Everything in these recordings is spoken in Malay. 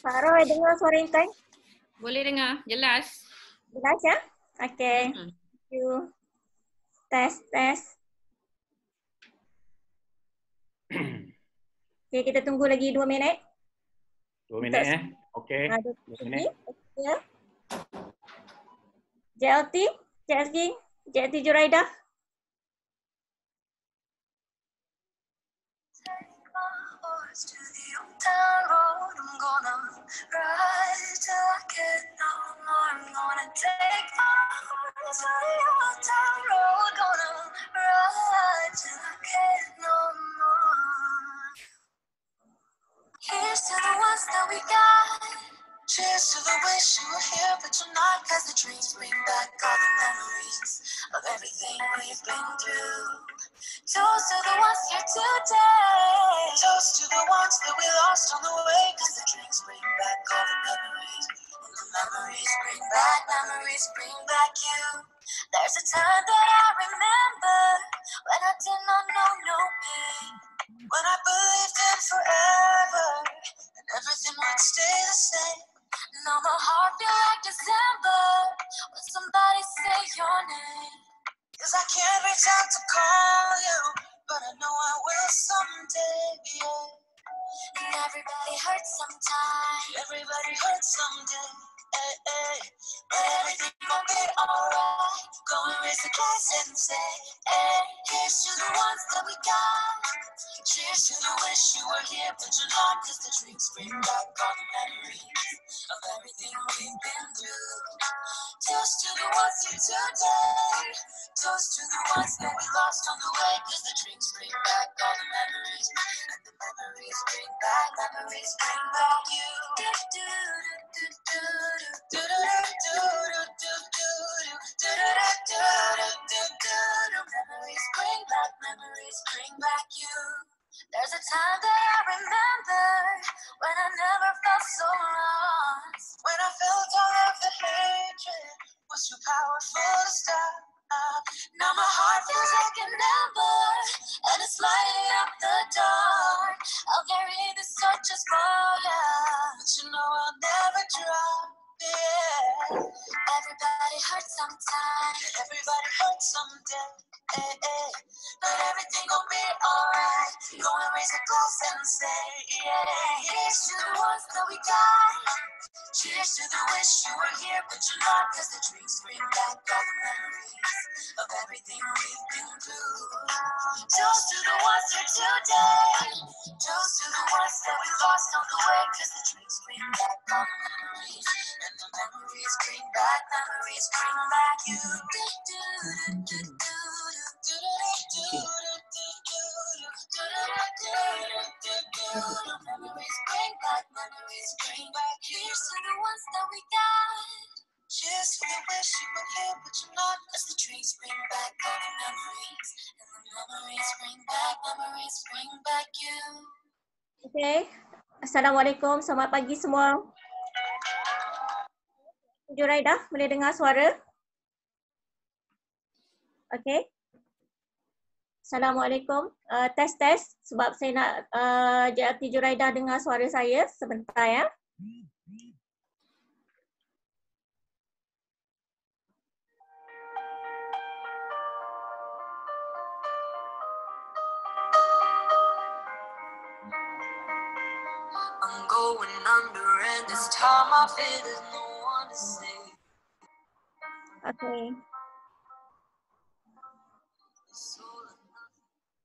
Pak Roy, dengar suara Intan? Boleh dengar, jelas. Jelas ya? Okay. Thank hmm. you. Test, test. Okay, kita tunggu lagi dua minit. Dua minit test. Eh? Okay. Ah, dua minit. Okay. JLT? JLT? JLT Juraidah? down road, I'm gonna ride till I get no more. gonna take my to the old road, gonna no more. Here's to the ones that we got. Cheers to the wish you were here, but you're not, cause the dreams bring back all the memories of everything we've been through. Toast to the ones here today. Toast to the ones that we lost on the way, cause the dreams bring back all the memories. And the memories bring back, memories bring back you. There's a time that I remember when I did not know no pain. When I believed in forever and everything would stay the same. Now my heart feel like December when somebody say your name. Cause I can't reach out to call you, but I know I will someday. Yeah. And everybody hurts sometime. Everybody hurts someday. But everything be alright. Go and raise glass and say, hey. to the ones that we got. Cheers to the wish you were here, but you're the drinks bring back all the memories of everything we've been through. to the ones here today. to the ones that we lost on the the drinks bring back all the memories. And the memories bring back, memories bring back you. Do, do, do, do, do. Memories bring back, memories bring back you. There's a time that I remember when I never felt so lost. When I felt all of the hatred was too powerful to stop. Now my heart feels like an ember, and it's lighting up the dark. I'll carry this torch as far, but you know I'll never drop. Yeah. Everybody hurts sometimes. Everybody hurts someday. But everything gon' be alright. Go and raise a glass and say, yeah. Here's to the ones that we got. Cheers to the wish you were here, but you're not. Cause the drinks bring back all the memories of everything we've been through. Toast to the ones here today. Toast to the ones that we lost on the way. Cause the drinks bring back all the memories memories bring back, memories bring back you. Memories bring back, memories bring back. Here's to the ones that we got. Just when I wish you were here, but you're not. As the trees bring back all the memories, and the memories bring back, memories bring back you. Okay. Assalamualaikum. Selamat pagi semua. Juraida, boleh dengar suara? Okay. Assalamualaikum. Uh, Test-test sebab saya nak JRT uh, Juraida dengar suara saya sebentar ya. I'm going under and this time I feel there's no one to see. Okay.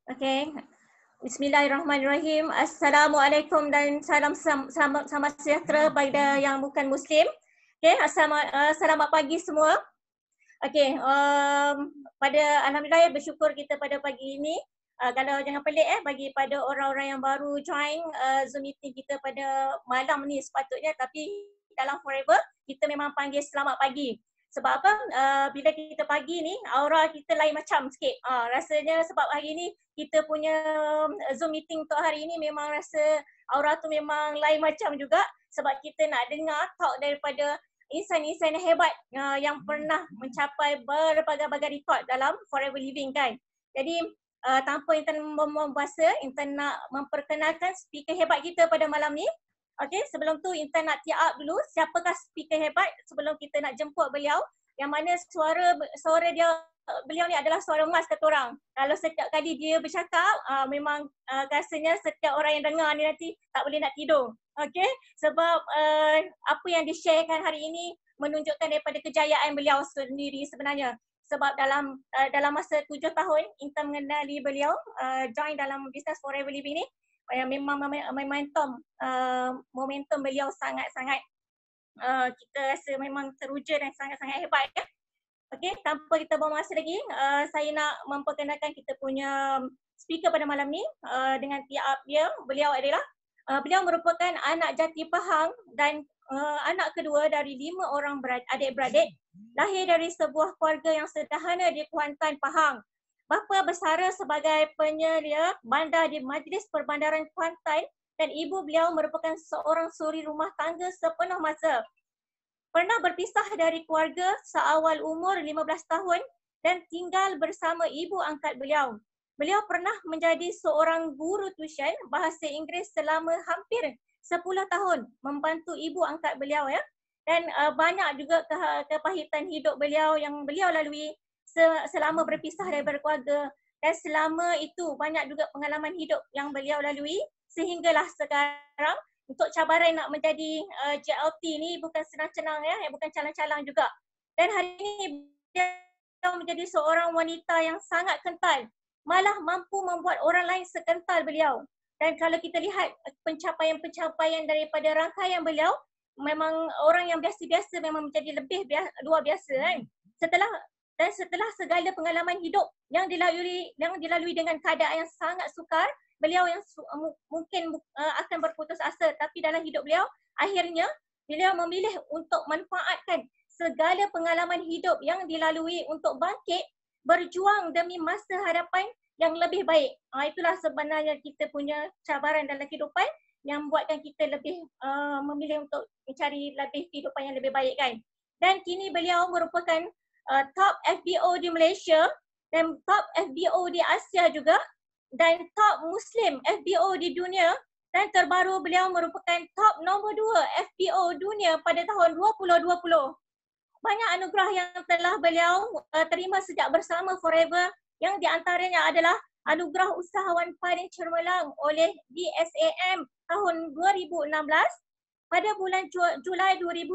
Okay. Bismillahirrahmanirrahim. Assalamualaikum dan salam selamat sama sejahtera kepada yang bukan muslim. Okay, Assalam, uh, selamat pagi semua. Okay, um, pada Alhamdulillah bersyukur kita pada pagi ini. Uh, kalau jangan pelik eh, bagi pada orang-orang yang baru join uh, Zoom meeting kita pada malam ni sepatutnya. Tapi dalam forever, kita memang panggil selamat pagi. Sebab apa? Uh, bila kita pagi ni aura kita lain macam sikit. Uh, rasanya sebab hari ni kita punya eh, Zoom meeting untuk hari ni memang rasa aura tu memang lain macam juga sebab kita nak dengar talk daripada insan-insan yang hebat uh, yang hmm. pernah mencapai berbagai-bagai record dalam Forever Living kan. Jadi uh, tanpa Intan membuang masa, Intan nak memperkenalkan speaker hebat kita pada malam ni. Okey, sebelum tu Intan nak tear up dulu siapakah speaker hebat sebelum kita nak jemput beliau yang mana suara suara dia beliau ni adalah suara emas kata orang. Kalau setiap kali dia bercakap, uh, memang uh, rasanya setiap orang yang dengar ni nanti tak boleh nak tidur. Okey, sebab uh, apa yang di-sharekan hari ini menunjukkan daripada kejayaan beliau sendiri sebenarnya. Sebab dalam uh, dalam masa tujuh tahun, Intan mengenali beliau, uh, join dalam Business Forever Living ni, yang memang momentum uh, momentum beliau sangat-sangat uh, kita rasa memang teruja dan sangat-sangat hebat ya. Okey, tanpa kita buang masa lagi, uh, saya nak memperkenalkan kita punya speaker pada malam ni uh, dengan tiap dia. Beliau adalah uh, beliau merupakan anak jati Pahang dan uh, anak kedua dari lima orang berad- adik-beradik lahir dari sebuah keluarga yang sederhana di Kuantan Pahang bapa bersara sebagai penyelia bandar di Majlis Perbandaran Kuantan dan ibu beliau merupakan seorang suri rumah tangga sepenuh masa. Pernah berpisah dari keluarga seawal umur 15 tahun dan tinggal bersama ibu angkat beliau. Beliau pernah menjadi seorang guru tuition bahasa Inggeris selama hampir 10 tahun membantu ibu angkat beliau ya. Dan uh, banyak juga ke- kepahitan hidup beliau yang beliau lalui selama berpisah daripada keluarga dan selama itu banyak juga pengalaman hidup yang beliau lalui sehinggalah sekarang untuk cabaran nak menjadi uh, eh, JLT ni bukan senang-senang ya, bukan calang-calang juga. Dan hari ini beliau menjadi seorang wanita yang sangat kental, malah mampu membuat orang lain sekental beliau. Dan kalau kita lihat eh, pencapaian-pencapaian daripada rangkaian beliau, memang orang yang biasa-biasa memang menjadi lebih biasa, luar biasa kan. Setelah dan setelah segala pengalaman hidup yang dilalui yang dilalui dengan keadaan yang sangat sukar beliau yang su- mungkin uh, akan berputus asa tapi dalam hidup beliau akhirnya beliau memilih untuk manfaatkan segala pengalaman hidup yang dilalui untuk bangkit berjuang demi masa hadapan yang lebih baik. Uh, itulah sebenarnya kita punya cabaran dalam kehidupan yang buatkan kita lebih uh, memilih untuk mencari lebih kehidupan yang lebih baik kan. Dan kini beliau merupakan uh, top FBO di Malaysia dan top FBO di Asia juga dan top Muslim FBO di dunia dan terbaru beliau merupakan top nombor dua FBO dunia pada tahun 2020. Banyak anugerah yang telah beliau uh, terima sejak bersama Forever yang di antaranya adalah anugerah usahawan paling cermelang oleh DSAM tahun 2016. Pada bulan Julai 2019,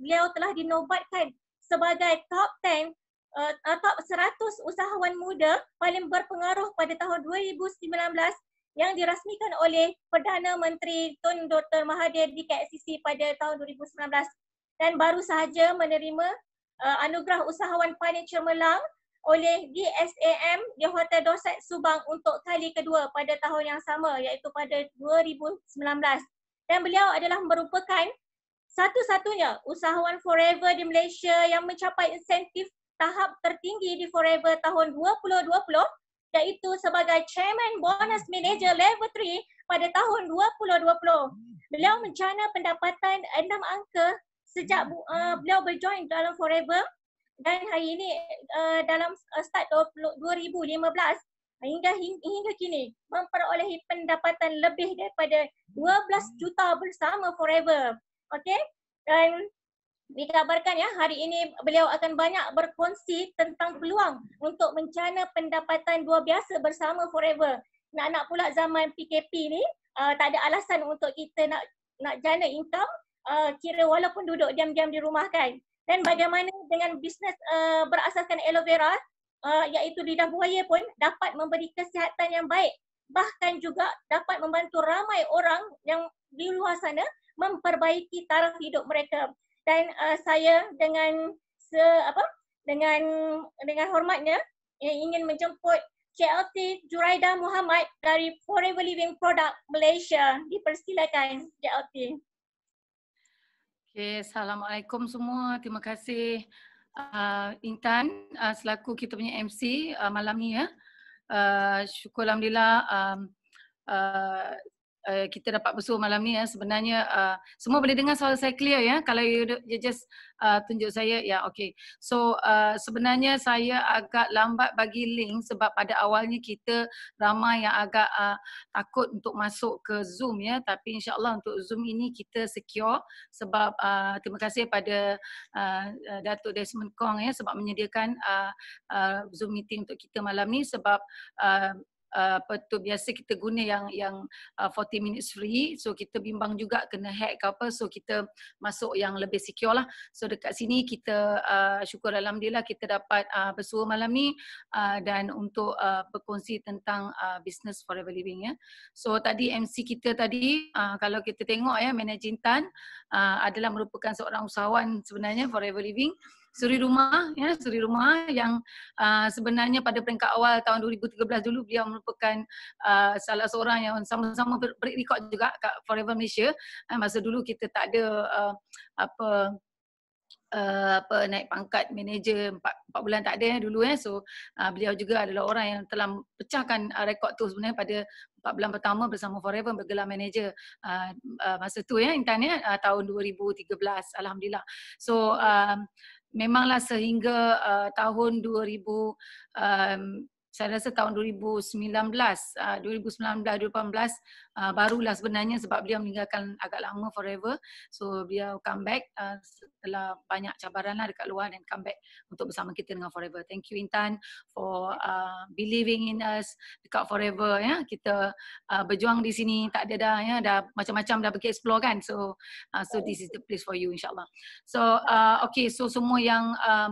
beliau telah dinobatkan sebagai top 10 uh, top 100 usahawan muda paling berpengaruh pada tahun 2019 yang dirasmikan oleh Perdana Menteri Tun Dr Mahathir di KLCC pada tahun 2019 dan baru sahaja menerima uh, anugerah usahawan paling cemerlang oleh DSAM di Hotel Dorset Subang untuk kali kedua pada tahun yang sama iaitu pada 2019 dan beliau adalah merupakan satu-satunya usahawan Forever di Malaysia yang mencapai insentif tahap tertinggi di Forever tahun 2020 iaitu sebagai Chairman Bonus Manager Level 3 pada tahun 2020. Beliau menjana pendapatan enam angka sejak uh, beliau berjoin dalam Forever dan hari ini uh, dalam eh, start 2015 hingga hingga kini memperolehi pendapatan lebih daripada 12 juta bersama Forever. Okey, Dan dikabarkan ya hari ini beliau akan banyak berkongsi tentang peluang untuk mencana pendapatan dua biasa bersama forever. Nak-nak pula zaman PKP ni uh, tak ada alasan untuk kita nak nak jana income uh, kira walaupun duduk diam-diam di rumah kan. Dan bagaimana dengan bisnes uh, berasaskan aloe vera uh, iaitu lidah buaya pun dapat memberi kesihatan yang baik bahkan juga dapat membantu ramai orang yang di luar sana memperbaiki taraf hidup mereka dan uh, saya dengan se apa dengan dengan hormatnya ingin menjemput KLT Juraida Muhammad dari Forever Living Product Malaysia dipersilakan KLT. Okay, assalamualaikum semua. Terima kasih uh, Intan uh, selaku kita punya MC uh, malam ni ya. Uh, syukur alhamdulillah um, uh, uh, kita dapat bersua malam ni ya. Sebenarnya uh, semua boleh dengar suara saya clear ya. Kalau you, you just uh, tunjuk saya ya yeah, okay. So uh, sebenarnya saya agak lambat bagi link sebab pada awalnya kita ramai yang agak uh, takut untuk masuk ke Zoom ya. Tapi insyaAllah untuk Zoom ini kita secure sebab uh, terima kasih pada uh, Datuk Desmond Kong ya sebab menyediakan uh, uh, Zoom meeting untuk kita malam ni sebab uh, apa uh, tu biasa kita guna yang yang uh, 40 minutes free so kita bimbang juga kena hack ke apa so kita masuk yang lebih secure lah so dekat sini kita uh, syukur lah kita dapat uh, bersua malam ni uh, dan untuk uh, berkongsi tentang uh, business forever living ya so tadi MC kita tadi uh, kalau kita tengok ya managing tan uh, adalah merupakan seorang usahawan sebenarnya forever living uh, suri rumah ya suri rumah yang uh, sebenarnya pada peringkat awal tahun 2013 dulu beliau merupakan uh, salah seorang yang sama-sama berrekod juga kat Forever Malaysia uh, masa dulu kita tak ada uh, apa Uh, apa naik pangkat manager 4, 4 bulan tak ada eh, dulu eh so uh, beliau juga adalah orang yang telah pecahkan uh, rekod tu sebenarnya pada 4 bulan pertama bersama Forever bergelar manager uh, uh, masa tu ya eh, intan uh, tahun 2013 alhamdulillah so uh, memanglah sehingga uh, tahun 2000 um, saya rasa tahun 2019 uh, 2019 2018 uh, barulah sebenarnya sebab beliau meninggalkan agak lama forever so beliau come back uh, setelah banyak cabaran lah dekat luar dan come back untuk bersama kita dengan forever thank you Intan for uh, believing in us dekat forever ya kita uh, berjuang di sini tak ada dah ya dah macam-macam dah pergi explore kan so uh, so this is the place for you insyaallah so uh, okay so semua yang uh,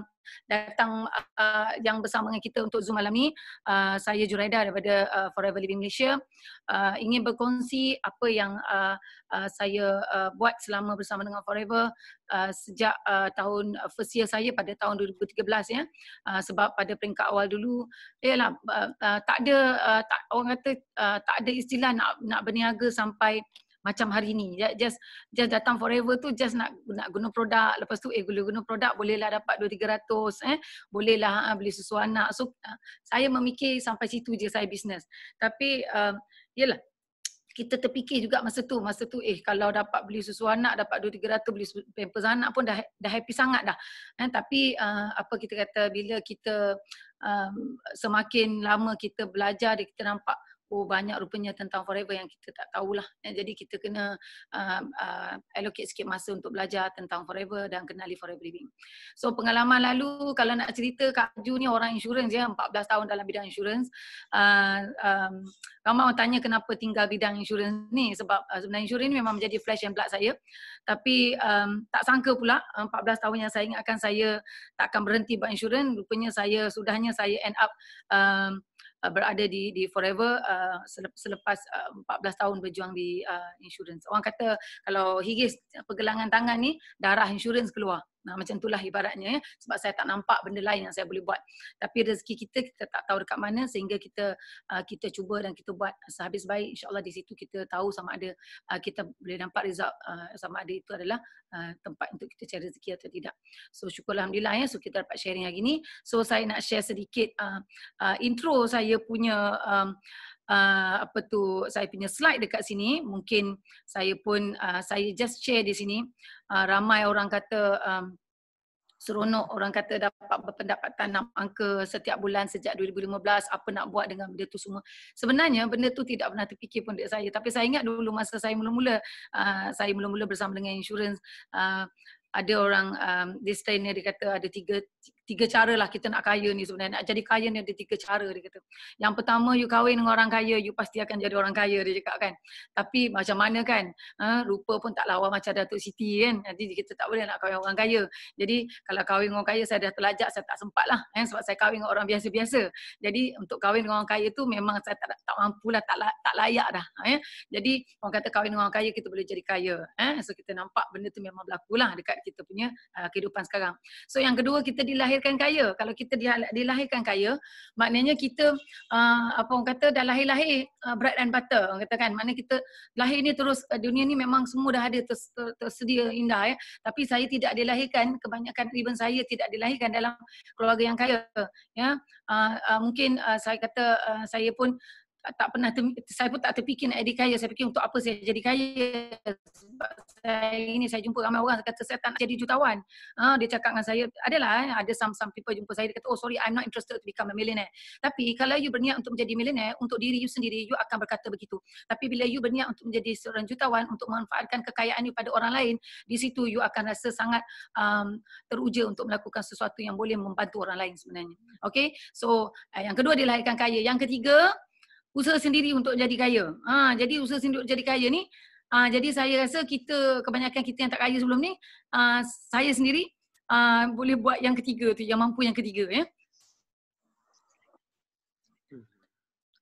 datang uh, yang bersama dengan kita untuk Zoom malam ni. Uh, saya Juraida daripada uh, Forever Living Malaysia. Uh, ingin berkongsi apa yang uh, uh, saya uh, buat selama bersama dengan Forever uh, sejak uh, tahun uh, first year saya pada tahun 2013 ya. Uh, sebab pada peringkat awal dulu ialah uh, uh, tak ada uh, tak orang kata uh, tak ada istilah nak nak berniaga sampai macam hari ni just just datang forever tu just nak nak guna produk lepas tu eh guna guna produk bolehlah dapat 2 300 eh bolehlah ha, beli susu anak so ha, saya memikir sampai situ je saya bisnes tapi uh, um, yalah kita terfikir juga masa tu masa tu eh kalau dapat beli susu anak dapat 2 300 beli pampers anak pun dah dah happy sangat dah eh tapi uh, apa kita kata bila kita um, semakin lama kita belajar kita nampak oh banyak rupanya tentang forever yang kita tak tahulah. Eh, jadi kita kena uh, uh, allocate sikit masa untuk belajar tentang forever dan kenali forever living. So pengalaman lalu kalau nak cerita Kak Ju ni orang insurans ya, 14 tahun dalam bidang insurans. Uh, ah, um, ramai orang tanya kenapa tinggal bidang insurans ni sebab uh, sebenarnya insurans ni memang menjadi flash and blood saya. Tapi um, tak sangka pula 14 tahun yang saya ingatkan saya tak akan berhenti buat insurans. Rupanya saya sudahnya saya end up um, Uh, berada di di forever uh, selepas uh, 14 tahun berjuang di uh, insurance. Orang kata kalau higis pergelangan tangan ni darah insurans keluar. Nah, macam itulah ibaratnya ya. Sebab saya tak nampak benda lain yang saya boleh buat. Tapi rezeki kita, kita tak tahu dekat mana sehingga kita uh, kita cuba dan kita buat sehabis baik. InsyaAllah di situ kita tahu sama ada uh, kita boleh nampak result uh, sama ada itu adalah uh, tempat untuk kita cari rezeki atau tidak. So syukur Alhamdulillah ya. So kita dapat sharing hari ini. So saya nak share sedikit uh, uh, intro saya punya um, Uh, apa tu saya punya slide dekat sini mungkin saya pun uh, saya just share di sini uh, Ah, ramai orang kata um, seronok orang kata dapat berpendapatan enam angka setiap bulan sejak 2015 apa nak buat dengan benda tu semua sebenarnya benda tu tidak pernah terfikir pun dekat saya tapi saya ingat dulu masa saya mula-mula uh, saya mula-mula bersama dengan insurans uh, ada orang um, di stay dia kata ada tiga tiga cara lah kita nak kaya ni sebenarnya. Nak jadi kaya ni ada tiga cara dia kata. Yang pertama you kahwin dengan orang kaya, you pasti akan jadi orang kaya dia cakap kan. Tapi macam mana kan? Ha? rupa pun tak lawa macam Datuk Siti kan. Nanti kita tak boleh nak kahwin orang kaya. Jadi kalau kahwin dengan orang kaya saya dah terlajak, saya tak sempat lah. Eh? Sebab saya kahwin dengan orang biasa-biasa. Jadi untuk kahwin dengan orang kaya tu memang saya tak, tak mampu lah, tak, tak layak dah. Eh? Jadi orang kata kahwin dengan orang kaya kita boleh jadi kaya. Eh? So kita nampak benda tu memang berlaku lah dekat kita punya uh, kehidupan sekarang. So yang kedua kita dilahir dilahirkan kaya. Kalau kita dilahirkan kaya, maknanya kita uh, apa orang kata dah lahir-lahir uh, bread and butter orang kata kan. Maknanya kita lahir ni terus uh, dunia ni memang semua dah ada ters, tersedia indah ya. Tapi saya tidak dilahirkan kebanyakan even saya tidak dilahirkan dalam keluarga yang kaya ya. Uh, uh, mungkin uh, saya kata uh, saya pun tak pernah ter, saya pun tak terfikir nak jadi kaya saya fikir untuk apa saya jadi kaya sebab saya ini saya jumpa ramai orang kata saya tak nak jadi jutawan ha, dia cakap dengan saya adalah eh, ada some some people jumpa saya dia kata oh sorry I'm not interested to become a millionaire tapi kalau you berniat untuk menjadi millionaire untuk diri you sendiri you akan berkata begitu tapi bila you berniat untuk menjadi seorang jutawan untuk memanfaatkan kekayaan you pada orang lain di situ you akan rasa sangat um, teruja untuk melakukan sesuatu yang boleh membantu orang lain sebenarnya okay so eh, yang kedua dilahirkan kaya yang ketiga usaha sendiri untuk jadi kaya. Ha, jadi usaha sendiri untuk jadi kaya ni, ha, jadi saya rasa kita, kebanyakan kita yang tak kaya sebelum ni, ha, saya sendiri ha, boleh buat yang ketiga tu, yang mampu yang ketiga. ya.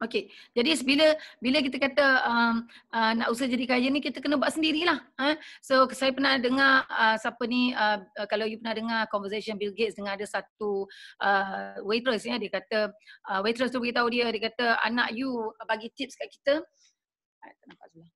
Okey. Jadi bila bila kita kata um, uh, nak usaha jadi kaya ni kita kena buat sendirilah. Ha? So saya pernah dengar uh, siapa ni uh, uh, kalau you pernah dengar conversation Bill Gates dengan ada satu uh, waitress ya dia kata uh, waitress tu beritahu dia dia kata anak you bagi tips kat kita. Tak nampak sudah.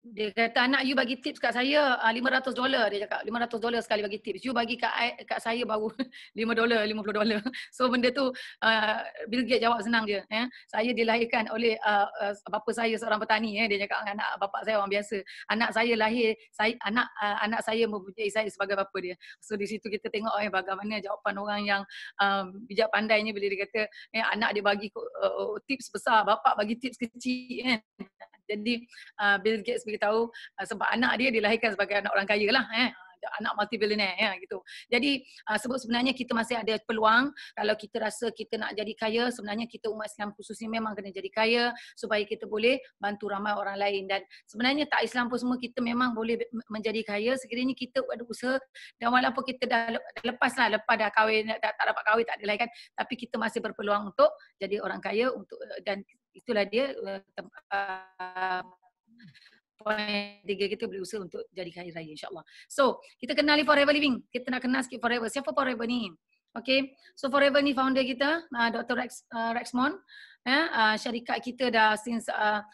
dia kata anak you bagi tips kat saya uh, ah, 500 dolar dia cakap 500 dolar sekali bagi tips you bagi kat kat saya baru 5 dolar 50 dolar so benda tu uh, Bill Gates jawab senang je. eh saya dilahirkan oleh uh, uh, bapa saya seorang petani eh dia cakap anak bapa saya orang biasa anak saya lahir saya anak uh, anak saya mempunyai saya sebagai bapa dia so di situ kita tengok eh bagaimana jawapan orang yang um, bijak pandainya bila dia kata eh anak dia bagi uh, tips besar bapa bagi tips kecil kan eh? Jadi uh, Bill Gates beritahu uh, sebab anak dia dilahirkan sebagai anak orang kaya lah. Eh anak multi billionaire ya gitu. Jadi uh, sebab sebenarnya kita masih ada peluang kalau kita rasa kita nak jadi kaya sebenarnya kita umat Islam khususnya memang kena jadi kaya supaya kita boleh bantu ramai orang lain dan sebenarnya tak Islam pun semua kita memang boleh menjadi kaya sekiranya kita ada usaha dan walaupun kita dah lepas lah lepas dah kahwin tak tak dapat kahwin tak ada lagi kan tapi kita masih berpeluang untuk jadi orang kaya untuk dan itulah dia eh, tempat ah, poin tiga kita boleh usaha untuk jadi kaya raya insyaAllah. So, kita kenali Forever Living. Kita nak kenal sikit Forever. Siapa Forever ni? Okay. So, Forever ni founder kita, ah, Dr. Rex, uh, ah, Rexmon. Eh, uh, syarikat kita dah since uh,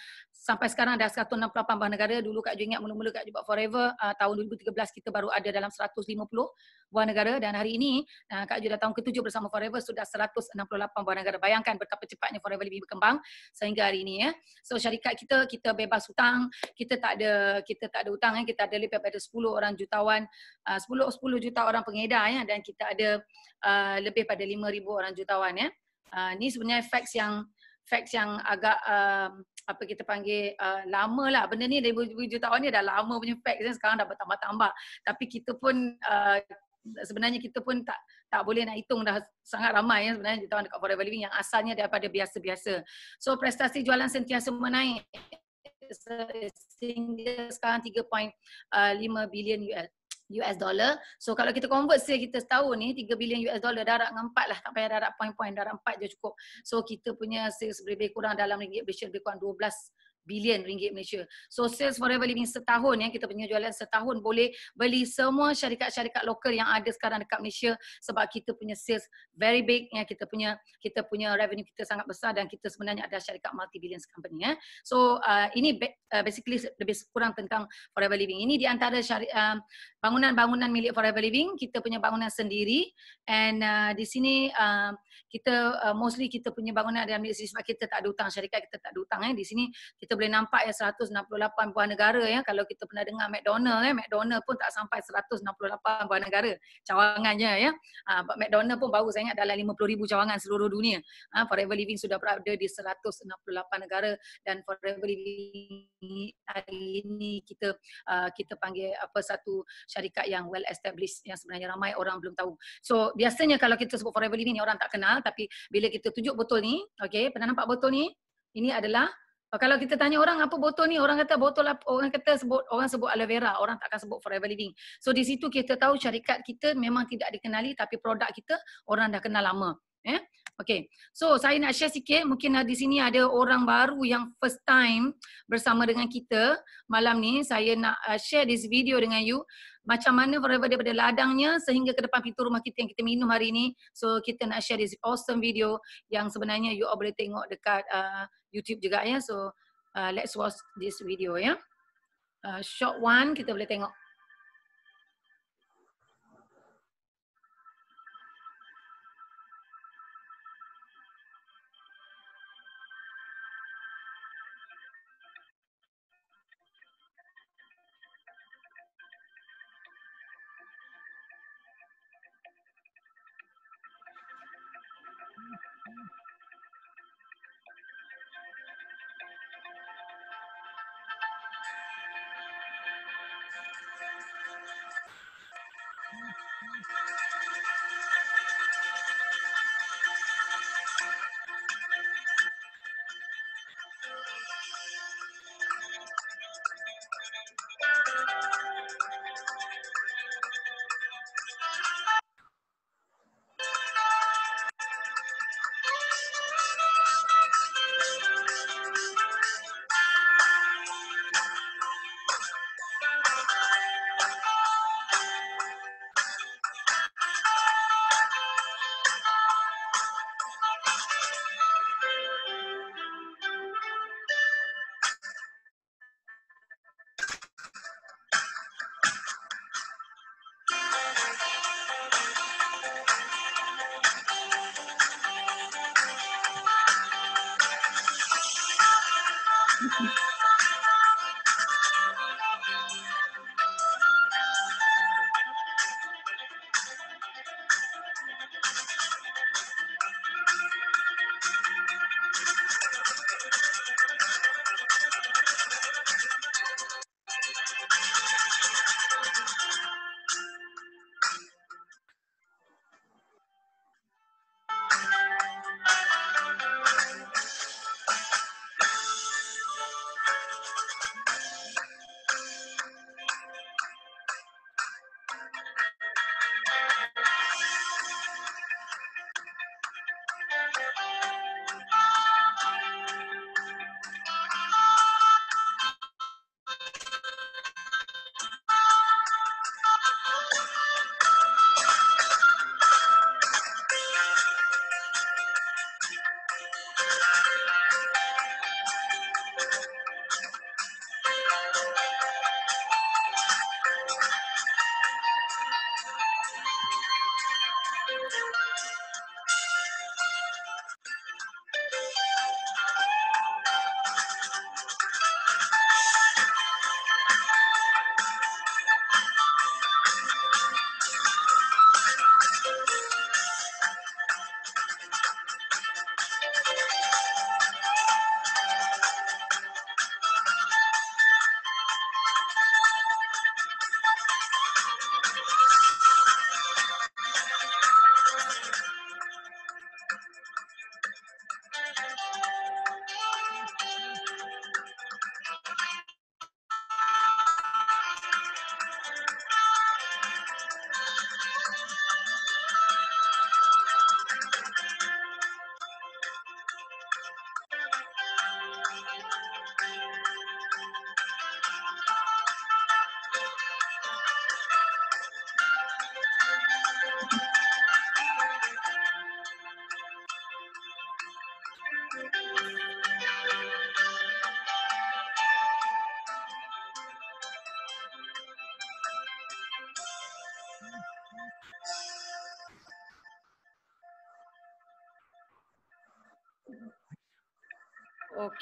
sampai sekarang dah 168 buah negara. Dulu Kak Ju ingat mula-mula Kak Ju buat forever. Uh, tahun 2013 kita baru ada dalam 150 buah negara. Dan hari ini uh, Kak Ju dah tahun ketujuh bersama forever sudah 168 buah negara. Bayangkan betapa cepatnya forever lebih berkembang sehingga hari ini. Ya. So syarikat kita, kita bebas hutang. Kita tak ada kita tak ada hutang. Ya. Kita ada lebih daripada 10 orang jutawan. Uh, 10, 10 juta orang pengedar. Ya. Dan kita ada uh, lebih pada 5,000 orang jutawan. Ya. Uh, ini sebenarnya facts yang facts yang agak uh, apa kita panggil uh, lama lah. Benda ni dari berjuta tahun ni dah lama punya facts kan sekarang dah bertambah-tambah. Tapi kita pun uh, sebenarnya kita pun tak tak boleh nak hitung dah sangat ramai ya sebenarnya jutawan dekat Forever Living yang asalnya daripada biasa-biasa. So prestasi jualan sentiasa menaik sehingga sekarang 3.5 uh, bilion US US dollar. So kalau kita convert sale kita setahun ni 3 bilion US dollar darab dengan 4 lah. Tak payah darab point point darab 4 je cukup. So kita punya sales lebih kurang dalam ringgit Malaysia lebih kurang 12 bilion ringgit Malaysia. So sales forever living setahun ya kita punya jualan setahun boleh beli semua syarikat-syarikat lokal yang ada sekarang dekat Malaysia sebab kita punya sales very big ya kita punya kita punya revenue kita sangat besar dan kita sebenarnya ada syarikat multi billion company ya. So uh, ini uh, basically lebih kurang tentang forever living. Ini di antara syari, um, bangunan-bangunan milik forever living, kita punya bangunan sendiri and uh, di sini uh, kita uh, mostly kita punya bangunan ada milik sebab kita tak ada hutang syarikat kita tak ada hutang ya. Di sini kita boleh nampak ya 168 buah negara ya kalau kita pernah dengar McDonald ya McDonald pun tak sampai 168 buah negara cawangannya ya ha, McDonald pun baru saya ingat dalam 50000 cawangan seluruh dunia ha, Forever Living sudah berada di 168 negara dan Forever Living hari ini kita uh, kita panggil apa satu syarikat yang well established yang sebenarnya ramai orang belum tahu so biasanya kalau kita sebut Forever Living ni orang tak kenal tapi bila kita tunjuk betul ni okay pernah nampak betul ni ini adalah Oh, kalau kita tanya orang apa botol ni, orang kata botol apa, orang kata sebut orang sebut aloe vera, orang tak akan sebut forever living. So di situ kita tahu syarikat kita memang tidak dikenali tapi produk kita orang dah kenal lama. Eh? Ya? Okay, so saya nak share sikit mungkin di sini ada orang baru yang first time bersama dengan kita malam ni saya nak eh, share this video dengan you macam mana forever daripada ladangnya sehingga ke depan pintu rumah kita yang kita minum hari ini. So kita nak share this awesome video yang sebenarnya you all boleh tengok dekat uh, YouTube juga ya. So uh, let's watch this video ya. Uh, short one kita boleh tengok.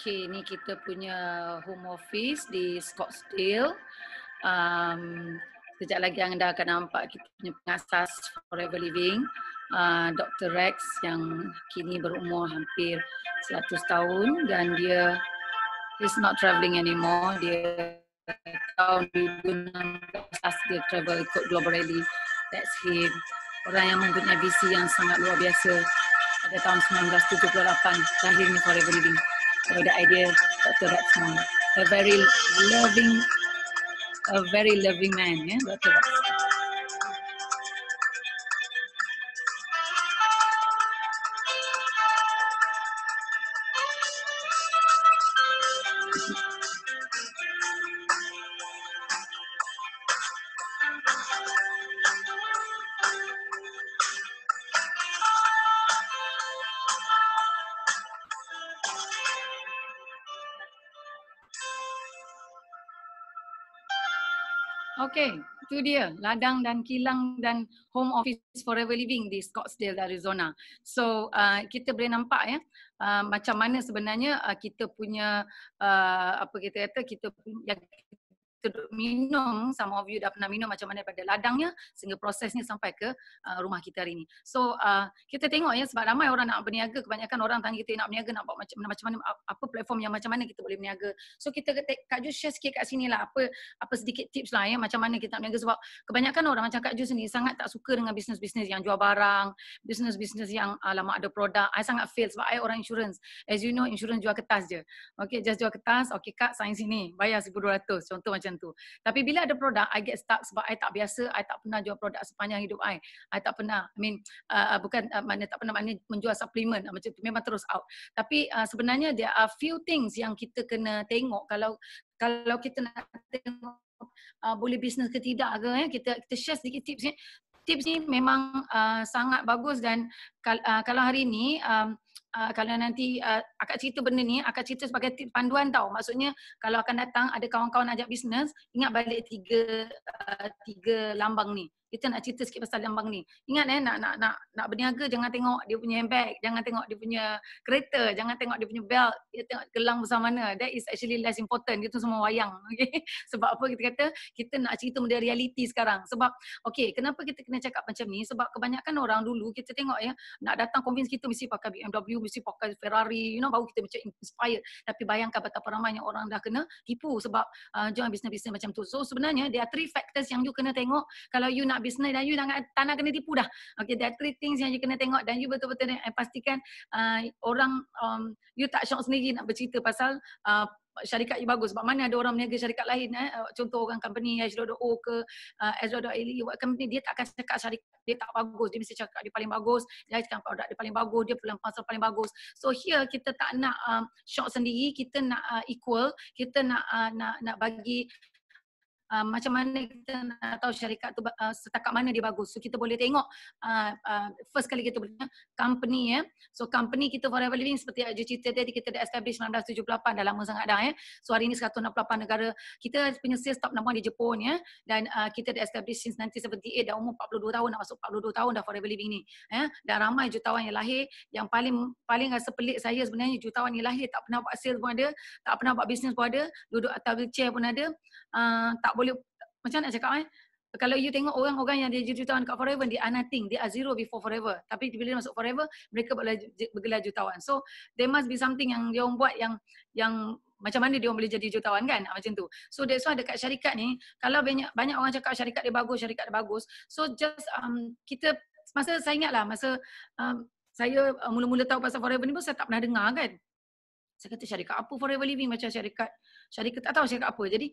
Okay, ni kita punya home office di Scottsdale. Um, sekejap lagi anda akan nampak kita punya pengasas Forever Living, uh, Dr. Rex yang kini berumur hampir 100 tahun dan dia is not travelling anymore. Dia tahun 2016 dia travel ikut Global Rally. That's him. Orang yang mempunyai visi yang sangat luar biasa pada tahun 1978 lahirnya Forever Living. for the idea of, to that song. A very loving, a very loving man, yeah, Dr. Watson. dia, ladang dan kilang dan home office forever living di Scottsdale, Arizona. So uh, kita boleh nampak ya uh, macam mana sebenarnya uh, kita punya uh, apa kita kata kita yang duduk minum some of you dah pernah minum macam mana pada ladangnya sehingga prosesnya sampai ke uh, rumah kita hari ini. So uh, kita tengok ya sebab ramai orang nak berniaga kebanyakan orang tanya kita nak berniaga nak buat macam mana macam mana apa platform yang macam mana kita boleh berniaga. So kita Kak Ju share sikit kat lah apa apa sedikit tips lah ya macam mana kita nak berniaga sebab kebanyakan orang macam Kak Ju sendiri sangat tak suka dengan bisnes-bisnes yang jual barang, bisnes-bisnes yang uh, lama ada produk. Saya sangat fail sebab saya orang insurance. As you know insurance jual kertas je. Okay just jual kertas. Okay Kak sign sini bayar 1200 contoh macam macam tu. Tapi bila ada produk, I get stuck sebab I tak biasa, I tak pernah jual produk sepanjang hidup I. I tak pernah, I mean, uh, uh bukan uh, mana tak pernah mana menjual suplemen uh, macam tu, memang terus out. Tapi uh, sebenarnya there are few things yang kita kena tengok kalau kalau kita nak tengok uh, boleh bisnes ke tidak ke, ya? kita, kita share sedikit tips ni. Tips ni memang uh, sangat bagus dan kal- uh, kalau hari ni, um, uh, kalau nanti uh, akak cerita benda ni, akak cerita sebagai panduan tau. Maksudnya kalau akan datang ada kawan-kawan ajak bisnes, ingat balik tiga uh, tiga lambang ni kita nak cerita sikit pasal lembang ni. Ingat eh nak nak nak nak berniaga jangan tengok dia punya handbag, jangan tengok dia punya kereta, jangan tengok dia punya belt, dia tengok gelang besar mana. That is actually less important. Itu semua wayang. Okay? Sebab apa kita kata kita nak cerita benda reality sekarang. Sebab okey, kenapa kita kena cakap macam ni? Sebab kebanyakan orang dulu kita tengok ya nak datang convince kita mesti pakai BMW, mesti pakai Ferrari, you know baru kita macam inspired. Tapi bayangkan betapa ramai yang orang dah kena tipu sebab uh, jangan bisnes-bisnes macam tu. So sebenarnya there are three factors yang you kena tengok kalau you nak bisnes dan you dah tak nak kena tipu dah. Okay, there are three things yang you kena tengok dan you betul-betul eh, pastikan uh, orang, um, you tak syok sendiri nak bercerita pasal uh, syarikat yang bagus. Sebab mana ada orang meniaga syarikat lain, eh? Uh, contoh orang company H.O ke Ezra.ele, uh, e, company dia tak akan cakap syarikat dia tak bagus. Dia mesti cakap dia paling bagus, dia cakap produk dia paling bagus, dia pelan pasal paling bagus. So here kita tak nak um, shock sendiri, kita nak uh, equal, kita nak uh, nak nak bagi Ah, macam mana kita nak tahu syarikat tu uh, setakat mana dia bagus. So kita boleh tengok uh, uh, first kali kita boleh company ya. Yeah. So company kita Forever Living seperti Aja cerita tadi kita dah establish 1978 dah lama sangat dah ya. Yeah. So hari ini 168 negara kita punya sales top number di Jepun ya yeah. dan uh, kita dah establish since nanti seperti eh, dah umur 42 tahun nak masuk 42 tahun dah Forever Living ni ya. Yeah. Dan ramai jutawan yang lahir yang paling paling rasa pelik saya sebenarnya jutawan yang lahir tak pernah buat sales pun ada, tak pernah buat bisnes pun ada, duduk atas wheelchair pun ada. Uh, tak boleh boleh macam nak cakap eh kalau you tengok orang-orang yang dia jutawan kat forever dia are dia zero before forever tapi bila dia masuk forever mereka bergelar jutawan so there must be something yang dia orang buat yang yang macam mana dia orang boleh jadi jutawan kan macam tu so that's why dekat syarikat ni kalau banyak banyak orang cakap syarikat dia bagus syarikat dia bagus so just um, kita masa saya ingatlah masa um, saya uh, mula-mula tahu pasal forever ni pun saya tak pernah dengar kan saya kata syarikat apa forever living macam syarikat syarikat tak tahu syarikat apa jadi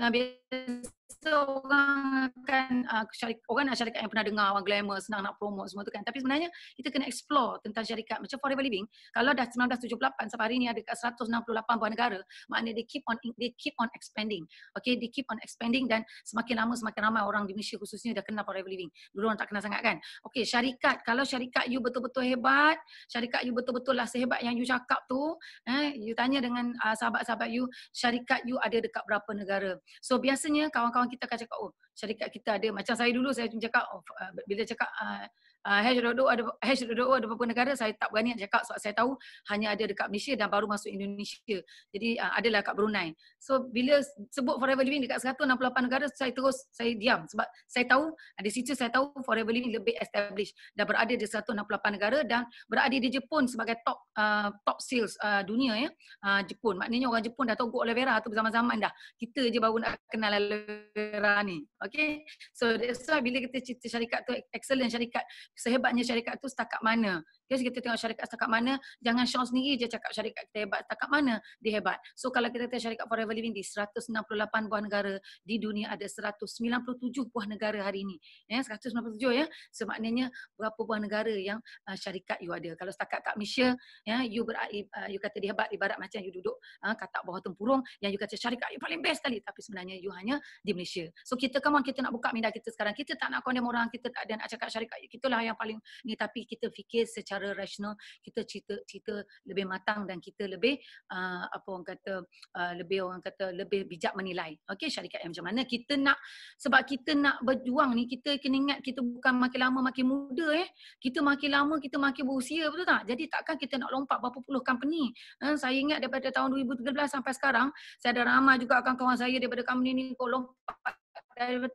uh, biasa orang akan uh, ah, syarikat, orang nak syarikat yang pernah dengar orang glamour senang nak promote semua tu kan tapi sebenarnya kita kena explore tentang syarikat macam Forever Living kalau dah 1978 sampai hari ni ada kat 168 buah negara maknanya they keep on they keep on expanding okay they keep on expanding dan semakin lama semakin ramai orang di Malaysia khususnya dah kenal Forever Living dulu orang tak kenal sangat kan okay syarikat kalau syarikat you betul-betul hebat syarikat you betul-betul lah sehebat yang you cakap tu eh, you tanya dengan uh, sahabat-sahabat you syarikat you ada dekat berapa negara So biasanya kawan-kawan kita akan cakap, oh syarikat kita ada. Macam saya dulu saya cakap, oh, bila cakap uh, uh, ah, H.O ada beberapa negara saya tak berani nak cakap sebab saya tahu hanya ada dekat Malaysia dan baru masuk Indonesia. Jadi uh, adalah dekat Brunei. So bila sebut Forever Living dekat 168 negara saya terus saya diam sebab saya tahu ada situ saya tahu Forever Living lebih established dan berada di 168 negara dan berada di Jepun sebagai top uh, top sales uh, dunia ya. Uh, Jepun. Maknanya orang Jepun dah tahu aloe vera tu zaman-zaman dah. Kita je baru nak kenal aloe vera ni. Okay. So that's why bila kita cerita syarikat tu excellent syarikat sehebatnya syarikat tu setakat mana. Okay, kita tengok syarikat setakat mana, jangan Sean sendiri je cakap syarikat kita hebat setakat mana dia hebat. So kalau kita tengok syarikat Forever Living di 168 buah negara, di dunia ada 197 buah negara hari ini. Ya, 197 ya. So maknanya berapa buah negara yang uh, syarikat you ada. Kalau setakat kat Malaysia, ya, you, ber, uh, you kata dia hebat ibarat macam you duduk uh, katak bawah tempurung yang you kata syarikat you paling best sekali. Tapi sebenarnya you hanya di Malaysia. So kita come on, kita nak buka minda kita sekarang. Kita tak nak condemn orang, kita tak ada nak cakap syarikat. kita lah lah yang paling ni tapi kita fikir secara rasional kita cerita cerita lebih matang dan kita lebih uh, apa orang kata uh, lebih orang kata lebih bijak menilai okey syarikat yang macam mana kita nak sebab kita nak berjuang ni kita kena ingat kita bukan makin lama makin muda eh kita makin lama kita makin berusia betul tak jadi takkan kita nak lompat berapa puluh company ha, saya ingat daripada tahun 2013 sampai sekarang saya ada ramai juga akan kawan saya daripada company ni kolong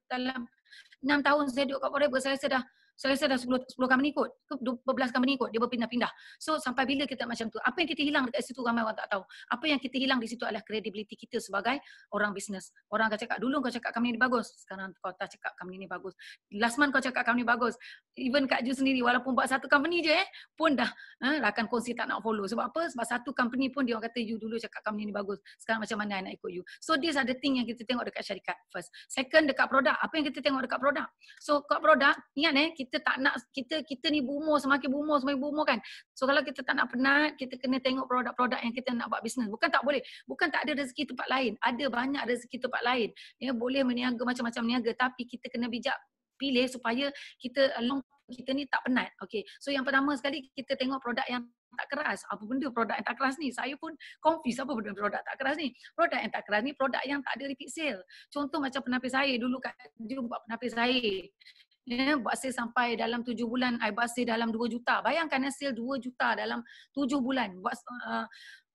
dalam 6 tahun saya duduk kat Forever saya rasa dah saya rasa dah 10, 10 company kot, 12 company ikut dia berpindah-pindah. So sampai bila kita macam tu? Apa yang kita hilang dekat situ ramai orang tak tahu. Apa yang kita hilang di situ adalah kredibiliti kita sebagai orang bisnes. Orang akan cakap, dulu kau cakap company ni bagus, sekarang kau tak cakap company ni bagus. Last month kau cakap company ni bagus. Even Kak Ju sendiri, walaupun buat satu company je eh, pun dah eh, akan kongsi tak nak follow. Sebab apa? Sebab satu company pun dia orang kata, you dulu cakap company ni bagus, sekarang macam mana nak ikut you. So this are the thing yang kita tengok dekat syarikat first. Second, dekat produk. Apa yang kita tengok dekat produk? So, kat produk, ingat eh, kita kita tak nak kita kita ni bumur semakin bumur semakin bumur kan. So kalau kita tak nak penat, kita kena tengok produk-produk yang kita nak buat bisnes. Bukan tak boleh, bukan tak ada rezeki tempat lain. Ada banyak rezeki tempat lain. Ya boleh meniaga macam-macam niaga tapi kita kena bijak pilih supaya kita long kita ni tak penat. Okay. So yang pertama sekali kita tengok produk yang tak keras. Apa benda produk yang tak keras ni? Saya pun confuse apa benda produk tak keras ni. Produk yang tak keras ni produk yang tak ada repeat sale. Contoh macam penapis saya dulu kat dia buat penapis saya ya buat sale sampai dalam tujuh bulan I buat sale dalam dua juta bayangkan hasil eh, dua juta dalam tujuh bulan buat uh,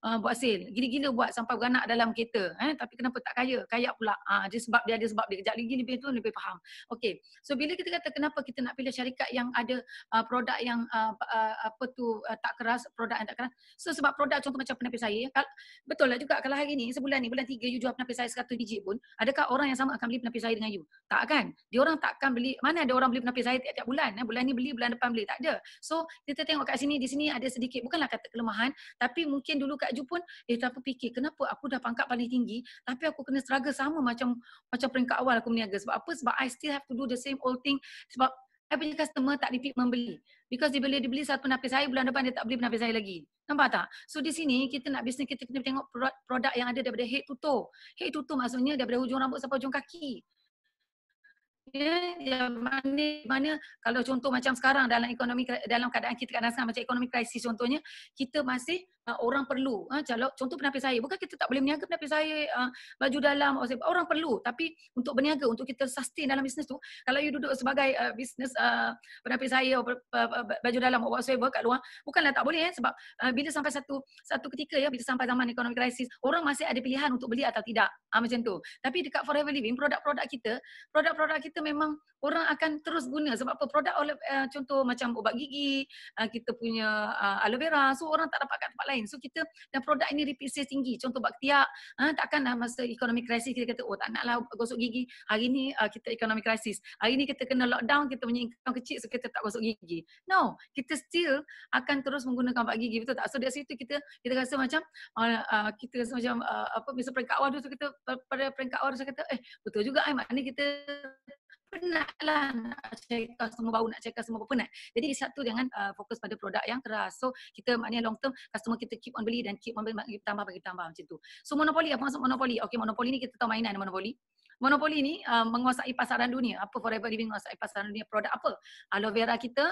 uh, buat sale. Gila-gila buat sampai beranak dalam kereta. Eh? Tapi kenapa tak kaya? Kaya pula. Ha, uh, dia sebab dia ada sebab dia. Kejap lagi lebih tu lebih faham. Okay. So bila kita kata kenapa kita nak pilih syarikat yang ada uh, produk yang uh, uh, apa tu uh, tak keras, produk yang tak keras. So sebab produk contoh macam penapis saya. Kal- betul lah juga kalau hari ni, sebulan ni, bulan tiga, you jual penapis saya 100 biji pun. Adakah orang yang sama akan beli penapis saya dengan you? Tak kan? Dia orang takkan beli. Mana ada orang beli penapis saya tiap-tiap bulan. Eh? Bulan ni beli, bulan depan beli. Tak ada. So kita tengok kat sini, di sini ada sedikit. Bukanlah kata kelemahan. Tapi mungkin dulu kat laju pun eh tanpa fikir kenapa aku dah pangkat paling tinggi tapi aku kena struggle sama macam macam peringkat awal aku meniaga sebab apa sebab I still have to do the same old thing sebab I punya customer tak repeat membeli because dia beli dia beli satu penapis saya bulan depan dia tak beli penapis saya lagi nampak tak so di sini kita nak bisnes kita kena tengok produk yang ada daripada head to toe head to toe maksudnya daripada hujung rambut sampai hujung kaki Ya, yang mana, mana kalau contoh macam sekarang dalam ekonomi dalam keadaan kita keadaan sekarang macam ekonomi krisis contohnya kita masih Ah, orang perlu. Ah, contoh penapis saya. Bukan kita tak boleh meniaga penapis saya, ah, baju dalam, orang perlu. Tapi untuk berniaga, untuk kita sustain dalam bisnes tu, kalau you duduk sebagai bisnes penapis saya, baju dalam, whatsoever kat luar, bukanlah tak boleh. Eh, sebab bila sampai satu satu ketika, ya bila sampai zaman ekonomi krisis, orang masih ada pilihan untuk beli atau tidak. Macam tu. Tapi dekat Forever Living, produk-produk kita, produk-produk kita memang orang akan terus guna. Sebab apa? Produk oleh eh, contoh macam ubat gigi, kita punya aloe vera. So orang tak dapat kat tempat lain lain. So kita dan produk ini repeat sales tinggi. Contoh baktia, ha, takkan lah masa ekonomi krisis kita kata, oh tak naklah gosok gigi. Hari ni uh, kita ekonomi krisis. Hari ni kita kena lockdown, kita punya income kecil, so kita tak gosok gigi. No, kita still akan terus menggunakan bak gigi, betul tak? So dari situ kita kita rasa macam, uh, uh, kita rasa macam, uh, apa, misalnya peringkat awal tu, kita pada peringkat awal tu, so kita, eh betul juga, eh, maknanya kita lah nak checkkan semua bau, nak checkkan semua penat. Jadi di satu jangan uh, fokus pada produk yang keras. So kita maknanya long term customer kita keep on beli dan keep on beli bagi tambah bagi tambah macam tu. So monopoli apa maksud monopoli? Okay monopoli ni kita tahu mainan monopoli monopoli ni uh, menguasai pasaran dunia. Apa Forever Living menguasai pasaran dunia? Produk apa? Aloe vera kita.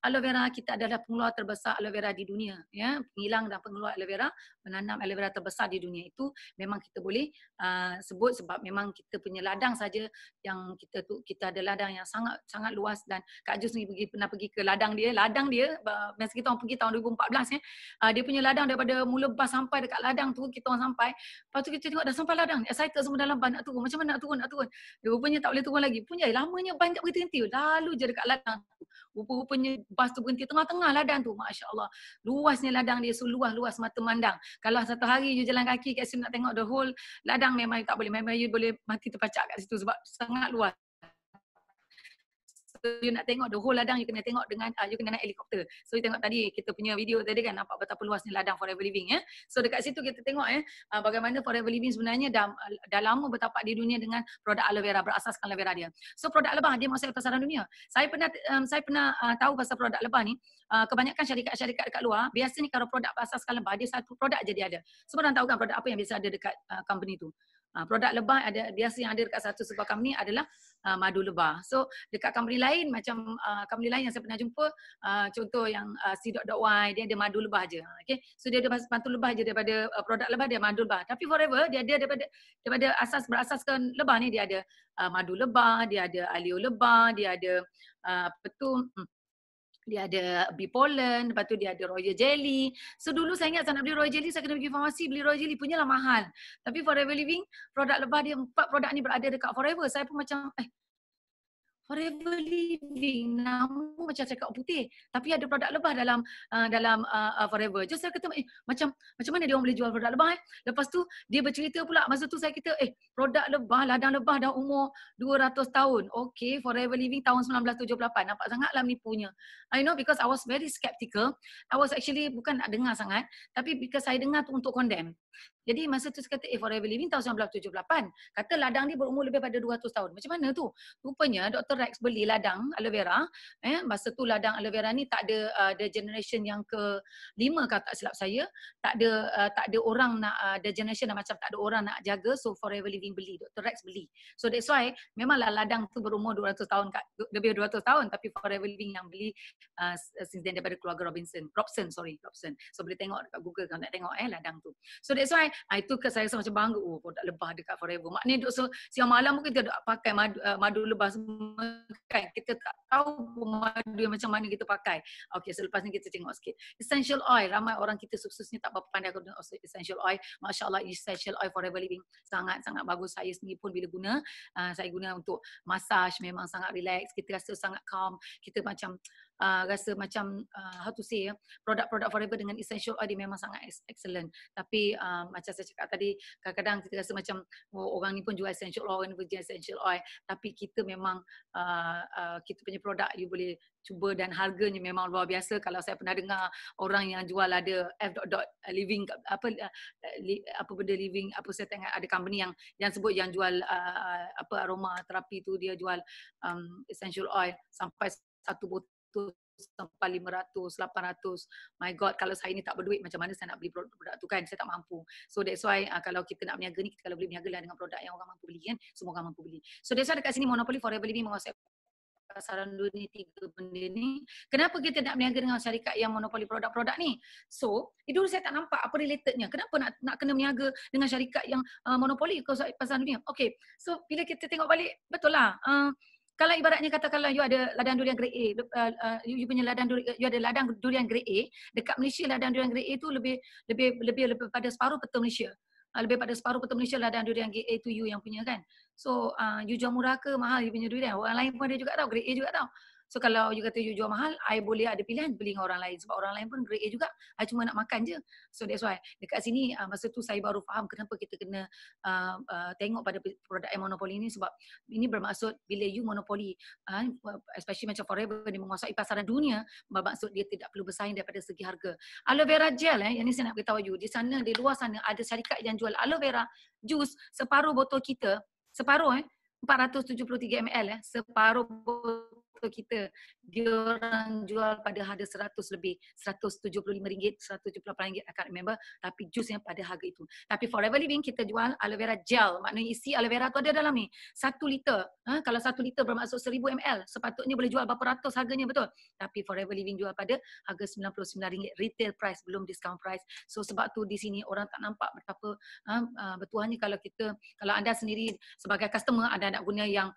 Aloe vera kita adalah pengeluar terbesar aloe vera di dunia. Ya, penghilang dan pengeluar aloe vera, menanam aloe vera terbesar di dunia itu memang kita boleh uh, sebut sebab memang kita punya ladang saja yang kita tu kita ada ladang yang sangat sangat luas dan Kak Jus ni pergi pernah pergi ke ladang dia, ladang dia uh, masa kita orang pergi tahun 2014 ya. Uh, dia punya ladang daripada mula bas sampai dekat ladang tu kita orang sampai. Lepas tu kita tengok dah sampai ladang, excited semua dalam bas nak turun. Macam mana nak turun? turun, nak turun. Rupanya tak boleh turun lagi. Punya eh, lamanya banyak berhenti-henti. Lalu je dekat ladang. Rupa-rupanya bas tu berhenti tengah-tengah ladang tu. Masya Allah. Luasnya ladang dia. Seluas-luas mata mandang. Kalau satu hari you jalan kaki kat sini nak tengok the whole ladang memang tak boleh. Memang you boleh mati terpacak kat situ sebab sangat luas. So you nak tengok the whole ladang you kena tengok dengan uh, you kena naik helikopter. So you tengok tadi kita punya video tadi kan nampak betapa luasnya ladang Forever Living ya. Eh? So dekat situ kita tengok eh uh, bagaimana Forever Living sebenarnya dah, dah lama bertapak di dunia dengan produk aloe vera berasaskan aloe vera dia. So produk lebah dia masuk ke seluruh dunia. Saya pernah um, saya pernah uh, tahu pasal produk lebah ni uh, kebanyakan syarikat-syarikat dekat luar biasanya kalau produk berasaskan lebah dia satu produk jadi ada. Semua orang tahu kan produk apa yang biasa ada dekat uh, company tu. Ha, produk lebah ada biasa yang ada dekat satu sebuah company adalah uh, madu lebah. So dekat company lain macam uh, company lain yang saya pernah jumpa uh, contoh yang uh, C.Y dia ada madu lebah aje. Okay. So dia ada madu lebah aje daripada uh, produk lebah dia madu lebah. Tapi forever dia ada daripada daripada asas berasaskan lebah ni dia ada uh, madu lebah, dia ada alio lebah, dia ada uh, apa tu hmm, dia ada bipolen, lepas tu dia ada royal jelly. So dulu saya ingat saya nak beli royal jelly, saya kena pergi farmasi beli royal jelly. Punyalah mahal. Tapi Forever Living, produk lebah dia, empat produk ni berada dekat Forever. Saya pun macam, eh Forever Living nama macam cakap putih tapi ada produk lebah dalam uh, dalam uh, uh, Forever. Jadi saya kata eh, macam macam mana dia orang boleh jual produk lebah eh? Lepas tu dia bercerita pula masa tu saya kata eh produk lebah ladang lebah dah umur 200 tahun. Okey, Forever Living tahun 1978 nampak sangatlah nipunya. I know because I was very skeptical. I was actually bukan nak dengar sangat tapi because saya dengar tu untuk condemn. Jadi masa tu saya kata eh, Forever Living tahun 1978. Kata ladang ni berumur lebih pada 200 tahun. Macam mana tu? Rupanya Dr. Rex beli ladang aloe vera. Eh, masa tu ladang aloe vera ni tak ada uh, the generation yang ke lima kalau tak silap saya. Tak ada uh, tak ada orang nak uh, the generation dan macam tak ada orang nak jaga. So Forever Living beli. Dr. Rex beli. So that's why memanglah ladang tu berumur 200 tahun kat, lebih 200 tahun tapi Forever Living yang beli uh, uh, since then daripada keluarga Robinson. Robson, sorry. Robson. So boleh tengok dekat Google kalau nak tengok eh ladang tu. So that's why Ha, itu ke saya rasa macam bangga. Oh, produk lebah dekat forever. Maknanya so, siang malam pun kita pakai madu, uh, madu lebah semua. Kan? Kita tak tahu pun madu yang macam mana kita pakai. Okay, selepas so, ni kita tengok sikit. Essential oil. Ramai orang kita sukses ni tak berapa pandai guna essential oil. Masya Allah, essential oil forever living. Sangat-sangat bagus. Saya sendiri pun bila guna, uh, saya guna untuk massage. Memang sangat relax. Kita rasa sangat calm. Kita macam Uh, rasa macam uh, how to say ya produk-produk forever dengan essential oil dia memang sangat excellent tapi uh, macam saya cakap tadi kadang-kadang kita rasa macam oh, orang ni pun jual essential oil orang ni pun jual essential oil tapi kita memang uh, uh, kita punya produk dia boleh cuba dan harganya memang luar biasa kalau saya pernah dengar orang yang jual ada F dot dot uh, living apa uh, li, apa benda living apa saya tengok ada company yang yang sebut yang jual uh, uh apa aroma terapi tu dia jual um, essential oil sampai satu botol sampai 500, 800. My God, kalau saya ni tak berduit macam mana saya nak beli produk-produk tu kan? Saya tak mampu. So that's why uh, kalau kita nak berniaga ni, kita kalau boleh berniagalah dengan produk yang orang mampu beli kan? Semua orang mampu beli. So that's why dekat sini Monopoly Forever Living menguasai pasaran dunia tiga benda ni. Kenapa kita nak berniaga dengan syarikat yang monopoli produk-produk ni? So, itu saya tak nampak apa relatednya. Kenapa nak nak kena berniaga dengan syarikat yang uh, monopoli ke pasaran dunia? Okay, so bila kita tengok balik, betul lah. Uh, kalau ibaratnya katakanlah you ada ladang durian grade A, uh, uh, you, you punya ladang durian, you ada ladang durian grade A, dekat Malaysia ladang durian grade A itu lebih lebih lebih lebih pada separuh peta Malaysia. Uh, lebih pada separuh peta Malaysia ladang durian grade A tu you yang punya kan. So, uh, you jual murah ke mahal you punya durian. Orang lain pun ada juga tahu grade A juga tahu. So kalau you kata you jual mahal, I boleh ada pilihan beli dengan orang lain. Sebab orang lain pun grade A juga. I cuma nak makan je. So that's why. Dekat sini, uh, masa tu saya baru faham kenapa kita kena uh, uh, tengok pada produk yang monopoli ni. Sebab ini bermaksud bila you monopoli, uh, especially macam Forever, dia menguasai pasaran dunia, bermaksud dia tidak perlu bersaing daripada segi harga. Aloe Vera Gel, eh, yang ni saya nak beritahu you. Di sana, di luar sana, ada syarikat yang jual aloe vera jus separuh botol kita, separuh eh, 473 ml eh, separuh botol contoh kita dia orang jual pada harga 100 lebih 175 ringgit 178 ringgit I can't remember tapi jus yang pada harga itu tapi forever living kita jual aloe vera gel maknanya isi aloe vera tu ada dalam ni 1 liter ha? kalau 1 liter bermaksud 1000 ml sepatutnya boleh jual berapa ratus harganya betul tapi forever living jual pada harga 99 ringgit retail price belum discount price so sebab tu di sini orang tak nampak betapa ha? ha betulannya kalau kita kalau anda sendiri sebagai customer anda nak guna yang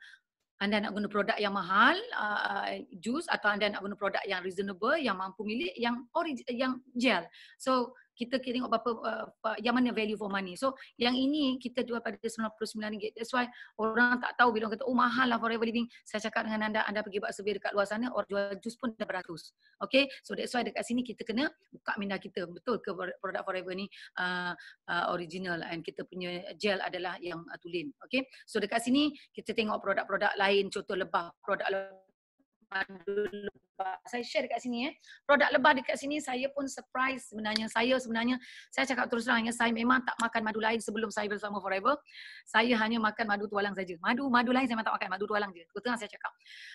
anda nak guna produk yang mahal uh, jus atau anda nak guna produk yang reasonable yang mampu milik yang orig- yang gel so kita kira tengok berapa uh, yang mana value for money. So yang ini kita jual pada RM99. That's why orang tak tahu bila orang kata oh mahal lah forever living. Saya cakap dengan anda, anda pergi buat survey dekat luar sana, orang jual jus pun dah beratus. Okay, so that's why dekat sini kita kena buka minda kita betul ke produk forever ni uh, uh, original and kita punya gel adalah yang uh, tulen. Okay, so dekat sini kita tengok produk-produk lain, contoh lebah, produk lebah madu lebah. Saya share dekat sini ya. Eh. Produk lebah dekat sini saya pun surprise sebenarnya. Saya sebenarnya saya cakap terus terang eh, saya memang tak makan madu lain sebelum saya bersama Forever. Saya hanya makan madu tualang saja. Madu madu lain saya memang tak makan, madu tualang je. Betul saya cakap.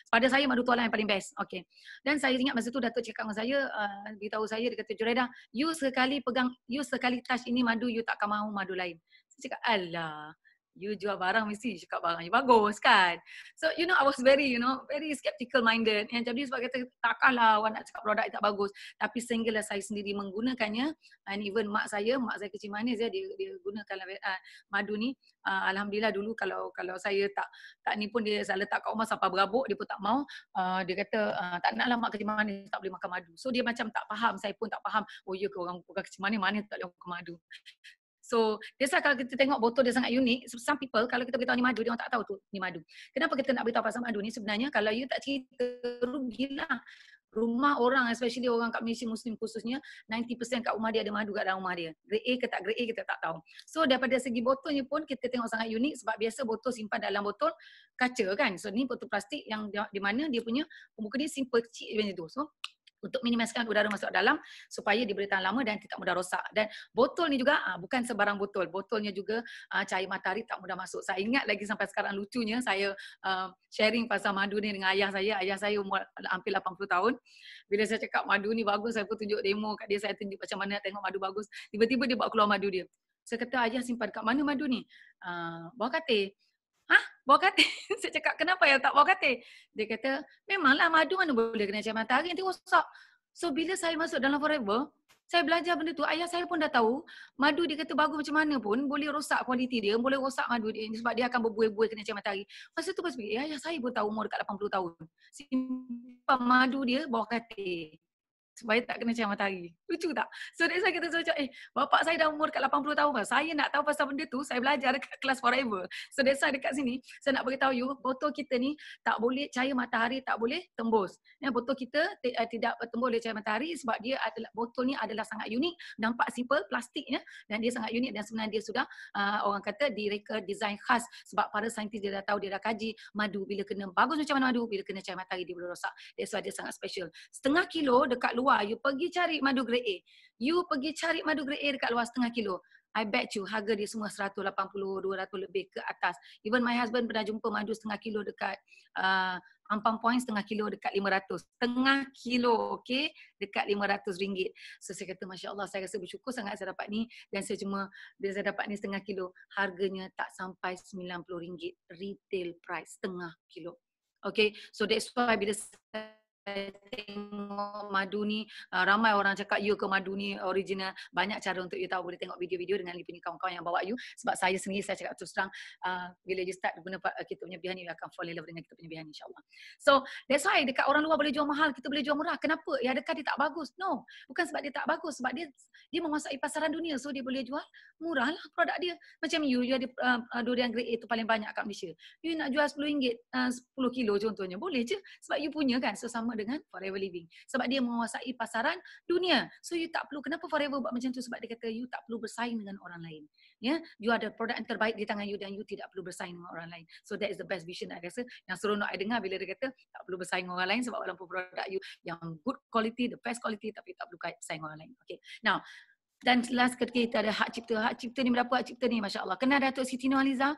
Pada saya madu tualang yang paling best. Okey. Dan saya ingat masa tu Datuk cakap dengan saya, uh, beritahu saya dia kata Jureda, you sekali pegang, you sekali touch ini madu you tak akan mahu madu lain. Saya cakap, Allah you jual barang mesti you cakap barang you bagus kan. So you know I was very you know very skeptical minded and jadi sebab kata takkanlah awak nak cakap produk tak bagus tapi sehinggalah saya sendiri menggunakannya and even mak saya mak saya kecil manis ya, dia dia gunakan uh, madu ni uh, alhamdulillah dulu kalau kalau saya tak tak ni pun dia saya letak kat rumah sampai berabuk dia pun tak mau uh, dia kata uh, tak nak lah mak kecil manis tak boleh makan madu. So dia macam tak faham saya pun tak faham oh ya ke orang orang kecil manis mana tak boleh makan madu. So, biasa kalau kita tengok botol dia sangat unik, so some people kalau kita beritahu ni madu, dia orang tak tahu tu ni madu. Kenapa kita nak beritahu pasal madu ni? Sebenarnya kalau you tak cerita, rugilah. Rumah orang, especially orang kat Malaysia Muslim khususnya, 90% kat rumah dia ada madu kat dalam rumah dia. Grade A ke tak grade A, kita tak tahu. So, daripada segi botolnya pun, kita tengok sangat unik sebab biasa botol simpan dalam botol kaca kan. So, ni botol plastik yang di mana dia punya pembuka dia simple, kecil macam tu. So, untuk minimiskan udara masuk dalam supaya diberi tahan lama dan tidak mudah rosak. Dan botol ni juga ah, bukan sebarang botol. Botolnya juga ah, cahaya matahari tak mudah masuk. Saya ingat lagi sampai sekarang lucunya saya ah, sharing pasal madu ni dengan ayah saya. Ayah saya umur hampir 80 tahun. Bila saya cakap madu ni bagus, saya pun tunjuk demo kat dia. Saya tunjuk macam mana tengok madu bagus. Tiba-tiba dia bawa keluar madu dia. Saya kata, ayah simpan kat mana madu ni? Uh, bawah katil bawa katil. saya cakap, kenapa yang tak bawa katil? Dia kata, memanglah madu mana boleh kena cahaya matahari, nanti rosak. So, bila saya masuk dalam forever, saya belajar benda tu, ayah saya pun dah tahu, madu dia kata bagus macam mana pun, boleh rosak kualiti dia, boleh rosak madu dia, sebab dia akan berbuih-buih kena cahaya matahari. Masa tu, pas fikir, ayah saya pun tahu, umur dekat 80 tahun. Simpan madu dia, bawa katil supaya tak kena cahaya matahari. Lucu tak? So that's why kita macam, eh, bapak saya dah umur dekat 80 tahun lah. Saya nak tahu pasal benda tu, saya belajar dekat kelas forever. So that's why dekat sini, saya nak beritahu you, botol kita ni tak boleh, cahaya matahari tak boleh tembus. Ya, botol kita eh, tidak tembus oleh cahaya matahari sebab dia adalah, botol ni adalah sangat unik, nampak simple, plastiknya, dan dia sangat unik dan sebenarnya dia sudah uh, orang kata direka design khas sebab para saintis dia dah tahu, dia dah kaji madu bila kena bagus macam mana madu, bila kena cahaya matahari dia boleh rosak. That's why dia sangat special. Setengah kilo dekat luar luar, you pergi cari madu grade A. You pergi cari madu grade A dekat luar setengah kilo. I bet you harga dia semua 180, 200 lebih ke atas. Even my husband pernah jumpa madu setengah kilo dekat uh, Ampang Point setengah kilo dekat 500. Setengah kilo, okay? Dekat 500 ringgit. So saya kata, Masya Allah, saya rasa bersyukur sangat saya dapat ni. Dan saya cuma, bila saya dapat ni setengah kilo, harganya tak sampai 90 ringgit. Retail price setengah kilo. Okay, so that's why bila saya tengok madu ni uh, ramai orang cakap you ya ke madu ni original banyak cara untuk you tahu boleh tengok video-video dengan you punya kawan-kawan yang bawa you sebab saya sendiri saya cakap terus terang uh, bila you start guna uh, kita punya bihan you akan fall in love dengan kita punya bihan insyaAllah so that's why dekat orang luar boleh jual mahal kita boleh jual murah kenapa ya dekat dia tak bagus no bukan sebab dia tak bagus sebab dia dia menguasai pasaran dunia so dia boleh jual murah lah produk dia macam you you ada um, uh, durian grade A tu paling banyak kat Malaysia you nak jual RM10 uh, 10 kilo contohnya boleh je sebab you punya kan so sama dengan Forever Living. Sebab dia menguasai pasaran dunia. So you tak perlu, kenapa Forever buat macam tu? Sebab dia kata you tak perlu bersaing dengan orang lain. yeah? You ada produk yang terbaik di tangan you dan you tidak perlu bersaing dengan orang lain. So that is the best vision I rasa. Yang seronok I dengar bila dia kata tak perlu bersaing dengan orang lain sebab walaupun produk you yang good quality, the best quality tapi tak perlu bersaing dengan orang lain. Okay. Now, dan last ketika kita ada hak cipta. Hak cipta ni berapa hak cipta ni? Masya Allah. Kenal Datuk Siti Nualiza?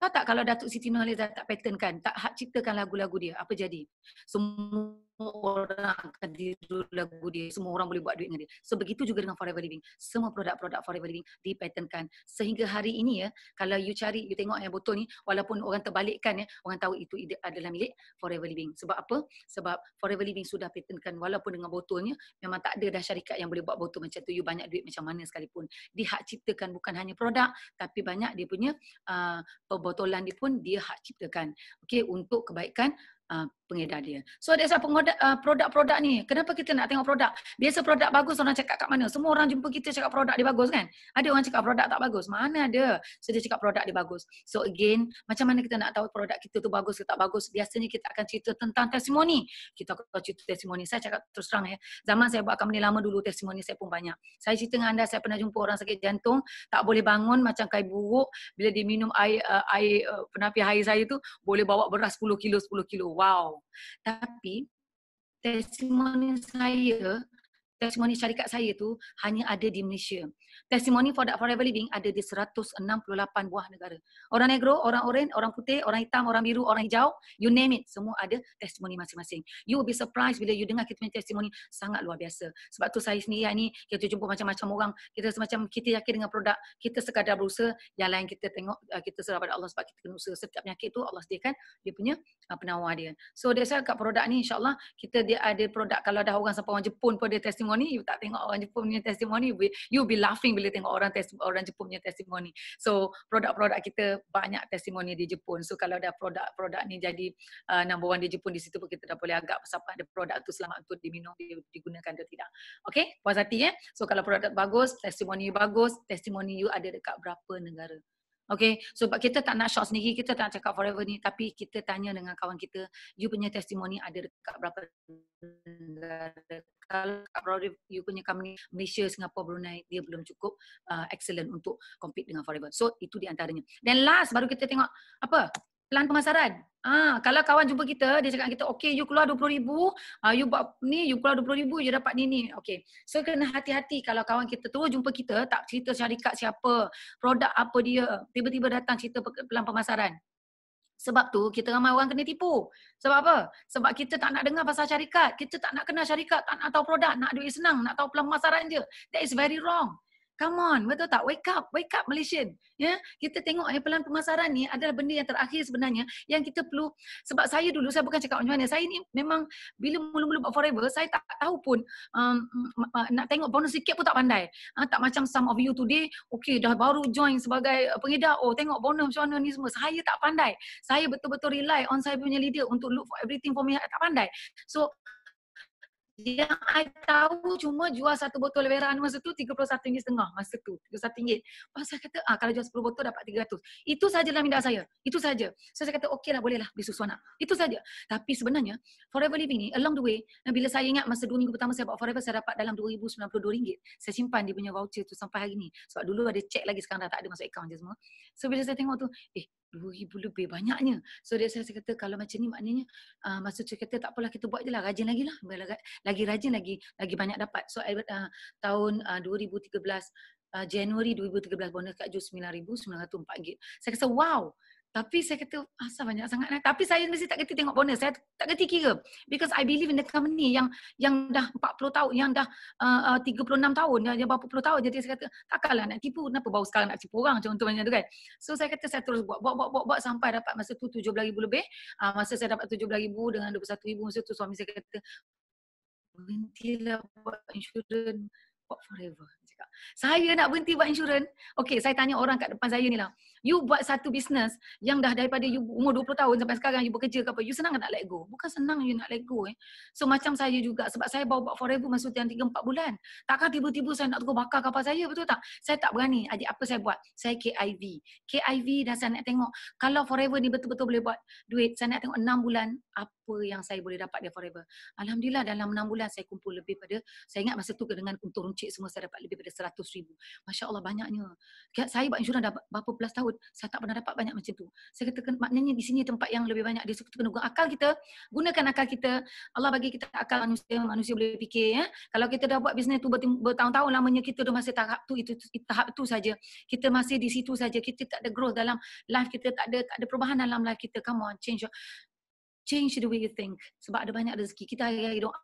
tahu tak kalau Datuk Siti Nurhaliza tak patternkan, tak hak ciptakan lagu-lagu dia, apa jadi? Semua semua orang akan tiru lagu dia. Semua orang boleh buat duit dengan dia. So begitu juga dengan Forever Living. Semua produk-produk Forever Living dipatenkan. Sehingga hari ini ya, kalau you cari, you tengok yang botol ni, walaupun orang terbalikkan ya, orang tahu itu adalah milik Forever Living. Sebab apa? Sebab Forever Living sudah patentkan walaupun dengan botolnya, memang tak ada dah syarikat yang boleh buat botol macam tu. You banyak duit macam mana sekalipun. Dia hak ciptakan bukan hanya produk, tapi banyak dia punya uh, perbotolan dia pun dia hak ciptakan. Okay, untuk kebaikan uh, pengedar dia. So that's why uh, produk-produk ni, kenapa kita nak tengok produk? Biasa produk bagus orang cakap kat mana? Semua orang jumpa kita cakap produk dia bagus kan? Ada orang cakap produk tak bagus. Mana ada? So dia cakap produk dia bagus. So again, macam mana kita nak tahu produk kita tu bagus ke tak bagus? Biasanya kita akan cerita tentang testimoni. Kita akan cerita testimoni. Saya cakap terus terang ya. Zaman saya buat company lama dulu testimoni saya pun banyak. Saya cerita dengan anda, saya pernah jumpa orang sakit jantung, tak boleh bangun macam kai buruk bila diminum air air uh, uh penapi air saya tu boleh bawa beras 10 kilo 10 kilo. Wow. Tapi testimoni saya testimoni syarikat saya tu hanya ada di Malaysia. Testimoni for that forever living ada di 168 buah negara. Orang negro, orang oren, orang putih, orang hitam, orang biru, orang hijau, you name it, semua ada testimoni masing-masing. You will be surprised bila you dengar kita punya testimoni sangat luar biasa. Sebab tu saya sendiri ni kita jumpa macam-macam orang, kita semacam kita yakin dengan produk, kita sekadar berusaha yang lain kita tengok eh, kita serah pada Allah sebab kita kena usaha setiap penyakit tu Allah sediakan dia punya eh, penawar dia. So that's why kat produk ni insyaAllah kita dia ada produk kalau dah orang sampai orang Jepun pun dia testimoni testimoni you tak tengok orang Jepun punya testimoni you be laughing bila tengok orang orang Jepun punya testimoni so produk-produk kita banyak testimoni di Jepun so kalau dah produk-produk ni jadi uh, number one di Jepun di situ pun kita dah boleh agak siapa ada produk tu selamat untuk diminum digunakan atau tidak okay puas hati eh so kalau produk bagus testimoni bagus testimoni you ada dekat berapa negara Okay, sebab so, kita tak nak shock sendiri, kita tak nak cakap forever ni tapi kita tanya dengan kawan kita, you punya testimoni ada dekat berapa Kalau kalau you punya company Malaysia, Singapura, Brunei, dia belum cukup uh, excellent untuk compete dengan forever. So, itu di antaranya. Dan last, baru kita tengok apa? pelan pemasaran. Ah, ha, kalau kawan jumpa kita, dia cakap kita, okay, you keluar RM20,000, uh, ah, you buat ni, you keluar RM20,000, you dapat ni, ni. Okay. So, kena hati-hati kalau kawan kita terus jumpa kita, tak cerita syarikat siapa, produk apa dia, tiba-tiba datang cerita pelan pemasaran. Sebab tu, kita ramai orang kena tipu. Sebab apa? Sebab kita tak nak dengar pasal syarikat. Kita tak nak kenal syarikat, tak nak tahu produk, nak duit senang, nak tahu pelan pemasaran je. That is very wrong. Come on, betul tak? Wake up, wake up Malaysian. Ya, yeah? kita tengok ni pelan pemasaran ni adalah benda yang terakhir sebenarnya yang kita perlu sebab saya dulu saya bukan cakap macam mana. Saya ni memang bila mula-mula buat forever, saya tak tahu pun um, nak tengok bonus sikit pun tak pandai. Ha, tak macam some of you today, Okey, dah baru join sebagai uh, pengedar, oh tengok bonus macam mana ni semua. Saya tak pandai. Saya betul-betul rely on saya punya leader untuk look for everything for me. Tak pandai. So, yang I tahu cuma jual satu botol Vera Anu masa tu RM31 setengah masa tu. RM31. Lepas saya kata, ah kalau jual 10 botol dapat RM300. Itu saja dalam minda saya. Itu saja. So saya kata, okey lah bolehlah beli susu anak. Itu saja. Tapi sebenarnya, Forever Living ni along the way, bila saya ingat masa 2 minggu pertama saya buat Forever, saya dapat dalam RM2,092. Saya simpan dia punya voucher tu sampai hari ni. Sebab dulu ada cek lagi sekarang dah tak ada masuk account je semua. So bila saya tengok tu, eh 2000 lebih banyaknya. So dia saya kata kalau macam ni maknanya uh, masa tu kata tak apalah kita buat je lah rajin lagi lah. Lagi rajin lagi lagi banyak dapat. So I, uh, ah, tahun uh, 2013 uh, Januari 2013 bonus kak kat Jus 9,904 gig. Saya kata wow tapi saya kata, asal banyak sangat. Lah. Tapi saya mesti tak kerti tengok bonus. Saya tak kerti kira. Because I believe in the company yang yang dah 40 tahun, yang dah uh, 36 uh, tahun, yang, yang berapa puluh tahun. Jadi saya kata, takkanlah nak tipu. Kenapa baru sekarang nak tipu orang? Contoh macam tu kan. So saya kata, saya terus buat. Buat, buat, buat, buat sampai dapat masa tu 17 ribu lebih. Uh, masa saya dapat 17 ribu dengan 21 ribu. Masa tu suami saya kata, lah buat insurans. Buat forever cakap, saya nak berhenti buat insurans. Okay, saya tanya orang kat depan saya ni lah. You buat satu bisnes yang dah daripada you umur 20 tahun sampai sekarang you bekerja ke apa, you senang nak let go? Bukan senang you nak let go eh. So macam saya juga sebab saya bawa buat forever masa yang 3-4 bulan. Takkan tiba-tiba saya nak tukar bakar kapal saya betul tak? Saya tak berani. Adik apa saya buat? Saya KIV. KIV dah saya nak tengok kalau forever ni betul-betul boleh buat duit, saya nak tengok 6 bulan apa yang saya boleh dapat dia forever. Alhamdulillah dalam 6 bulan saya kumpul lebih pada saya ingat masa tu dengan untung runcit semua saya dapat lebih pada ada 100 ribu. Masya Allah banyaknya. Saya buat insurans dah berapa belas tahun, saya tak pernah dapat banyak macam tu. Saya kata maknanya di sini tempat yang lebih banyak. Dia suka kena guna akal kita, gunakan akal kita. Allah bagi kita akal manusia, manusia boleh fikir. Ya? Kalau kita dah buat bisnes tu bertahun-tahun lamanya, kita dah masih tahap tu, itu, tahap tu saja. Kita masih di situ saja. Kita tak ada growth dalam life kita, tak ada tak ada perubahan dalam life kita. Come on, change your change the way you think. Sebab ada banyak rezeki. Kita hari-hari doa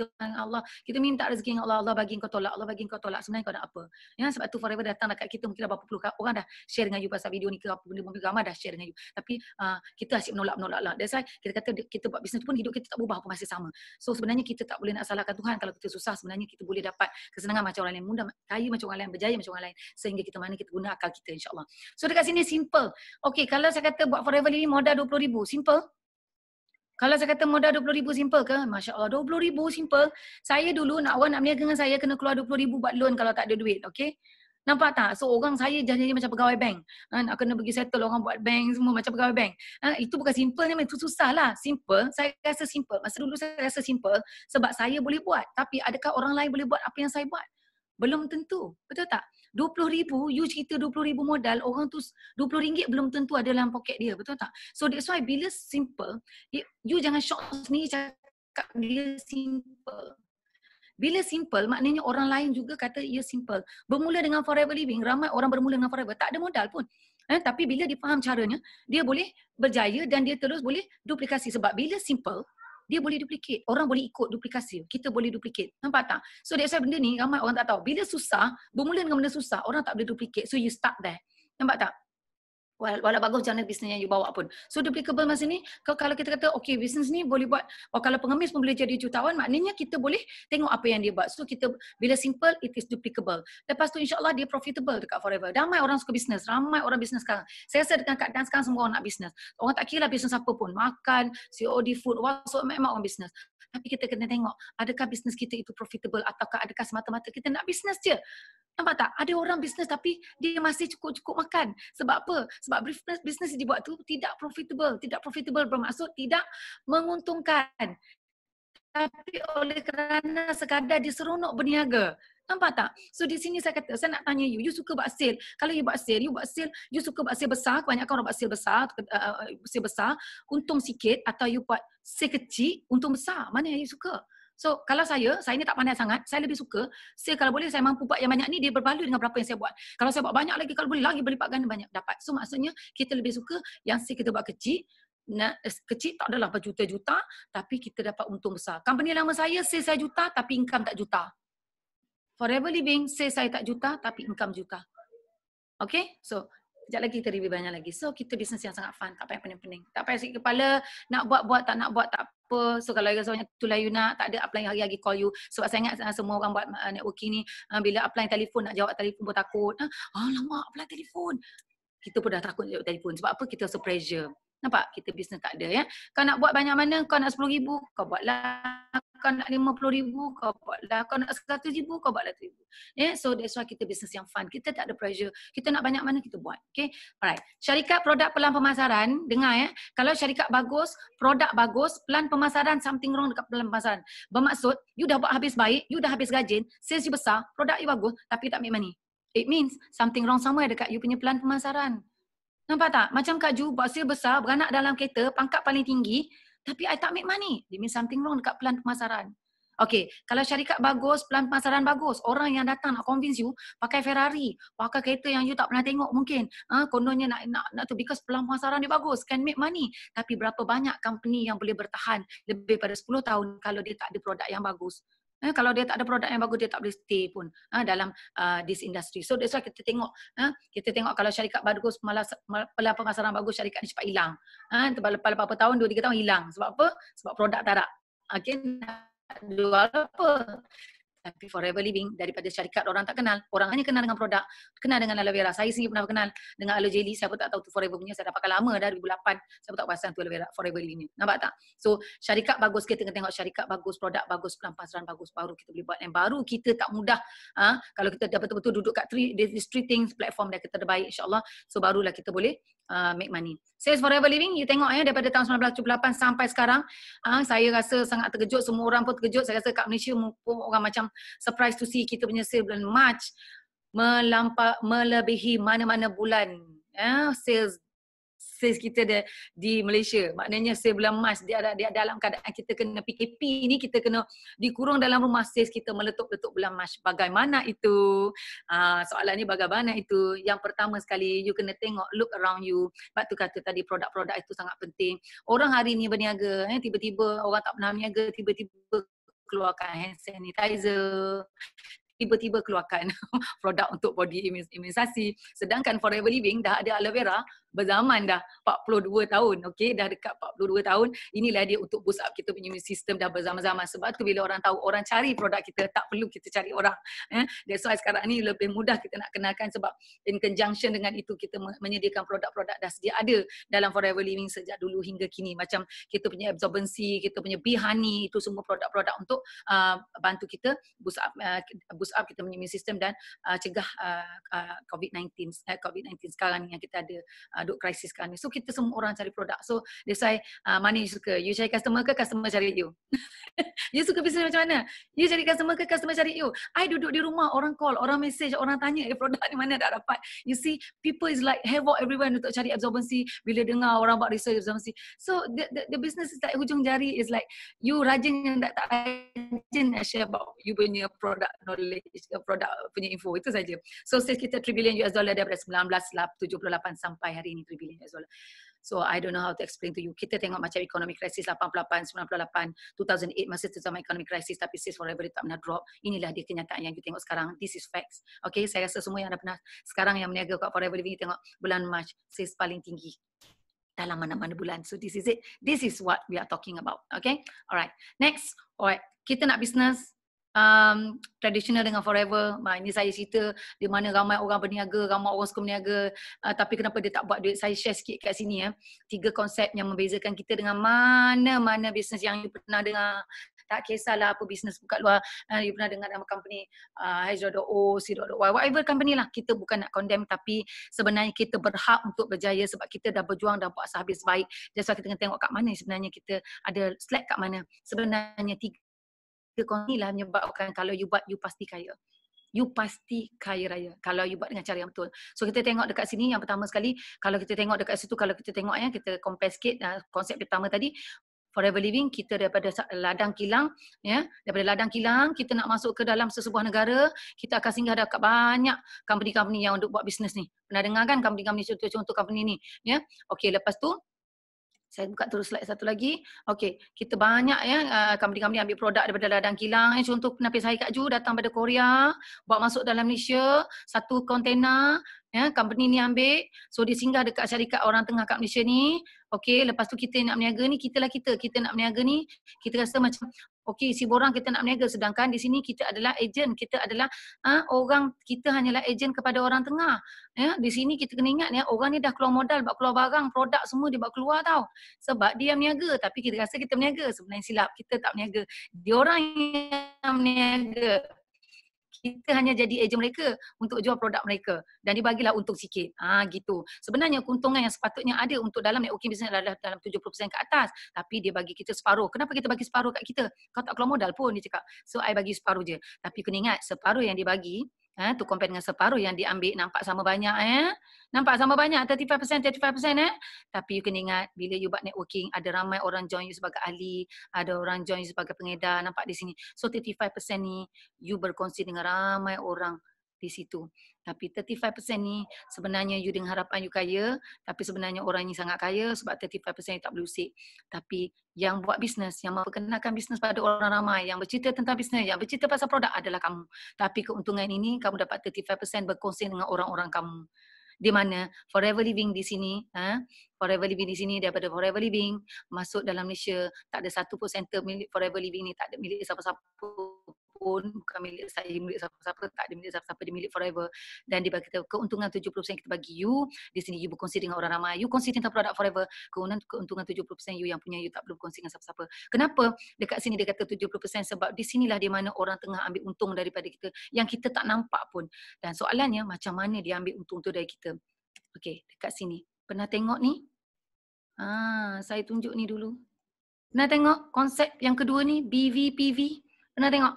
dengan Allah. Kita minta rezeki dengan Allah, Allah bagi kau tolak, Allah bagi kau tolak. Sebenarnya kau nak apa? Ya, sebab tu forever datang dekat kita mungkin dah berapa puluh orang dah share dengan you pasal video ni ke apa benda mungkin ramai dah share dengan you. Tapi uh, kita asyik menolak-menolak lah. That's why kita kata kita buat bisnes pun hidup kita tak berubah pun masih sama. So sebenarnya kita tak boleh nak salahkan Tuhan kalau kita susah sebenarnya kita boleh dapat kesenangan macam orang lain mudah, kaya macam orang lain, berjaya macam orang lain sehingga kita mana kita guna akal kita insyaAllah. So dekat sini simple. Okay kalau saya kata buat forever ni modal RM20,000 simple. Kalau saya kata modal 20 ribu simple ke? Masya Allah, 20 ribu simple. Saya dulu nak orang nak berniaga dengan saya, kena keluar 20 ribu buat loan kalau tak ada duit. Okay? Nampak tak? So orang saya jadi macam pegawai bank. Ha, nak kena pergi settle orang buat bank semua macam pegawai bank. Ha, itu bukan simple ni, itu susah lah. Simple, saya rasa simple. Masa dulu saya rasa simple sebab saya boleh buat. Tapi adakah orang lain boleh buat apa yang saya buat? Belum tentu. Betul tak? RM20,000, you cerita RM20,000 modal, orang tu RM20 belum tentu ada dalam poket dia, betul tak? So that's why bila simple, you jangan shock sendiri cakap dia simple. Bila simple, maknanya orang lain juga kata ia simple. Bermula dengan forever living, ramai orang bermula dengan forever, tak ada modal pun. Eh, tapi bila dia faham caranya, dia boleh berjaya dan dia terus boleh duplikasi. Sebab bila simple, dia boleh duplicate. Orang boleh ikut duplikasi. Kita boleh duplicate. Nampak tak? So that's why benda ni ramai orang tak tahu. Bila susah, bermula dengan benda susah, orang tak boleh duplicate. So you start there. Nampak tak? walau bagus jangan bisnes yang you bawa pun. So duplicable masa ni, kalau kita kata okay bisnes ni boleh buat, oh, kalau pengemis pun boleh jadi jutawan, maknanya kita boleh tengok apa yang dia buat. So kita bila simple, it is duplicable. Lepas tu insyaAllah dia profitable dekat forever. Ramai orang suka bisnes, ramai orang bisnes sekarang. Saya rasa dengan Kak Dan sekarang semua orang nak bisnes. Orang tak kira lah bisnes apa pun, makan, COD food, whatsoever, memang orang bisnes. Tapi kita kena tengok adakah bisnes kita itu profitable ataukah adakah semata-mata kita nak bisnes je. Nampak tak? Ada orang bisnes tapi dia masih cukup-cukup makan. Sebab apa? sebab bisnes yang dibuat tu tidak profitable tidak profitable bermaksud tidak menguntungkan tapi oleh kerana sekadar diseronok berniaga Nampak tak? So di sini saya kata, saya nak tanya you, you suka buat sale. Kalau you buat sale, you buat sale, you suka buat sale besar, kebanyakan orang buat sale besar, uh, sale besar, untung sikit atau you buat sale kecil, untung besar. Mana yang you suka? So kalau saya, saya ni tak pandai sangat, saya lebih suka saya kalau boleh saya mampu buat yang banyak ni dia berbaloi dengan berapa yang saya buat. Kalau saya buat banyak lagi kalau boleh lagi berlipat ganda banyak dapat. So maksudnya kita lebih suka yang saya kita buat kecil nak eh, kecil tak adalah berjuta-juta tapi kita dapat untung besar. Company lama saya sales saya juta tapi income tak juta. Forever living sales saya tak juta tapi income juta. Okay, so sekejap lagi kita review banyak lagi. So kita bisnes yang sangat fun, tak payah pening-pening. Tak payah sikit kepala, nak buat-buat, tak nak buat, tak apa. So kalau you rasa banyak tu lah you nak, tak ada apply yang hari-hari call you. Sebab saya ingat eh, semua orang buat eh, networking ni, eh, bila apply telefon, nak jawab telefon pun takut. Ah, alamak, apply telefon. Kita pun dah takut jawab telefon. Sebab apa kita rasa pressure. Nampak? Kita bisnes tak ada ya. Kau nak buat banyak mana? Kau nak 10 ribu? Kau buatlah. Kau nak 50 ribu? Kau buatlah. Kau nak 100 ribu? Kau buatlah 1 ribu. Yeah? So that's why kita bisnes yang fun. Kita tak ada pressure. Kita nak banyak mana kita buat. Okay? Alright. Syarikat produk pelan pemasaran. Dengar ya. Kalau syarikat bagus, produk bagus, pelan pemasaran something wrong dekat pelan pemasaran. Bermaksud, you dah buat habis baik, you dah habis gajin, sales you besar, produk you bagus, tapi tak make money. It means something wrong somewhere dekat you punya pelan pemasaran. Nampak tak? Macam Kak Ju, buat saya besar, beranak dalam kereta, pangkat paling tinggi, tapi I tak make money. There something wrong dekat pelan pemasaran. Okay, kalau syarikat bagus, pelan pemasaran bagus, orang yang datang nak convince you, pakai Ferrari, pakai kereta yang you tak pernah tengok mungkin, ha, kononnya nak, nak, nak tu, because pelan pemasaran dia bagus, can make money. Tapi berapa banyak company yang boleh bertahan lebih pada 10 tahun kalau dia tak ada produk yang bagus? Eh, kalau dia tak ada produk yang bagus, dia tak boleh stay pun eh, dalam uh, this industry. So that's why kita tengok, eh, kita tengok kalau syarikat bagus, malah malah pemasaran bagus, syarikat ni cepat hilang. Eh, lepas, lepas beberapa tahun, dua, tiga tahun hilang. Sebab apa? Sebab produk tak ada. Okay, nak jual apa? tapi forever living daripada syarikat orang tak kenal orang hanya kenal dengan produk kenal dengan aloe vera saya sendiri pernah kenal dengan aloe jelly siapa tak tahu tu forever punya saya dah pakai lama dah 2008 siapa tak pasang tu aloe vera forever living nampak tak so syarikat bagus kita tengah tengok syarikat bagus produk bagus pelan pasaran bagus baru kita boleh buat yang baru kita tak mudah ha? kalau kita dapat betul-betul duduk kat three, these three things platform dah kita terbaik insyaAllah so barulah kita boleh uh, make money Sales Forever Living, you tengok ya, daripada tahun 1978 sampai sekarang, ha, saya rasa sangat terkejut, semua orang pun terkejut. Saya rasa kat Malaysia pun orang macam surprise to see kita punya sale bulan March melampa melebihi mana-mana bulan ya sales sales kita di, di Malaysia. Maknanya sales bulan March dia ada dia dalam keadaan kita kena PKP ni kita kena dikurung dalam rumah sales kita meletup-letup bulan March Bagaimana itu? uh, ah, soalan ni bagaimana itu? Yang pertama sekali you kena tengok look around you. Sebab tu kata tadi produk-produk itu sangat penting. Orang hari ni berniaga, eh, tiba-tiba orang tak pernah berniaga, tiba-tiba keluarkan hand sanitizer tiba-tiba keluarkan produk untuk body imunisasi sedangkan forever living dah ada aloe vera berzaman dah 42 tahun okey dah dekat 42 tahun inilah dia untuk boost up kita punya sistem dah berzaman-zaman sebab tu bila orang tahu orang cari produk kita tak perlu kita cari orang eh that's why sekarang ni lebih mudah kita nak kenalkan sebab in conjunction dengan itu kita menyediakan produk-produk dah sedia ada dalam forever living sejak dulu hingga kini macam kita punya absorbency kita punya bee honey itu semua produk-produk untuk uh, bantu kita boost up uh, boost up kita punya sistem dan uh, cegah uh, uh, covid-19 uh, covid-19 sekarang ni yang kita ada uh, uh, krisis kan, So kita semua orang cari produk. So that's say uh, money you suka. You cari customer ke customer cari you? you suka bisnes macam mana? You cari customer ke customer cari you? I duduk di rumah, orang call, orang message, orang tanya eh, produk ni mana tak dapat. You see, people is like all everyone untuk cari absorbency bila dengar orang buat research absorbency. So the, the, the business is like hujung jari is like you rajin yang tak, tak rajin share about you punya product knowledge, uh, product punya info. Itu saja. So sales kita 3 billion US dollar daripada 1978 lah, sampai hari ini 3 billion US dollar. So I don't know how to explain to you. Kita tengok macam economic crisis 88, 98, 2008 masa tu sama economic crisis tapi sis forever tak pernah drop. Inilah dia kenyataan yang kita tengok sekarang. This is facts. Okay, saya rasa semua yang dah pernah sekarang yang meniaga kat forever living tengok bulan March, sis paling tinggi dalam mana-mana bulan. So this is it. This is what we are talking about. Okay, alright. Next, alright. Kita nak business, um, traditional dengan forever. Ha, ini saya cerita di mana ramai orang berniaga, ramai orang suka berniaga. Uh, tapi kenapa dia tak buat duit? Saya share sikit kat sini. ya. Tiga konsep yang membezakan kita dengan mana-mana bisnes yang you pernah dengar. Tak kisahlah apa bisnes buka luar. Uh, you pernah dengar nama company uh, Hydro.O, C.Y, whatever company lah. Kita bukan nak condemn tapi sebenarnya kita berhak untuk berjaya sebab kita dah berjuang, dah buat sehabis baik. Jadi kita tengok kat mana sebenarnya kita ada slack kat mana. Sebenarnya tiga cerita kau ni lah menyebabkan kalau you buat, you pasti kaya. You pasti kaya raya kalau you buat dengan cara yang betul. So kita tengok dekat sini yang pertama sekali, kalau kita tengok dekat situ, kalau kita tengok ya, kita compare sikit uh, konsep pertama tadi, forever living kita daripada ladang kilang ya daripada ladang kilang kita nak masuk ke dalam sesebuah negara kita akan singgah ada banyak company-company yang untuk buat bisnes ni pernah dengar kan company-company contoh-contoh company ni ya Okay, lepas tu saya buka terus slide satu lagi. Okey, kita banyak ya eh, company-company ambil produk daripada ladang kilang. Contoh penapis saya Kak Ju datang pada Korea, bawa masuk dalam Malaysia, satu kontena ya company ni ambil. So dia singgah dekat syarikat orang tengah kat Malaysia ni. Okey, lepas tu kita nak berniaga ni, kita lah kita. Kita nak berniaga ni, kita rasa macam Okey, si borang kita nak berniaga sedangkan di sini kita adalah ejen, kita adalah ha, orang kita hanyalah ejen kepada orang tengah. Ya, di sini kita kena ingat ya, orang ni dah keluar modal, buat keluar barang, produk semua dia buat keluar tau. Sebab dia berniaga tapi kita rasa kita berniaga sebenarnya silap, kita tak berniaga. Dia orang yang berniaga kita hanya jadi ejen mereka untuk jual produk mereka dan dibagilah untung sikit. Ah ha, gitu. Sebenarnya keuntungan yang sepatutnya ada untuk dalam networking business adalah dalam 70% ke atas. Tapi dia bagi kita separuh. Kenapa kita bagi separuh kat kita? Kau tak keluar modal pun dia cakap. So, I bagi separuh je. Tapi kena ingat, separuh yang dia bagi, eh, to compare dengan separuh yang diambil nampak sama banyak eh. Nampak sama banyak 35% 35% eh. Tapi you kena ingat bila you buat networking ada ramai orang join you sebagai ahli, ada orang join you sebagai pengedar nampak di sini. So 35% ni you berkongsi dengan ramai orang di situ. Tapi 35% ni sebenarnya you dengan harapan you kaya, tapi sebenarnya orang ni sangat kaya sebab 35% you tak boleh usik. Tapi yang buat bisnes, yang memperkenalkan bisnes pada orang ramai, yang bercerita tentang bisnes, yang bercerita pasal produk adalah kamu. Tapi keuntungan ini kamu dapat 35% berkongsi dengan orang-orang kamu. Di mana Forever Living di sini, ha? Forever Living di sini daripada Forever Living masuk dalam Malaysia, tak ada satu pun center milik Forever Living ni, tak ada milik siapa-siapa pun bukan milik saya milik siapa-siapa tak dia milik siapa-siapa dia milik forever dan dia bagi kita keuntungan 70% kita bagi you di sini you berkongsi dengan orang ramai you kongsi tentang produk forever keuntungan keuntungan 70% you yang punya you tak perlu berkongsi dengan siapa-siapa kenapa dekat sini dia kata 70% sebab di sinilah di mana orang tengah ambil untung daripada kita yang kita tak nampak pun dan soalannya macam mana dia ambil untung tu dari kita okey dekat sini pernah tengok ni ha saya tunjuk ni dulu Pernah tengok konsep yang kedua ni BVPV? Pernah tengok?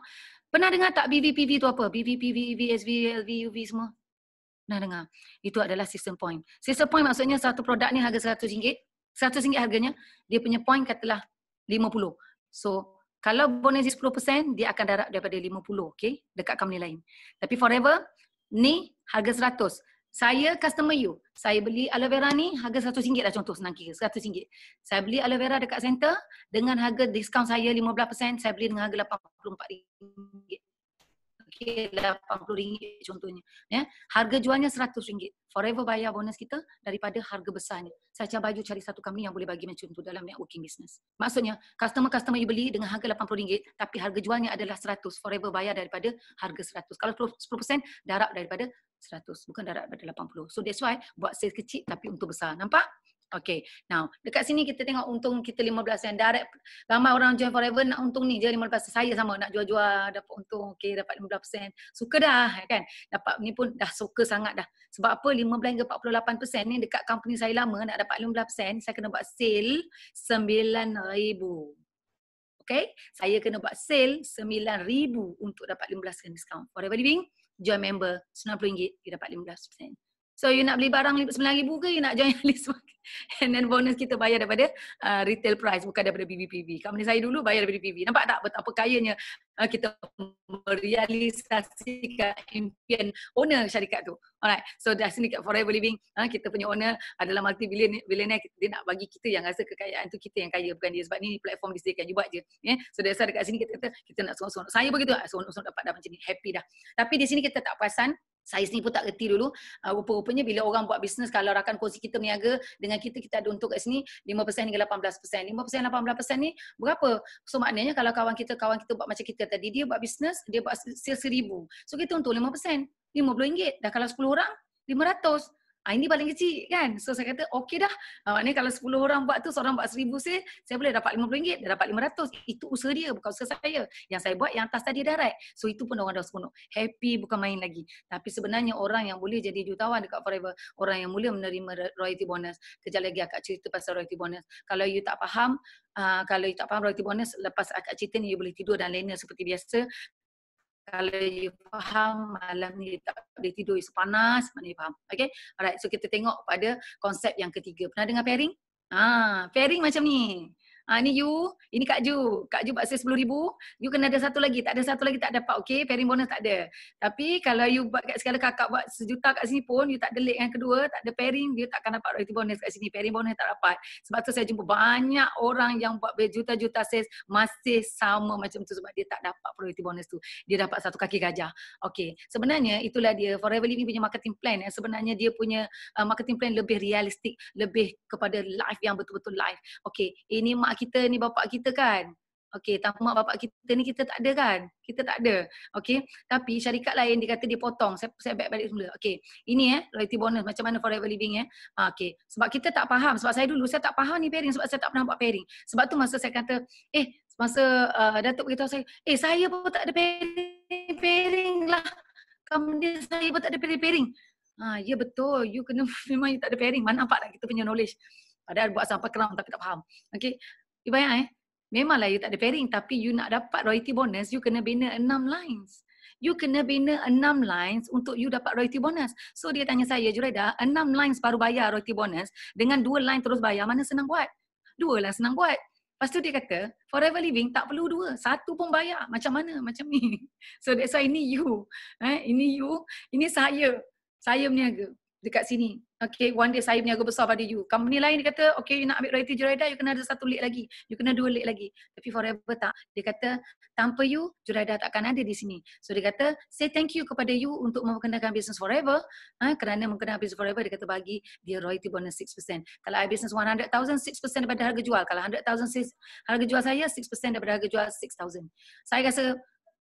Pernah dengar tak BVPV tu apa? BVPV, VSV, LVUV semua? Pernah dengar? Itu adalah system point. System point maksudnya satu produk ni harga RM100. RM100 harganya, dia punya point katalah RM50. So, kalau bonus 10%, dia akan darab daripada 50, okay? Dekat company lain. Tapi forever, ni harga 100 saya customer you. Saya beli aloe vera ni harga RM100 lah contoh senang kira. RM100. Saya beli aloe vera dekat center dengan harga diskaun saya 15%. Saya beli dengan harga RM84. Okay, RM80 contohnya. Ya? Harga jualnya RM100. Forever bayar bonus kita daripada harga besar ni. Saya cakap baju cari satu company yang boleh bagi macam tu dalam networking business. Maksudnya, customer-customer you beli dengan harga RM80 tapi harga jualnya adalah RM100. Forever bayar daripada harga RM100. Kalau 10%, darab daripada 100 bukan darat pada 80 so that's why buat sales kecil tapi untung besar nampak Okay, now dekat sini kita tengok untung kita 15 sen direct Ramai orang join forever nak untung ni je 15 sen Saya sama nak jual-jual dapat untung Okay, dapat 15 sen Suka dah eh, kan Dapat ni pun dah suka sangat dah Sebab apa 15 hingga 48 persen ni dekat company saya lama Nak dapat 15 sen saya kena buat sale 9 ribu Okay, saya kena buat sale 9 ribu untuk dapat 15 sen discount Forever living, join member RM90 kita dapat 15%. So you nak beli barang RM9,000 ke you nak join list market? And then bonus kita bayar daripada uh, retail price bukan daripada BBPV. Kat saya dulu bayar daripada BBPV. Nampak tak betapa kayanya uh, kita merealisasikan impian owner syarikat tu. Alright, so dah sini kat Forever Living, uh, kita punya owner adalah multi-billionaire. Dia nak bagi kita yang rasa kekayaan tu kita yang kaya bukan dia. Sebab ni platform disediakan, you buat je. Yeah? So dari saya dekat sini kita kata kita nak sorong-sorong. Saya begitu, ah, sorong-sorong dapat dah macam ni, happy dah. Tapi di sini kita tak perasan saya sendiri pun tak reti dulu. Ah, rupa-rupanya bila orang buat bisnes, kalau rakan kongsi kita meniaga dengan kita, kita ada untuk kat sini 5% hingga 18%. 5% 18% ni berapa? So maknanya kalau kawan kita, kawan kita buat macam kita tadi, dia buat bisnes, dia buat sales seribu. So kita untung 5%. RM50. Dah kalau 10 orang, 500. Ah, ini paling kecil kan. So saya kata okey dah. Ah, maknanya kalau sepuluh orang buat tu, seorang buat seribu sale, saya boleh dapat lima 50 dia dapat lima ratus. Itu usaha dia, bukan usaha saya. Yang saya buat, yang atas tadi direct. So itu pun orang dah sepenuh. Happy bukan main lagi. Tapi sebenarnya orang yang boleh jadi jutawan dekat Forever, orang yang mula menerima royalty bonus. Kejap lagi akak cerita pasal royalty bonus. Kalau you tak faham, Uh, kalau you tak faham royalty bonus, lepas akak cerita ni you boleh tidur dan lena seperti biasa kalau you faham malam ni tak boleh tidur you panas mana you faham okey alright so kita tengok pada konsep yang ketiga pernah dengar pairing ha pairing macam ni Ha, ni you, ini Kak Ju. Kak Ju baksa RM10,000. You kena ada satu lagi. Tak ada satu lagi tak dapat. Okey, pairing bonus tak ada. Tapi kalau you buat kat sekali kakak buat sejuta kat sini pun, you tak ada late yang kedua, tak ada pairing, tak takkan dapat royalty bonus kat sini. Pairing bonus tak dapat. Sebab tu saya jumpa banyak orang yang buat berjuta-juta sales masih sama macam tu sebab dia tak dapat royalty bonus tu. Dia dapat satu kaki gajah. Okey, sebenarnya itulah dia. Forever Living punya marketing plan. Yang eh, sebenarnya dia punya uh, marketing plan lebih realistik, lebih kepada life yang betul-betul life. Okey, ini mak mak kita ni bapak kita kan. Okey, tanpa mak bapak kita ni kita tak ada kan? Kita tak ada. Okey, tapi syarikat lain dia kata dia potong. Saya, saya back balik semula. Okey, ini eh, loyalty bonus macam mana forever living eh. Ha, Okey, sebab kita tak faham. Sebab saya dulu, saya tak faham ni pairing sebab saya tak pernah buat pairing. Sebab tu masa saya kata, eh, masa uh, Datuk beritahu saya, eh, saya pun tak ada pairing, pairing lah. Kamu dia saya pun tak ada pairing, pairing. Ha, ya betul, you kena memang you tak ada pairing. Mana nampak lah kita punya knowledge. Padahal buat sampai kerang tapi tak faham. Okey, You bayang eh. Memanglah you tak ada pairing tapi you nak dapat royalty bonus, you kena bina enam lines. You kena bina enam lines untuk you dapat royalty bonus. So dia tanya saya, Juraida, enam lines baru bayar royalty bonus dengan dua lines terus bayar, mana senang buat? Dua lah senang buat. Lepas tu dia kata, forever living tak perlu dua. Satu pun bayar. Macam mana? Macam ni. So that's why ini you. Eh? Ini you. Ini saya. Saya berniaga dekat sini. Okay, one day saya berniaga besar pada you. Company lain dia kata, okay you nak ambil royalty Juraida, you kena ada satu lead lagi. You kena dua lead lagi. Tapi forever tak. Dia kata, tanpa you, Juraida tak akan ada di sini. So dia kata, say thank you kepada you untuk memperkenalkan business forever. Ha, kerana memperkenalkan business forever, dia kata bagi dia royalty bonus 6%. Kalau I business 100,000, 6% daripada harga jual. Kalau 100,000, harga jual saya, 6% daripada harga jual 6,000. Saya rasa,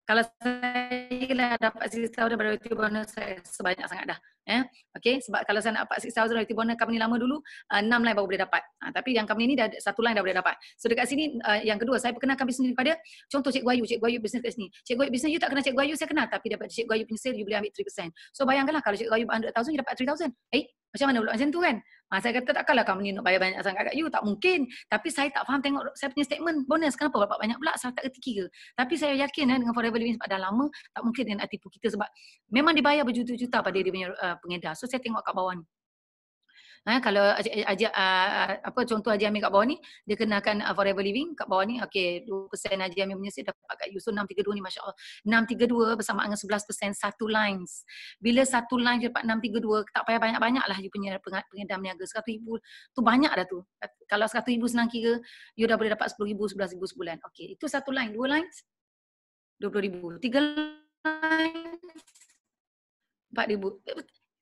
kalau saya lah dapat 6,000 daripada royalty bonus, saya sebanyak sangat dah. Eh? Okay? Sebab kalau saya nak dapat 6,000 dari Tibuana company lama dulu, uh, 6 line baru boleh dapat. Uh, tapi yang company ni dah satu line lah dah boleh dapat. So dekat sini, uh, yang kedua, saya perkenalkan bisnes ni pada, contoh Cikgu Ayu, Cikgu Ayu bisnes kat sini. Cikgu Ayu bisnes, you tak kenal Cikgu Ayu, saya kenal. Tapi dapat Cikgu Ayu punya sale, you boleh ambil 3%. So bayangkanlah kalau Cikgu Ayu 100,000, you dapat 3,000. Eh, macam mana pula macam tu kan? Ha, saya kata takkanlah company nak bayar banyak sangat kat you, tak mungkin. Tapi saya tak faham tengok saya punya statement bonus, kenapa dapat banyak pula, saya tak ketika. Tapi saya yakin eh, dengan Forever Living sebab dah lama, tak mungkin dia nak tipu kita sebab memang dibayar berjuta-juta pada dia punya uh, pengedar. So saya tengok kat bawah ni. Ha, kalau aja eh, ah, ah, apa contoh Haji Amir kat bawah ni, dia kenakan uh, Forever Living kat bawah ni, okey 2% Haji Amir punya sip dapat kat you. So 632 ni Masya Allah. 632 bersama dengan 11% satu lines. Bila satu line je dapat 632, tak payah banyak-banyak lah you punya pengedam niaga. 100 ribu tu banyak dah tu. Kalau 100 ribu senang kira, you dah boleh dapat 10 ribu, 11 ribu sebulan. Okey, itu satu line. Dua lines, 20 ribu. Tiga lines, 4 ribu.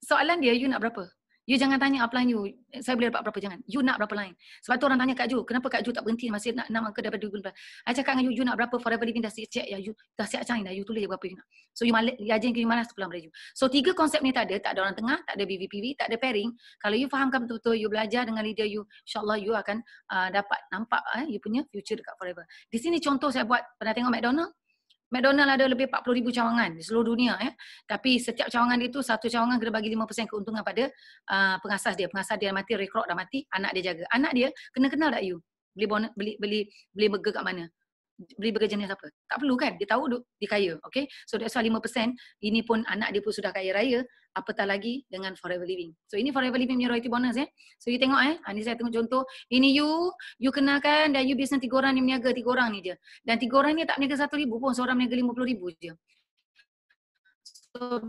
Soalan dia, you nak berapa? You jangan tanya apa line you. Eh, saya boleh dapat berapa jangan. You nak berapa line. Sebab tu orang tanya Kak Ju, kenapa Kak Ju tak berhenti masih nak nak angka daripada 2000. Saya cakap dengan you, you nak berapa forever living dah siap check ya you. Dah siap sign dah you tulis berapa you nak. So you malas, you ajin ke mana sepulang pada So tiga konsep ni tak ada, tak ada orang tengah, tak ada BVPV, tak ada pairing. Kalau you fahamkan betul-betul, you belajar dengan leader you, insyaAllah you akan uh, dapat nampak eh, you punya future dekat forever. Di sini contoh saya buat, pernah tengok McDonald's? McDonald ada lebih ribu cawangan di seluruh dunia ya. Tapi setiap cawangan itu satu cawangan kena bagi 5% keuntungan pada uh, pengasas dia. Pengasas dia mati, rekrut dah mati, anak dia jaga. Anak dia kena kenal tak you? Beli, bonus, beli beli beli burger kat mana? beri bekerja jenis apa. Tak perlu kan? Dia tahu duk, dia kaya. Okay? So that's why 5% ini pun anak dia pun sudah kaya raya. Apatah lagi dengan forever living. So ini forever living punya royalty bonus eh. So you tengok eh. Ini ah, saya tengok contoh. Ini you. You kenalkan dan you biasanya tiga orang ni meniaga. Tiga orang ni je. Dan tiga orang ni tak meniaga satu ribu pun. Seorang meniaga lima puluh ribu je. So,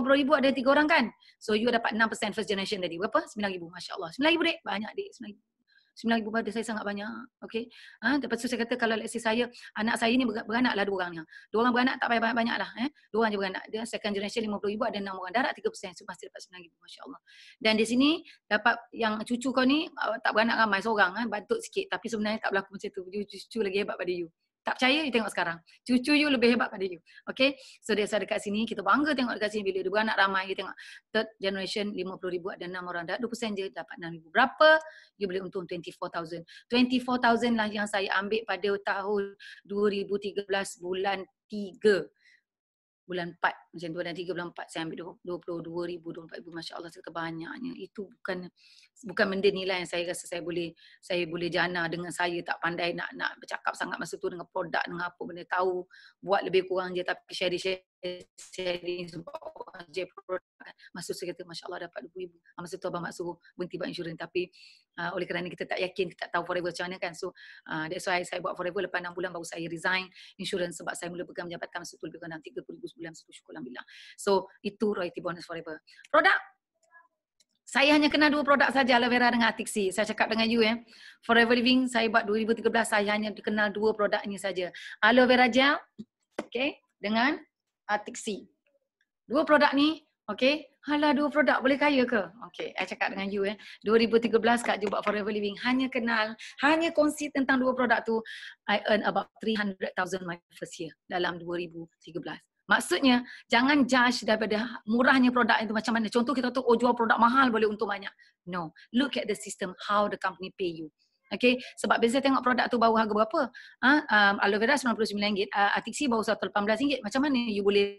puluh ribu ada tiga orang kan? So, you dapat enam 6% first generation tadi. Berapa? sembilan ribu Masya Allah. sembilan ribu dek. Banyak dek. RM9,000 sembilan ibu saya sangat banyak. Okay, Ha, lepas tu saya kata kalau let's say saya anak saya ni beranak lah dua orang ni. Dua orang beranak tak payah banyak-banyak lah eh. Dua orang je beranak. Dia second generation 50 ibu ada enam orang. Darat 3% so pasti dapat sembilan ibu masya-Allah. Dan di sini dapat yang cucu kau ni uh, tak beranak ramai seorang eh bantut sikit tapi sebenarnya tak berlaku macam tu. Cucu, cucu lagi hebat pada you. Tak percaya, you tengok sekarang. Cucu you lebih hebat pada you. Okay? So, dia dekat sini. Kita bangga tengok dekat sini. Bila dia beranak ramai, you tengok. Third generation, 50 ribu ada enam orang. Dah 20% je, dapat 6 ribu. Berapa? You boleh untung 24,000. 24,000 lah yang saya ambil pada tahun 2013, bulan 3 bulan 4 macam 2 dan 3 bulan 4 saya ambil 22,000 24,000 masya-Allah sangat banyaknya itu bukan bukan benda nilai yang saya rasa saya boleh saya boleh jana dengan saya tak pandai nak nak bercakap sangat masa tu dengan produk dengan apa benda tahu buat lebih kurang je tapi share share sharing sebuah J product masa saya kata masya-Allah dapat 20000 ah, masa tu abang mak suruh berhenti buat insurans tapi uh, oleh kerana kita tak yakin kita tak tahu forever macam mana kan so uh, that's why saya buat forever lepas 6 bulan baru saya resign insurans sebab saya mula pegang jabatan masa tu lebih kurang 30000 sebulan satu syukur alhamdulillah so itu royalty bonus forever produk saya hanya kenal dua produk saja Aloe Vera dengan Atixi. Saya cakap dengan you ya. Eh. Forever Living saya buat 2013 saya hanya kenal dua produk ini saja. Aloe Vera Gel okay, dengan uh, ah, Tixi. Dua produk ni, okay. Alah, dua produk boleh kaya ke? Okay, saya cakap dengan you eh. 2013 Kak Ju buat Forever Living. Hanya kenal, hanya kongsi tentang dua produk tu. I earn about 300,000 my first year dalam 2013. Maksudnya, jangan judge daripada murahnya produk itu macam mana. Contoh kita tu, oh jual produk mahal boleh untung banyak. No. Look at the system, how the company pay you. Okay, sebab biasa tengok produk tu bau harga berapa. Ha? Um, aloe vera RM99, uh, Atixi bawah RM118. Macam mana you boleh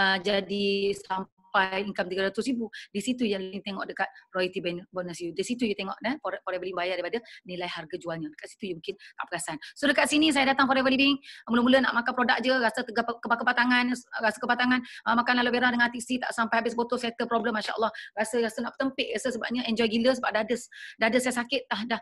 uh, jadi sampai mencapai income RM300,000 di situ yang you tengok dekat royalty bonus you di situ you tengok nah, forever living bayar daripada nilai harga jualnya dekat situ you mungkin tak perasan so dekat sini saya datang forever living mula-mula nak makan produk je rasa kebakar tangan rasa kebakar tangan ah, makan aloe vera dengan tiksi tak sampai habis botol settle problem masya Allah rasa rasa nak tempik rasa sebabnya enjoy gila sebab dada dada saya sakit dah dah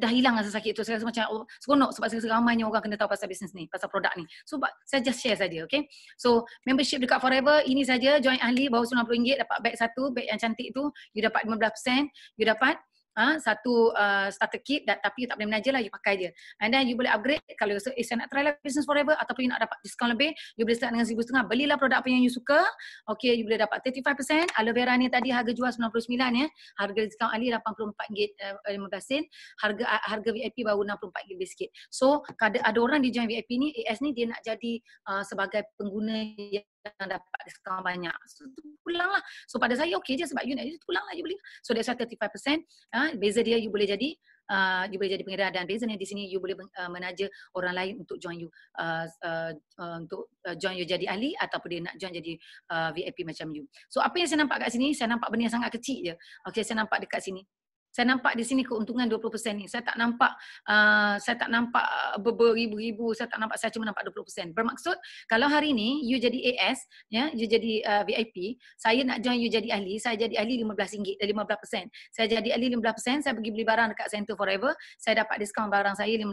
dah hilang rasa sakit tu. Saya rasa macam oh, seronok sebab saya rasa ramainya orang kena tahu pasal bisnes ni, pasal produk ni. So, but, saya just share saja, okay? So, membership dekat Forever, ini saja join ahli, bawah RM90, dapat bag satu, bag yang cantik tu, you dapat 15%, you dapat Ha, satu uh, starter kit that, tapi you tak boleh menaja lah you pakai je and then you boleh upgrade kalau you so, nak try lah business forever ataupun you nak dapat diskaun lebih you boleh start dengan RM1,500 belilah produk apa yang you suka okay you boleh dapat 35% aloe vera ni tadi harga jual RM99 ya harga diskaun Ali RM84.15 uh, eh, eh, harga ah, harga VIP baru RM64 lebih sikit so ada, ada orang di join VIP ni AS ni dia nak jadi uh, sebagai pengguna yang yang dapat diskaun banyak. So, tu pulang lah. So, pada saya okey je sebab you nak tu pulang lah, you boleh. So, that's why 35%. Uh, beza dia, you boleh jadi uh, you boleh jadi pengedar dan bezanya di sini you boleh uh, menaja orang lain untuk join you uh, uh, uh, untuk uh, join you jadi ahli ataupun dia nak join jadi uh, VIP macam you. So apa yang saya nampak kat sini, saya nampak benda yang sangat kecil je. Okay, saya nampak dekat sini saya nampak di sini keuntungan 20% ni. Saya tak nampak uh, saya tak nampak uh, beribu-ribu, saya tak nampak saya cuma nampak 20%. Bermaksud kalau hari ni you jadi AS, ya, yeah, you jadi uh, VIP, saya nak join you jadi ahli, saya jadi ahli RM15 dari 15%. Saya jadi ahli 15%, saya pergi beli barang dekat Center Forever, saya dapat diskaun barang saya 15%,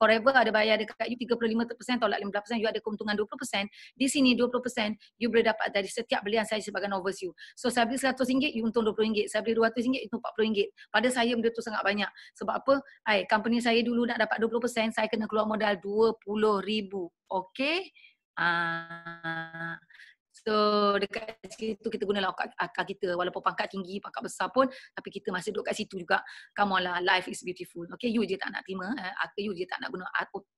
forever ada bayar dekat you 35% tolak 15% you ada keuntungan 20% di sini 20% you boleh dapat dari setiap belian saya sebagai novus you so saya beli RM100 you untung RM20 saya beli RM200 itu RM40 pada saya benda tu sangat banyak sebab apa I, company saya dulu nak dapat 20% saya kena keluar modal RM20,000 okay uh, So dekat situ kita guna lah akal ah, kita walaupun pangkat tinggi, pangkat besar pun tapi kita masih duduk kat situ juga. Come on lah, life is beautiful. Okay, you je tak nak terima. Eh? You je tak nak guna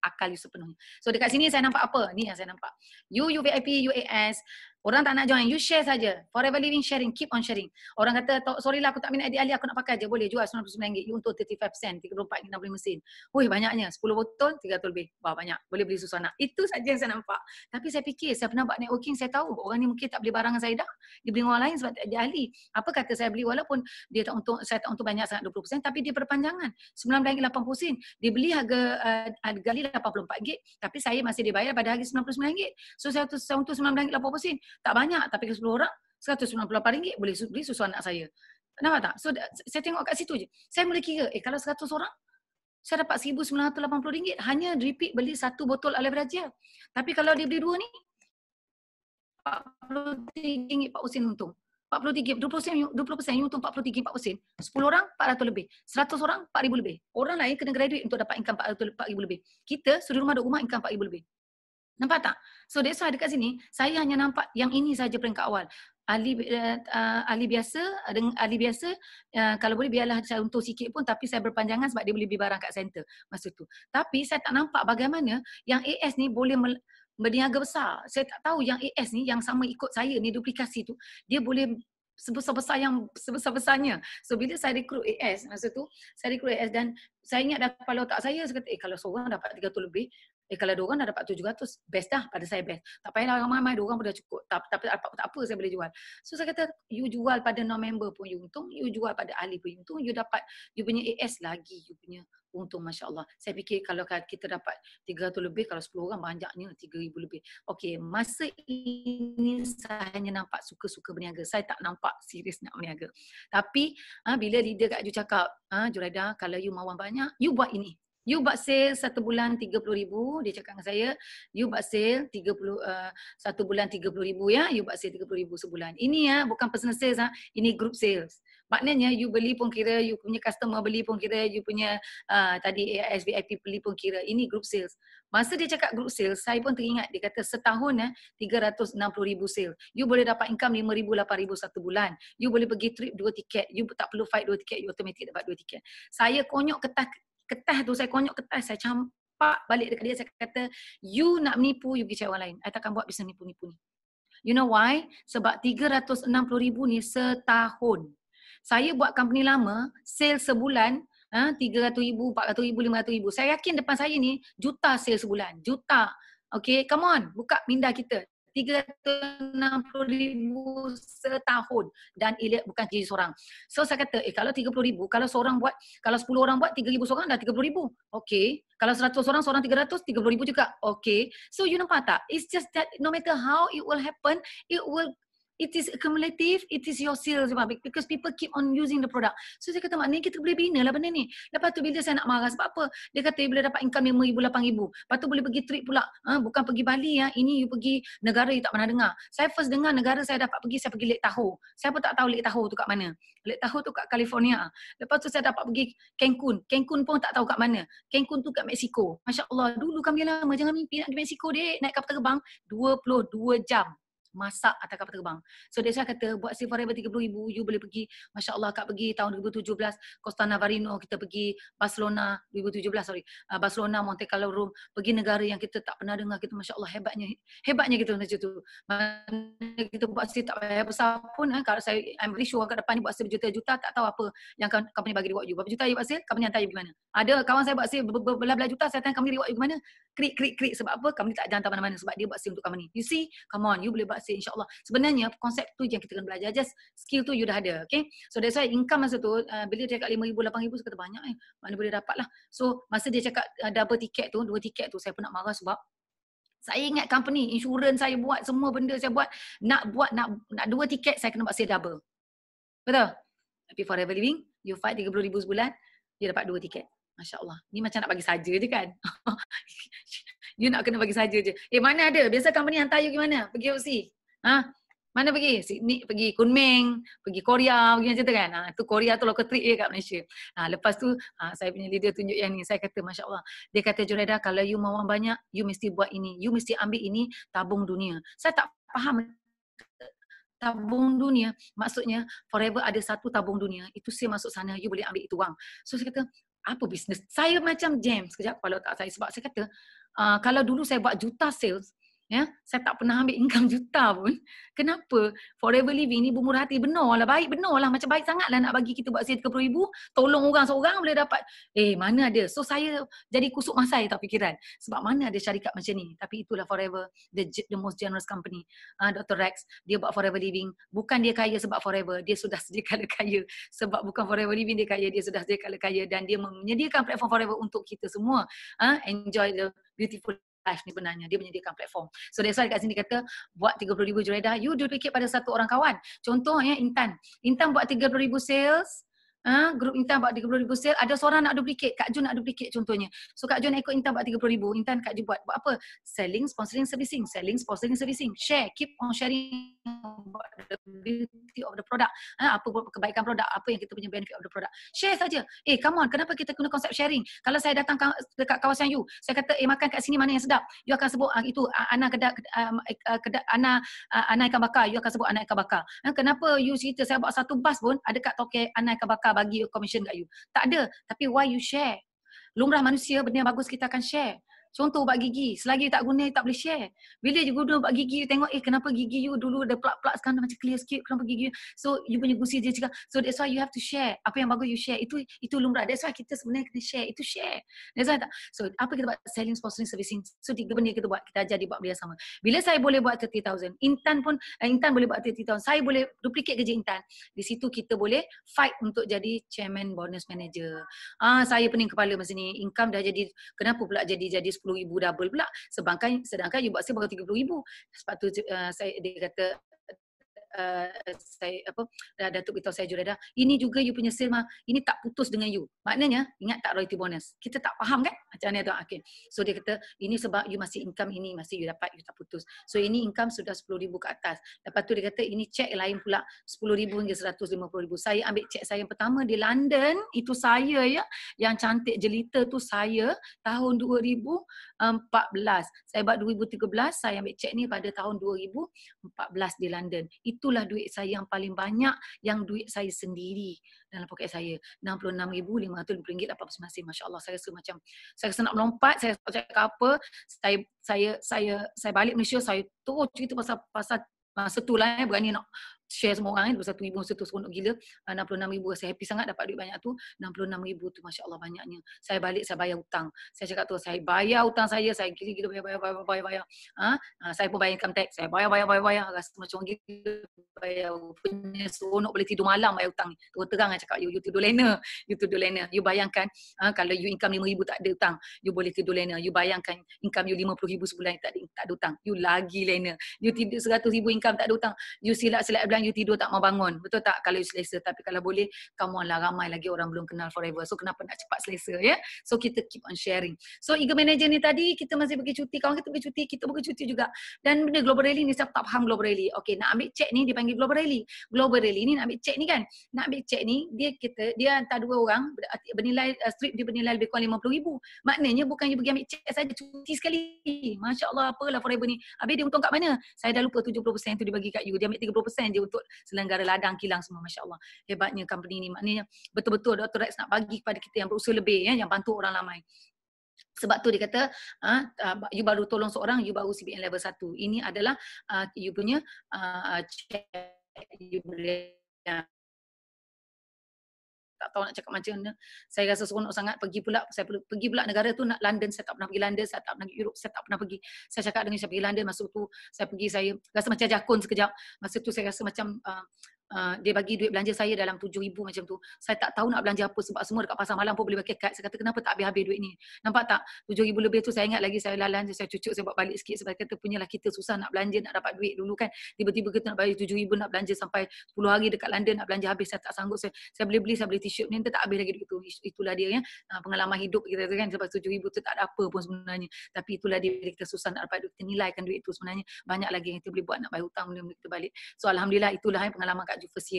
akal you sepenuhnya. So dekat sini saya nampak apa? Ni yang saya nampak. You, UVIP, UAS, Orang tak nak join, you share saja. Forever living sharing, keep on sharing. Orang kata, sorry lah aku tak minat Ali, aku nak pakai aja Boleh jual RM99, you untuk 35%, 34, 65 mesin. Wih banyaknya, 10 botol, 300 lebih. Wah banyak, boleh beli susu anak. Itu saja yang saya nampak. Tapi saya fikir, saya pernah buat networking, saya tahu orang ni mungkin tak beli barang saya dah. Dia beli orang lain sebab tak ada Ali. Apa kata saya beli walaupun dia tak untung, saya tak untung banyak sangat 20%, tapi dia berpanjangan. RM98.80, dia beli harga uh, gali 84 gig, tapi saya masih dibayar pada harga RM99. So saya, saya untung RM98.80 tak banyak tapi ke 10 orang RM198 boleh beli susu anak saya. Kenapa tak? So saya tengok kat situ je. Saya mula kira, eh kalau 100 orang saya dapat RM1,980 hanya repeat beli satu botol aloe vera gel. Tapi kalau dia beli dua ni, RM43.40 untung. 43, 20% you untung 43, 40%. 10 orang, 400 lebih. 100 orang, 4,000 lebih. Orang lain kena graduate untuk dapat income 400, 4,000 lebih. Kita, suri rumah, duduk rumah, income 4,000 lebih. Nampak tak? So that's why dekat sini saya hanya nampak yang ini saja peringkat awal. Ahli uh, ahli biasa eh, dengan ahli biasa uh, kalau boleh biarlah saya untung sikit pun tapi saya berpanjangan sebab dia boleh beli barang kat center masa tu. Tapi saya tak nampak bagaimana yang AS ni boleh mel- berniaga besar. Saya tak tahu yang AS ni yang sama ikut saya ni duplikasi tu dia boleh sebesar-besar yang sebesar-besarnya. So bila saya rekrut AS masa tu, saya rekrut AS dan saya ingat dah kepala otak saya saya kata eh kalau seorang dapat 300 lebih, Eh kalau dua orang dah dapat 700, best dah pada saya best. Tak payahlah ramai-ramai dua orang pun dah cukup. Tak tak, tak, tak, tak apa saya boleh jual. So saya kata you jual pada non member pun you untung, you jual pada ahli pun you untung, you dapat you punya AS lagi you punya untung masya-Allah. Saya fikir kalau kita dapat tiga 300 lebih kalau sepuluh orang banyaknya ribu lebih. okay masa ini saya hanya nampak suka-suka berniaga. Saya tak nampak serius nak berniaga. Tapi ha, bila dia kat you cakap, ha, ah, Juraida, kalau you mahu banyak, you buat ini. You buat sale satu bulan RM30,000, dia cakap dengan saya, you buat sale 30, uh, satu bulan RM30,000 ya, you buat sale RM30,000 sebulan. Ini ya, bukan personal sales, ha? ini group sales. Maknanya you beli pun kira, you punya customer beli pun kira, you punya uh, tadi AIS VIP beli pun kira, ini group sales. Masa dia cakap group sales, saya pun teringat, dia kata setahun ya, RM360,000 sale. You boleh dapat income RM5,000, RM8,000 satu bulan. You boleh pergi trip dua tiket, you tak perlu fight dua tiket, you automatic dapat dua tiket. Saya konyok ketak, kertas tu saya konyok kertas saya campak balik dekat dia saya kata you nak menipu you pergi cari orang lain saya takkan buat bisnes menipu-nipu ni you know why sebab 360,000 ni setahun saya buat company lama sale sebulan ha, 300 ribu 400 saya yakin depan saya ni juta sale sebulan juta Okay, come on, buka minda kita. RM360,000 setahun dan ia bukan kerja seorang. So saya kata, eh kalau RM30,000, kalau seorang buat, kalau 10 orang buat, RM3,000 seorang dah RM30,000. Okay. Kalau 100 orang, seorang RM300,000, RM30,000 juga. Okay. So you nampak tak? It's just that no matter how it will happen, it will it is accumulative, it is your sales because people keep on using the product. So saya kata, ni kita boleh bina lah benda ni. Lepas tu bila saya nak marah sebab apa? Dia kata, you boleh dapat income yang RM5,000, rm Lepas tu boleh pergi trip pula. Ha? Bukan pergi Bali, ya. ini you pergi negara you tak pernah dengar. Saya first dengar negara saya dapat pergi, saya pergi Lake Tahoe. Saya pun tak tahu Lake Tahoe tu kat mana. Lake Tahoe tu kat California. Ah. Lepas tu saya dapat pergi Cancun. Cancun pun tak tahu kat mana. Cancun tu kat Mexico. Masya Allah, dulu kami lama. Jangan mimpi nak pergi Mexico, dek. Naik kapal terbang, 22 jam masak atas kapal terbang. So dia saya kata buat safe forever 30,000 you boleh pergi Masya Allah kak pergi tahun 2017 Costa Navarino kita pergi Barcelona 2017 sorry ah, Barcelona Monte Carlo Rome pergi negara yang kita tak pernah dengar kita Masya Allah hebatnya hebatnya kita macam tu. Mana kita buat safe tak payah besar pun eh, kalau saya I'm really sure kat depan ni buat sejuta juta tak tahu apa yang company bagi reward you. Berapa juta you buat safe company hantar you bagaimana? Ada kawan saya buat safe belah belah juta saya tanya company reward you bagaimana? Krik krik krik sebab apa kamu tak jangan mana-mana sebab dia buat baksi untuk kamu ni you see come on you boleh buat baksi insyaallah sebenarnya konsep tu yang kita kena belajar just skill tu you dah ada okay so that's why income masa tu uh, bila dia cakap 5000 8000 saya kata banyak eh mana boleh dapat lah so masa dia cakap uh, double tiket tu dua tiket tu saya pun nak marah sebab saya ingat company insurans saya buat semua benda saya buat nak buat nak nak dua tiket saya kena buat baksi double betul tapi forever living you fight 30000 sebulan dia dapat dua tiket Masya Allah. Ni macam nak bagi saja je kan? you nak kena bagi saja je. Eh mana ada? Biasa company hantar you gimana? Pergi OC. Ha? Mana pergi? Sydney, pergi Kunming, pergi Korea, pergi macam tu kan? Ha, tu Korea tu local trip je kat Malaysia. Ha, lepas tu, ha, saya punya leader tunjuk yang ni. Saya kata, Masya Allah. Dia kata, Juraida, kalau you mahu banyak, you mesti buat ini. You mesti ambil ini, tabung dunia. Saya tak faham tabung dunia maksudnya forever ada satu tabung dunia itu saya masuk sana you boleh ambil itu wang so saya kata apa bisnes? Saya macam jam sekejap kalau tak saya sebab saya kata, uh, kalau dulu saya buat juta sales, ya saya tak pernah ambil income juta pun kenapa forever living ni bermurah hati benar lah baik benar lah macam baik sangat lah nak bagi kita buat sihir 30000 tolong orang seorang boleh dapat eh mana ada so saya jadi kusuk masai tak fikiran sebab mana ada syarikat macam ni tapi itulah forever the, the most generous company uh, ah, Dr. Rex dia buat forever living bukan dia kaya sebab forever dia sudah sedia kala kaya sebab bukan forever living dia kaya dia sudah sedia kala kaya dan dia menyediakan platform forever untuk kita semua uh, enjoy the beautiful life ni benarnya dia menyediakan platform. So that's why dekat sini kata buat 30,000 jeredah you duplicate pada satu orang kawan. Contohnya Intan. Intan buat 30,000 sales, ha, grup Intan buat RM30,000 sale, ada seorang nak duplicate, Kak Jun nak duplicate contohnya. So Kak Jun ikut Intan buat RM30,000, Intan Kak Jun buat, buat apa? Selling, sponsoring, servicing. Selling, sponsoring, servicing. Share, keep on sharing about the beauty of the product. Ha, apa kebaikan produk, apa yang kita punya benefit of the product. Share saja. Eh, come on, kenapa kita guna konsep sharing? Kalau saya datang dekat kawasan you, saya kata, eh makan kat sini mana yang sedap? You akan sebut, ah, itu, ah, Ana kedai, kedai, ah, eh, ah Ana, ah, Ana ikan bakar, you akan sebut anak ikan bakar. Ha, kenapa you cerita, saya buat satu bas pun, ada kat toke anak ikan bakar lah bagi commission kat you. Tak ada. Tapi why you share? Lumrah manusia benda yang bagus kita akan share. Contoh ubat gigi, selagi tak guna tak boleh share. Bila you guna ubat gigi, you tengok eh kenapa gigi you dulu ada plak-plak sekarang macam clear sikit, kenapa gigi you. So you punya gusi dia cakap, so that's why you have to share. Apa yang bagus you share, itu itu lumrah. That's why kita sebenarnya kena share, itu share. That's why tak. So apa kita buat selling, sponsoring, servicing. So tiga benda kita buat, kita ajar dia buat benda sama. Bila saya boleh buat 30,000, Intan pun, eh, Intan boleh buat 30,000, saya boleh duplicate kerja Intan. Di situ kita boleh fight untuk jadi chairman bonus manager. Ah saya pening kepala masa ni, income dah jadi, kenapa pula jadi jadi RM10,000 double pula sedangkan sedangkan you buat sale baru RM30,000 sebab tu uh, saya, dia kata Eh, saya apa eh, Datuk kita saya Jureda ini juga you punya silma ini tak putus dengan you maknanya ingat tak royalty bonus kita tak faham kan macam ni tu okay. so dia kata ini sebab you masih income ini masih you dapat you tak putus so ini income sudah 10000 ke atas lepas tu dia kata ini cek lain pula 10000 hingga 150000 saya ambil cek saya yang pertama di London itu saya ya yang cantik jelita tu saya tahun 2014 saya buat 2013 saya ambil cek ni pada tahun 2014 di London itu itulah duit saya yang paling banyak yang duit saya sendiri dalam poket saya. RM66,500.89. Masya Allah, saya rasa macam saya rasa nak melompat, saya tak cakap apa. Saya, saya, saya, saya balik Malaysia, saya terus cerita pasal, pasal masa tu lah eh, berani nak share semua orang kan sebab satu ribu satu seronok gila ah, uh, 66 ribu saya happy sangat dapat duit banyak tu 66 ribu tu masya Allah banyaknya saya balik saya bayar hutang saya cakap tu saya bayar hutang saya saya gila gila bayar bayar bayar bayar, bayar, bayar. Ha? Uh, ah, saya pun bayar income tax saya bayar bayar bayar bayar rasa macam orang gila bayar punya seronok boleh tidur malam bayar hutang tu terang saya lah cakap you, you tidur lena you tidur lena you bayangkan uh, kalau you income RM5,000 tak ada hutang you boleh tidur lena you bayangkan income you RM50,000 sebulan tak ada, tak ada hutang you lagi lena you tidur RM100,000 income tak ada hutang you silap-silap belanja you tidur tak mau bangun. Betul tak kalau you selesa? Tapi kalau boleh, kamu lah ramai lagi orang belum kenal forever. So kenapa nak cepat selesa ya? So kita keep on sharing. So ego manager ni tadi, kita masih pergi cuti. Kawan kita pergi cuti, kita pergi cuti juga. Dan benda global rally ni, siapa tak faham global rally. Okay, nak ambil check ni, dia panggil global rally. Global rally ni nak ambil check ni kan? Nak ambil check ni, dia kita dia hantar dua orang, bernilai eh, strip dia bernilai lebih kurang RM50,000. Maknanya bukan you pergi ambil check saja cuti sekali. Masya Allah, apalah forever ni. Habis dia untung kat mana? Saya dah lupa 70% tu dia bagi kat you. Dia ambil 30% je untuk selenggara ladang kilang semua Masya Allah hebatnya company ni maknanya betul-betul Dr. Rex nak bagi kepada kita yang berusaha lebih ya, yang bantu orang ramai sebab tu dia kata ah, ah, you baru tolong seorang you baru CBN level 1 ini adalah ah, you punya check you boleh tak tahu nak cakap macam mana. Saya rasa seronok sangat pergi pula. Saya pergi pula negara tu nak London. Saya tak pernah pergi London. Saya tak pernah pergi Europe. Saya tak pernah pergi. Saya cakap dengan saya pergi London. Masa tu saya pergi saya rasa macam jakun sekejap. Masa tu saya rasa macam uh, Ah, dia bagi duit belanja saya dalam RM7,000 macam tu. Saya tak tahu nak belanja apa sebab semua dekat pasar malam pun boleh pakai kad. Saya kata kenapa tak habis-habis duit ni. Nampak tak? RM7,000 lebih tu saya ingat lagi saya lalan, saya cucuk, saya bawa balik sikit. Sebab kata lah kita susah nak belanja, nak dapat duit dulu kan. Tiba-tiba kita nak bayar RM7,000 nak belanja sampai 10 hari dekat London nak belanja habis. Saya tak sanggup. Saya, saya boleh beli, saya beli t-shirt ni. Tak habis lagi duit tu. Itulah dia ya. Ah, pengalaman hidup kita kan. Sebab RM7,000 tu tak ada apa pun sebenarnya. Tapi itulah dia kita susah nak dapat duit. Kita nilaikan duit tu sebenarnya. Banyak lagi yang kita boleh buat nak bayar hutang, boleh kita balik. So Alhamdulillah itulah ya, pengalaman Kak baju first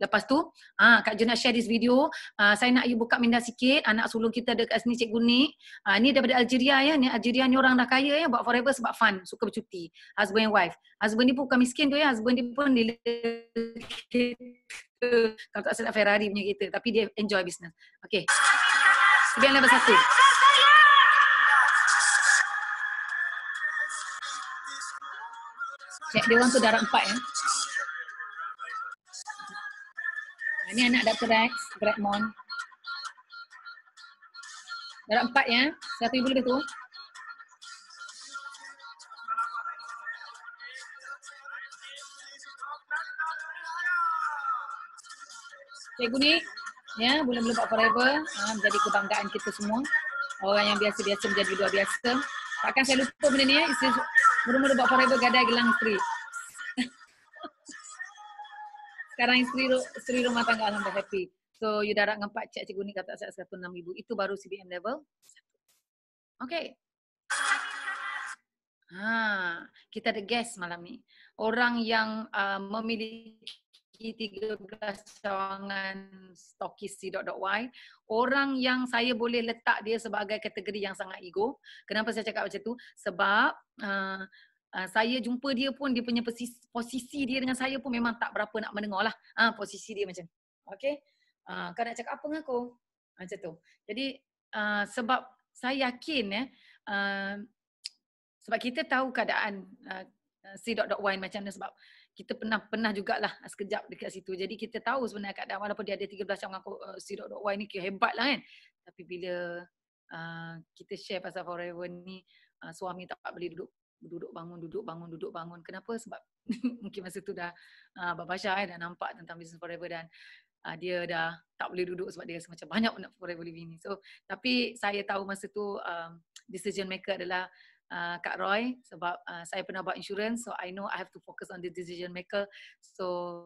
Lepas tu, ah, Kak Jo share this video. Ha, saya nak you buka minda sikit. Anak sulung kita dekat kat sini, Cikgu Ni. Ha, ni daripada Algeria ya. Ni Algeria ni orang dah kaya ya. Buat forever sebab fun. Suka bercuti. Husband and wife. Husband ni pun bukan miskin tu ya. Husband ni pun dia kalau tak salah Ferrari punya kereta. Tapi dia enjoy business. Okay. Sebiang level satu. Dia orang tu darah empat ya. Eh. Ah, ni anak Dr. Rex, mon. Darab empat ya, satu ibu lebih tu. Cikgu ni, ya, boleh melupak forever, ha, menjadi kebanggaan kita semua. Orang yang biasa-biasa menjadi dua biasa. Takkan saya lupa benda ni ya, isteri murah-murah buat forever gadai gelang street sekarang isteri isteri rumah tangga alhamdulillah happy. So you darat dengan pak cik cikgu ni kata saya satu enam ibu. Itu baru CBN level. Okay. Ha, kita ada guest malam ni. Orang yang uh, memiliki 13 cawangan stokis.y. Orang yang saya boleh letak dia sebagai kategori yang sangat ego. Kenapa saya cakap macam tu? Sebab uh, Ah, saya jumpa dia pun dia punya posisi, posisi dia dengan saya pun memang tak berapa nak mendengar lah ha, posisi dia macam okay ha, ah, kau nak cakap apa dengan aku macam tu jadi uh, sebab saya yakin ya eh, uh, sebab kita tahu keadaan uh, si dot dot wine macam ni sebab kita pernah pernah jugalah sekejap dekat situ jadi kita tahu sebenarnya keadaan walaupun dia ada 13 orang aku uh, si dot dot wine ni kira hebat lah kan tapi bila uh, kita share pasal forever ni uh, suami tak boleh duduk duduk bangun duduk bangun duduk bangun kenapa sebab mungkin masa tu dah uh, Abang Basha eh, dah nampak tentang business forever dan uh, dia dah tak boleh duduk sebab dia rasa macam banyak nak forever living ni so tapi saya tahu masa tu um, decision maker adalah uh, Kak Roy sebab uh, saya pernah buat insurance so I know I have to focus on the decision maker so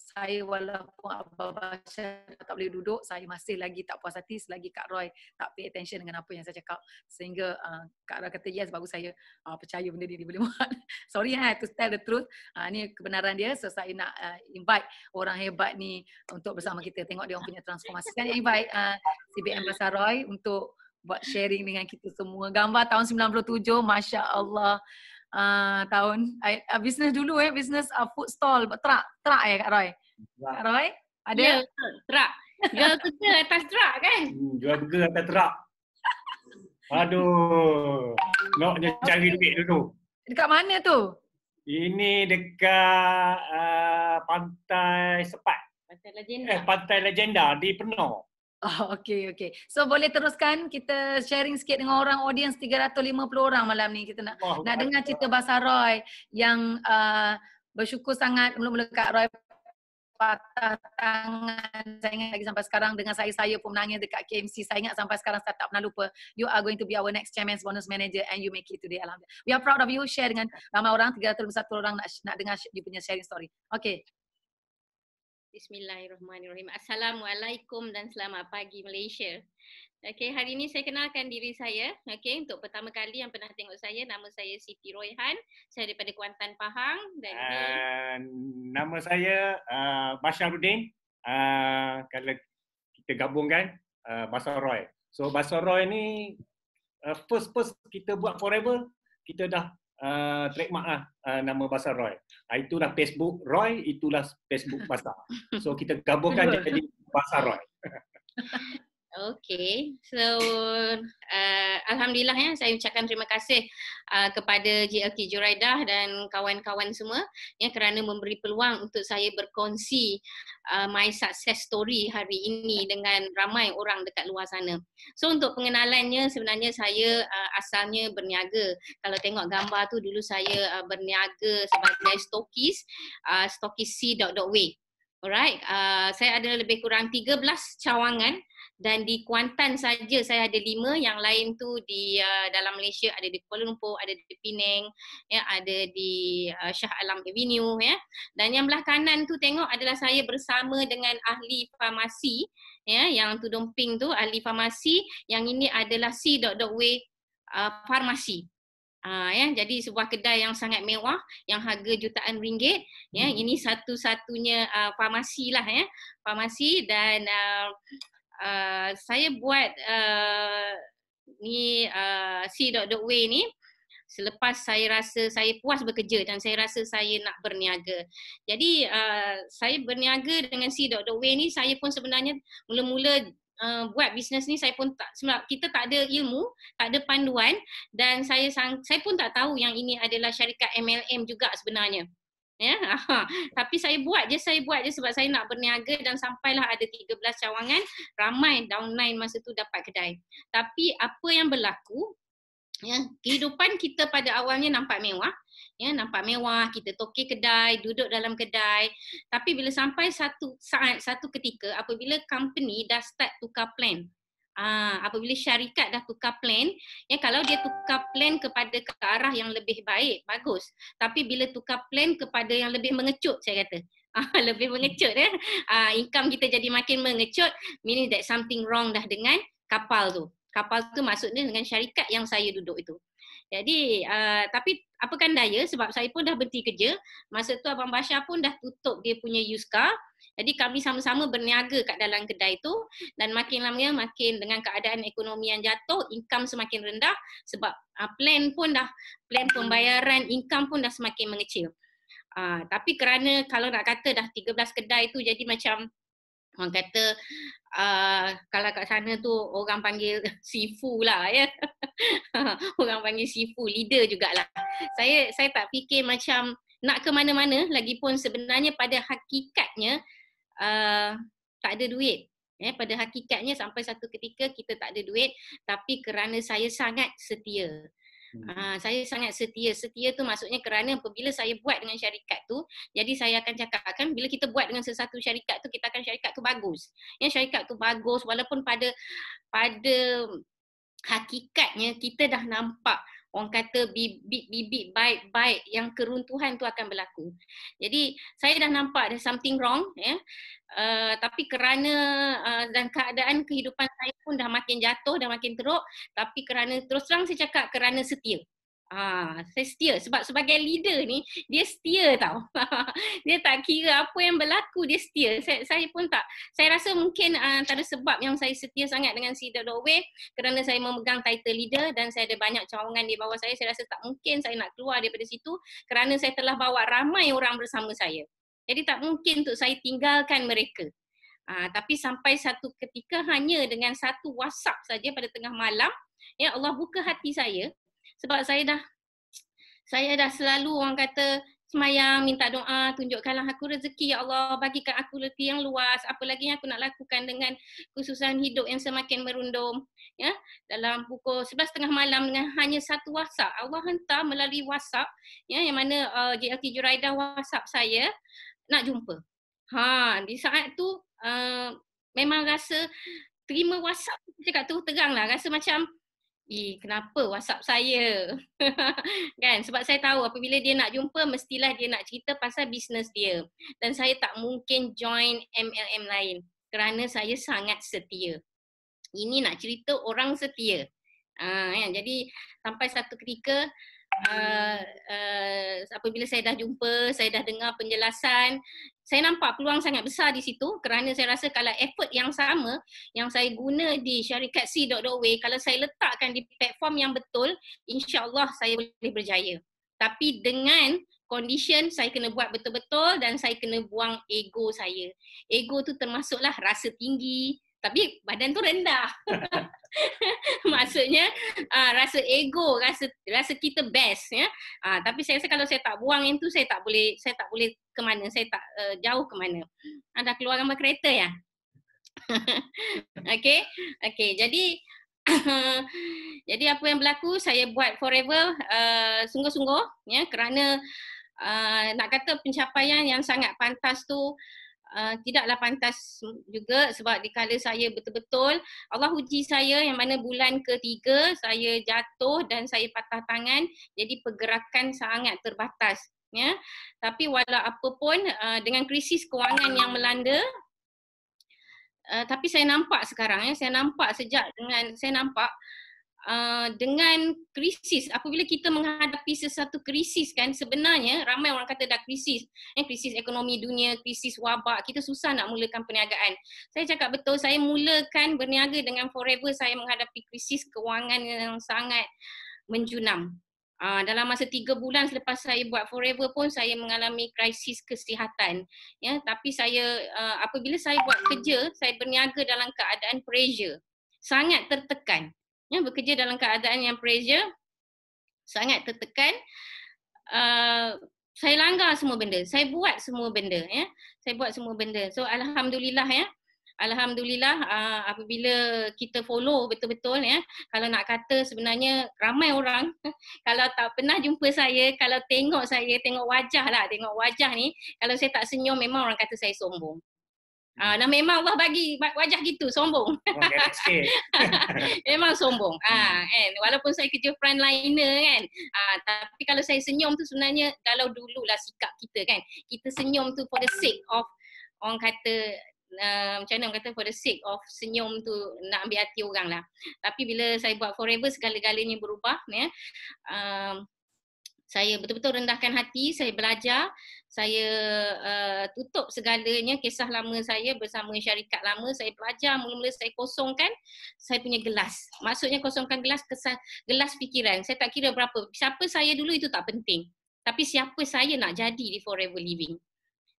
saya walaupun Abah Basha tak boleh duduk, saya masih lagi tak puas hati selagi Kak Roy tak pay attention dengan apa yang saya cakap. Sehingga uh, Kak Roy kata yes, bagus saya uh, percaya benda ni boleh buat. Sorry, I to tell the truth. Uh, ni kebenaran dia. So, saya nak uh, invite orang hebat ni untuk bersama kita. Tengok dia orang punya transformasi. kan invite uh, CBM Basha Roy untuk buat sharing dengan kita semua. Gambar tahun 97, Masya Allah uh, tahun I, uh, business dulu eh business uh, food stall truck truck eh Kak Roy. Kak Roy ada ya, truck. Jual kerja atas truck kan? Hmm, jual kerja atas truck. Aduh. Nak no, cari duit dulu. Dekat mana tu? Ini dekat uh, pantai Sepat. Pantai Legenda. Eh, pantai Legenda di Penuh. Oh, okay, okay. So boleh teruskan kita sharing sikit dengan orang audience 350 orang malam ni. Kita nak oh, nak God. dengar cerita bahasa Roy yang uh, bersyukur sangat mula-mula Kak Roy patah tangan. Saya ingat lagi sampai sekarang dengan saya, saya pun menangis dekat KMC. Saya ingat sampai sekarang saya tak pernah lupa. You are going to be our next chairman's bonus manager and you make it today. Alhamdulillah. We are proud of you. Share dengan ramai orang. 351 orang nak, nak dengar you punya sharing story. Okay. Bismillahirrahmanirrahim. Assalamualaikum dan selamat pagi Malaysia. Okay, hari ini saya kenalkan diri saya. Okay, untuk pertama kali yang pernah tengok saya, nama saya Siti Royhan. Saya daripada Kuantan Pahang. Dan uh, nama saya uh, ah, Basharuddin. Uh, ah, kalau kita gabungkan, uh, Basaroy. So, Basaroy ni uh, first-first kita buat forever, kita dah uh, trademark lah uh, nama basar Roy. Uh, itulah Facebook Roy, itulah Facebook Basar. So kita gabungkan jadi Basar Roy. Okay, so uh, Alhamdulillah ya, saya ucapkan terima kasih uh, kepada JLK Juraidah dan kawan-kawan semua ya, kerana memberi peluang untuk saya berkongsi uh, my success story hari ini dengan ramai orang dekat luar sana. So untuk pengenalannya, sebenarnya saya uh, asalnya berniaga. Kalau tengok gambar tu, dulu saya uh, berniaga sebagai stokis, uh, stokis C.W. Alright, uh, saya ada lebih kurang 13 cawangan dan di Kuantan saja saya ada lima yang lain tu di uh, dalam Malaysia ada di Kuala Lumpur ada di Penang ya ada di uh, Shah Alam Avenue ya dan yang belah kanan tu tengok adalah saya bersama dengan ahli farmasi ya yang tu domping tu ahli farmasi yang ini adalah si Dr. dot uh, farmasi Uh, ya jadi sebuah kedai yang sangat mewah yang harga jutaan ringgit ya hmm. ini satu-satunya uh, farmasi lah ya farmasi dan uh, Uh, saya buat uh, ni si uh, Dr. Wei ni selepas saya rasa saya puas bekerja dan saya rasa saya nak berniaga. Jadi uh, saya berniaga dengan si Dr. Wei ni saya pun sebenarnya mula-mula Uh, buat bisnes ni saya pun tak sebab kita tak ada ilmu, tak ada panduan dan saya sang, saya pun tak tahu yang ini adalah syarikat MLM juga sebenarnya ya tapi saya buat je saya buat je sebab saya nak berniaga dan sampailah ada 13 cawangan ramai downline masa tu dapat kedai tapi apa yang berlaku ya kehidupan kita pada awalnya nampak mewah ya nampak mewah kita toke kedai duduk dalam kedai tapi bila sampai satu saat satu ketika apabila company dah start tukar plan Ah, apabila syarikat dah tukar plan ya kalau dia tukar plan kepada ke arah yang lebih baik bagus tapi bila tukar plan kepada yang lebih mengecut saya kata Aa, ah, lebih mengecut ya Aa, ah, income kita jadi makin mengecut meaning that something wrong dah dengan kapal tu kapal tu maksudnya dengan syarikat yang saya duduk itu jadi uh, tapi apa kan daya sebab saya pun dah berhenti kerja masa tu abang Basya pun dah tutup dia punya used car jadi kami sama-sama berniaga kat dalam kedai tu dan makin lama makin dengan keadaan ekonomi yang jatuh, income semakin rendah sebab uh, plan pun dah plan pembayaran income pun dah semakin mengecil. Uh, tapi kerana kalau nak kata dah 13 kedai tu jadi macam orang kata uh, kalau kat sana tu orang panggil sifu lah ya. orang panggil sifu leader jugalah. Saya saya tak fikir macam nak ke mana-mana lagipun sebenarnya pada hakikatnya uh, tak ada duit eh, pada hakikatnya sampai satu ketika kita tak ada duit tapi kerana saya sangat setia Uh, saya sangat setia. Setia tu maksudnya kerana apabila saya buat dengan syarikat tu, jadi saya akan cakap kan bila kita buat dengan sesuatu syarikat tu, kita akan syarikat tu bagus. Ya, syarikat tu bagus walaupun pada pada hakikatnya kita dah nampak orang kata bibit bibit baik baik yang keruntuhan tu akan berlaku. Jadi saya dah nampak ada something wrong ya. Yeah. Uh, tapi kerana uh, dan keadaan kehidupan saya pun dah makin jatuh, dah makin teruk, tapi kerana terus terang saya cakap kerana setia. Ah, saya setia sebab sebagai leader ni dia setia tau. dia tak kira apa yang berlaku dia setia. Saya, saya pun tak saya rasa mungkin uh, ah, antara sebab yang saya setia sangat dengan si Dr. Way kerana saya memegang title leader dan saya ada banyak cawangan di bawah saya saya rasa tak mungkin saya nak keluar daripada situ kerana saya telah bawa ramai orang bersama saya. Jadi tak mungkin untuk saya tinggalkan mereka. Uh, tapi sampai satu ketika hanya dengan satu WhatsApp saja pada tengah malam Ya Allah buka hati saya sebab saya dah saya dah selalu orang kata semayang, minta doa, tunjukkanlah aku rezeki Ya Allah, bagikan aku rezeki yang luas apa lagi yang aku nak lakukan dengan khususan hidup yang semakin merundum ya? dalam pukul 11.30 malam dengan hanya satu whatsapp Allah hentar melalui whatsapp ya, yang mana uh, JLT Juraida whatsapp saya nak jumpa ha, di saat tu uh, memang rasa terima whatsapp cakap tu teranglah rasa macam kenapa WhatsApp saya? kan? Sebab saya tahu apabila dia nak jumpa, mestilah dia nak cerita pasal bisnes dia. Dan saya tak mungkin join MLM lain kerana saya sangat setia. Ini nak cerita orang setia. Uh, kan? Jadi sampai satu ketika, uh, apabila saya dah jumpa, saya dah dengar penjelasan, saya nampak peluang sangat besar di situ kerana saya rasa kalau effort yang sama yang saya guna di syarikat C.way, kalau saya letakkan di platform yang betul, insyaAllah saya boleh berjaya. Tapi dengan condition saya kena buat betul-betul dan saya kena buang ego saya. Ego tu termasuklah rasa tinggi, tapi badan tu rendah. Maksudnya uh, rasa ego, rasa rasa kita best ya. Uh, tapi saya rasa kalau saya tak buang itu saya tak boleh saya tak boleh ke mana, saya tak uh, jauh ke mana. Ada ah, keluar gambar kereta ya. okay, okay. Jadi jadi apa yang berlaku saya buat forever eh, sungguh-sungguh ya kerana uh, nak kata pencapaian yang sangat pantas tu Ah, tidaklah pantas juga sebab di dikala saya betul-betul Allah uji saya yang mana bulan ketiga saya jatuh dan saya patah tangan jadi pergerakan sangat terbatas ya tapi walau apa pun uh, dengan krisis kewangan yang melanda uh, tapi saya nampak sekarang ya saya nampak sejak dengan saya nampak uh, uh, dengan krisis apabila kita menghadapi sesuatu krisis kan sebenarnya ramai orang kata dah krisis eh krisis ekonomi dunia krisis wabak kita susah nak mulakan perniagaan saya cakap betul saya mulakan berniaga dengan forever saya menghadapi krisis kewangan yang sangat menjunam Uh, dalam masa tiga bulan selepas saya buat forever pun saya mengalami krisis kesihatan ya tapi saya uh, apabila saya buat kerja saya berniaga dalam keadaan pressure sangat tertekan ya, bekerja dalam keadaan yang pressure sangat tertekan uh, saya langgar semua benda saya buat semua benda ya saya buat semua benda so alhamdulillah ya alhamdulillah uh, apabila kita follow betul-betul ya kalau nak kata sebenarnya ramai orang kalau tak pernah jumpa saya kalau tengok saya tengok wajah lah tengok wajah ni kalau saya tak senyum memang orang kata saya sombong Ah, nah memang Allah bagi wajah gitu, sombong. Oh, memang sombong. Ah, hmm. kan? Walaupun saya kerja frontliner kan. Ah, tapi kalau saya senyum tu sebenarnya kalau dululah sikap kita kan. Kita senyum tu for the sake of orang kata Uh, macam mana kata for the sake of senyum tu nak ambil hati orang lah tapi bila saya buat forever segala-galanya berubah ya uh, saya betul-betul rendahkan hati saya belajar saya uh, tutup segalanya kisah lama saya bersama syarikat lama saya belajar mula-mula saya kosongkan saya punya gelas maksudnya kosongkan gelas kesan, gelas fikiran saya tak kira berapa siapa saya dulu itu tak penting tapi siapa saya nak jadi di forever living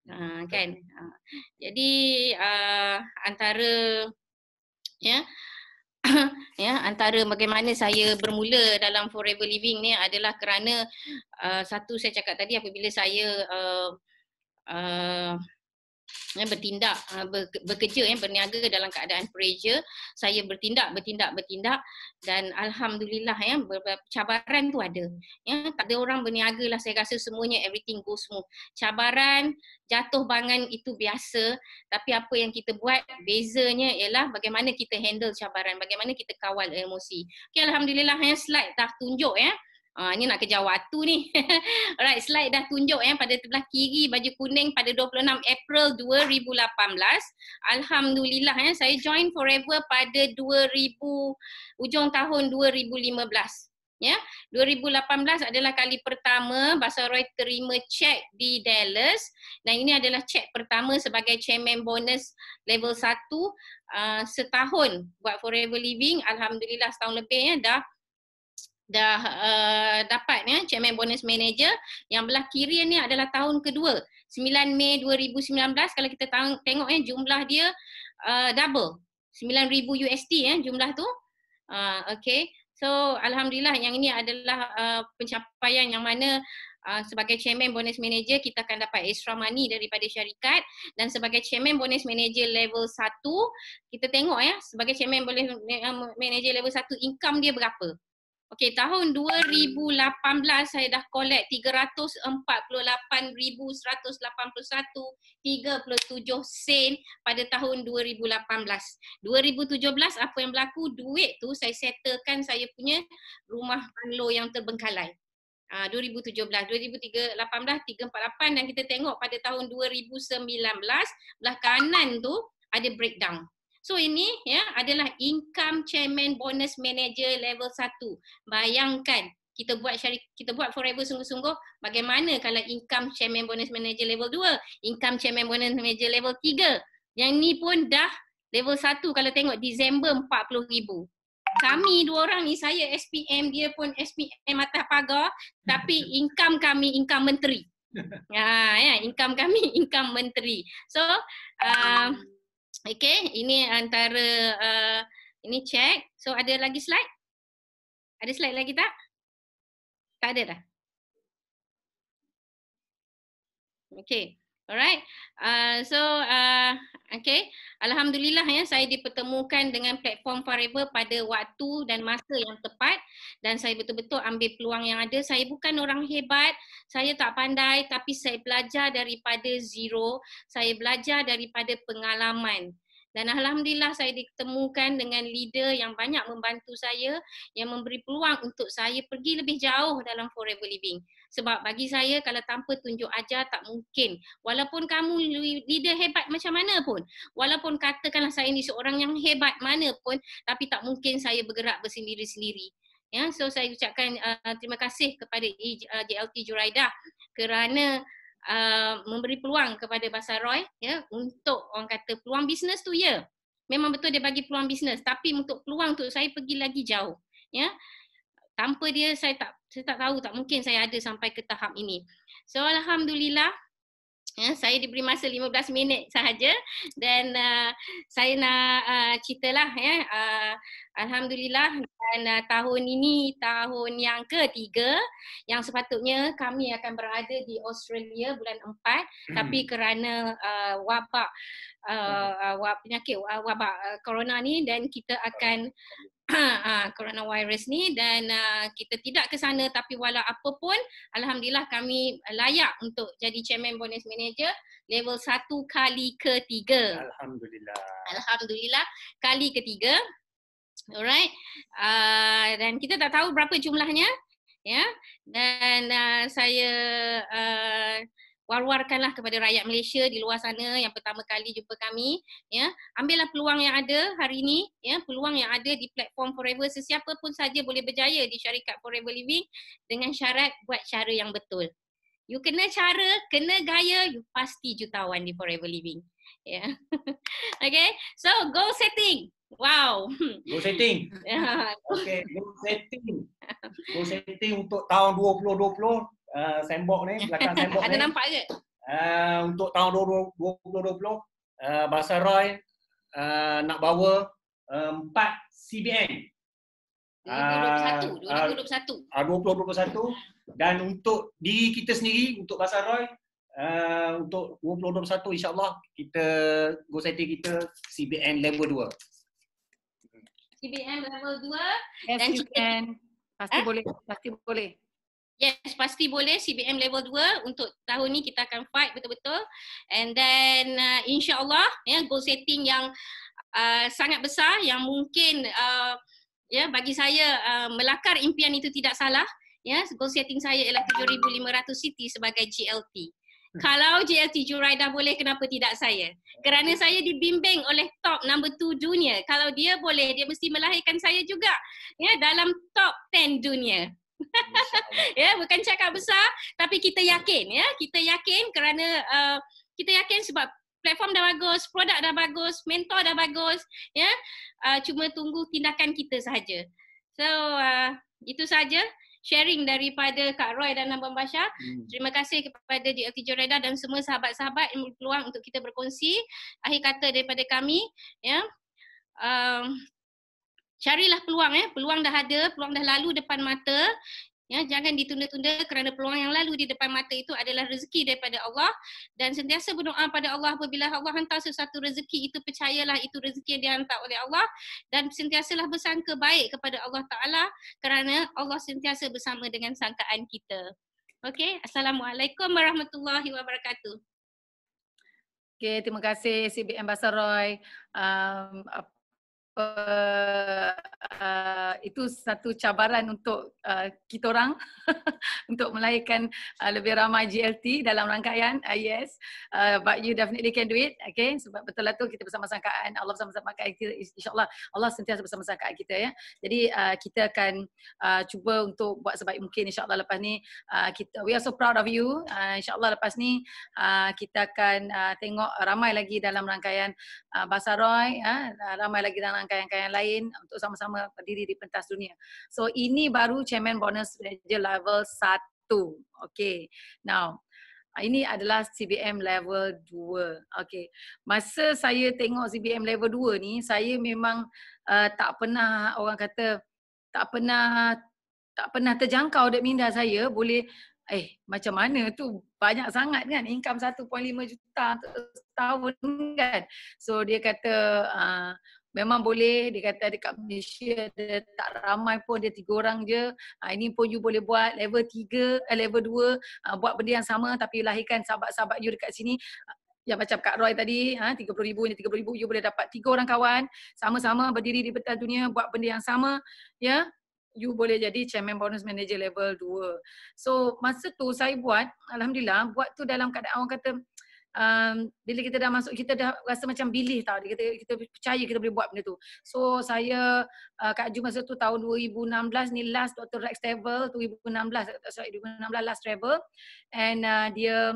uh, kan uh, jadi uh, antara ya yeah, ya antara bagaimana saya bermula dalam forever living ni adalah kerana uh, satu saya cakap tadi apabila saya uh, uh, yang eh, bertindak eh, bekerja yang eh, berniaga dalam keadaan pressure saya bertindak bertindak bertindak dan alhamdulillah ya cabaran tu ada ya tak ada orang berniaga lah saya rasa semuanya everything go smooth cabaran jatuh bangun itu biasa tapi apa yang kita buat bezanya ialah bagaimana kita handle cabaran bagaimana kita kawal emosi Okay alhamdulillah yang slide tak tunjuk ya Uh, ni nak kejar waktu ni. Alright, slide dah tunjuk ya pada sebelah kiri baju kuning pada 26 April 2018. Alhamdulillah ya, saya join forever pada 2000 ujung tahun 2015. Ya, 2018 adalah kali pertama Basar Roy terima cek di Dallas dan ini adalah cek pertama sebagai chairman bonus level 1 uh, ah, setahun buat Forever Living. Alhamdulillah setahun lebih ya dah dah uh, dapat ya eh, chairman bonus manager yang belah kiri ni adalah tahun kedua 9 Mei 2019 kalau kita tengok ya jumlah dia uh, double 9000 USD ya jumlah tu uh, okay so alhamdulillah yang ini adalah uh, pencapaian yang mana Uh, sebagai chairman bonus manager kita akan dapat extra money daripada syarikat dan sebagai chairman bonus manager level 1 kita tengok ya sebagai chairman bonus manager level 1 income dia berapa Okey, tahun 2018 saya dah collect 348,181.37 sen pada tahun 2018. 2017 apa yang berlaku? Duit tu saya settlekan saya punya rumah panlo yang terbengkalai. 2017, 2018, 348 dan kita tengok pada tahun 2019 belah kanan tu ada breakdown. So ini ya adalah income chairman bonus manager level 1. Bayangkan kita buat syarik, kita buat forever sungguh-sungguh bagaimana kalau income chairman bonus manager level 2, income chairman bonus manager level 3. Yang ni pun dah level 1 kalau tengok Disember 40,000. Kami dua orang ni saya SPM dia pun SPM atas pagar tapi income kami income menteri. Ha ya, income kami income menteri. So um, Okay, ini antara uh, ini check. So ada lagi slide? Ada slide lagi tak? Tak ada dah. Okay. Alright. Uh, so uh, okay. Alhamdulillah ya saya dipertemukan dengan platform Forever pada waktu dan masa yang tepat dan saya betul-betul ambil peluang yang ada. Saya bukan orang hebat, saya tak pandai tapi saya belajar daripada zero. Saya belajar daripada pengalaman. Dan Alhamdulillah saya ditemukan dengan leader yang banyak membantu saya yang memberi peluang untuk saya pergi lebih jauh dalam Forever Living. Sebab bagi saya kalau tanpa tunjuk ajar tak mungkin. Walaupun kamu leader hebat macam mana pun. Walaupun katakanlah saya ni seorang yang hebat mana pun tapi tak mungkin saya bergerak bersendiri-sendiri. Ya, so saya ucapkan uh, terima kasih kepada JLT uh, Juraida kerana uh, memberi peluang kepada Basar Roy ya untuk orang kata peluang bisnes tu ya. Memang betul dia bagi peluang bisnes tapi untuk peluang tu saya pergi lagi jauh ya tanpa dia saya tak saya tak tahu tak mungkin saya ada sampai ke tahap ini. So alhamdulillah ya saya diberi masa 15 minit sahaja dan uh, saya nak uh, ceritalah ya uh, alhamdulillah dan uh, tahun ini tahun yang ketiga yang sepatutnya kami akan berada di Australia bulan 4 mm. tapi kerana uh, wabak uh, uh wab, penyakit uh, wabak uh, corona ni dan kita akan Ah, coronavirus ni dan uh, kita tidak ke sana tapi walau apa pun alhamdulillah kami layak untuk jadi chairman bonus manager level 1 kali ketiga alhamdulillah alhamdulillah kali ketiga alright uh, dan kita tak tahu berapa jumlahnya ya yeah? dan uh, saya uh, war kepada rakyat Malaysia di luar sana yang pertama kali jumpa kami ya ambillah peluang yang ada hari ini ya peluang yang ada di platform Forever sesiapa pun saja boleh berjaya di syarikat Forever Living dengan syarat buat cara yang betul you kena cara kena gaya you pasti jutawan di Forever Living ya okay so go setting Wow. Go setting. Ya. Okay, go setting. Go setting untuk tahun 2020, Ah, sembok ni, belakang sembok ada ni. Ada nampak ke? Uh, untuk tahun 2020, uh, ah, Bahasa Roy uh, nak bawa uh, 4 CBN. 2021, uh, 2021. Uh, 2021 dan untuk di kita sendiri untuk Bahasa Roy Uh, untuk 2021 insyaAllah kita go setting kita CBN level 2. CBN level 2 dan CBN pasti eh? boleh pasti boleh. Yes, pasti boleh CBM level 2 untuk tahun ni kita akan fight betul-betul. And then uh, insya-Allah ya yeah, goal setting yang uh, sangat besar yang mungkin uh, ya yeah, bagi saya uh, melakar impian itu tidak salah. Ya, yeah, goal setting saya ialah 7500 city sebagai GLT. Hmm. Kalau JLT Juraidah boleh, kenapa tidak saya? Kerana saya dibimbing oleh top number 2 dunia. Kalau dia boleh, dia mesti melahirkan saya juga ya, dalam top 10 dunia ya bukan cakap besar tapi kita yakin ya kita yakin kerana uh, kita yakin sebab platform dah bagus produk dah bagus mentor dah bagus ya uh, cuma tunggu tindakan kita saja so uh, itu saja sharing daripada Kak Roy dan Abang Basha. Hmm. Terima kasih kepada Dr. Joreda dan semua sahabat-sahabat yang berpeluang untuk kita berkongsi. Akhir kata daripada kami, ya. Um, carilah peluang ya. Peluang dah ada, peluang dah lalu depan mata. Ya, jangan ditunda-tunda kerana peluang yang lalu di depan mata itu adalah rezeki daripada Allah dan sentiasa berdoa pada Allah apabila Allah hantar sesuatu rezeki itu percayalah itu rezeki yang dihantar oleh Allah dan sentiasalah bersangka baik kepada Allah Taala kerana Allah sentiasa bersama dengan sangkaan kita. Okay, assalamualaikum warahmatullahi wabarakatuh. Okay, terima kasih CBM Basaroy. Um, uh, uh, itu satu cabaran untuk uh, kita orang untuk melahirkan uh, lebih ramai GLT dalam rangkaian uh, yes uh, but you definitely can do it okay sebab betul lah tu kita bersama sangkaan Allah bersama sama kita insyaallah Allah sentiasa bersama sangkaan kita ya jadi uh, kita akan uh, cuba untuk buat sebaik mungkin insyaallah lepas ni uh, kita we are so proud of you uh, insyaallah lepas ni uh, kita akan uh, tengok ramai lagi dalam rangkaian uh, Basaroy uh, ramai lagi dalam dengan kain-kain lain untuk sama-sama berdiri di pentas dunia. So ini baru Chairman Bonus Manager level 1. Okay, now ini adalah CBM level 2. Okay, masa saya tengok CBM level 2 ni, saya memang uh, tak pernah orang kata tak pernah tak pernah terjangkau dekat minda saya boleh eh macam mana tu banyak sangat kan income 1.5 juta untuk setahun kan so dia kata uh, memang boleh dia kata dekat Malaysia ada tak ramai pun dia tiga orang je ha, ini pun you boleh buat level tiga, eh, level dua, ha, buat benda yang sama tapi lahirkan sahabat-sahabat you dekat sini ah, yang macam Kak Roy tadi, ha, RM30,000 ni rm ribu, you boleh dapat tiga orang kawan sama-sama berdiri di petang dunia, buat benda yang sama, ya. Yeah? You boleh jadi Chairman Bonus Manager Level dua. So, masa tu saya buat, Alhamdulillah, buat tu dalam keadaan orang kata, um, bila kita dah masuk kita dah rasa macam bilih tau kita kita percaya kita boleh buat benda tu so saya uh, eh, kat Jum masa tu tahun 2016 ni last Dr. Rex travel 2016 eh, sorry 2016 last travel and uh, dia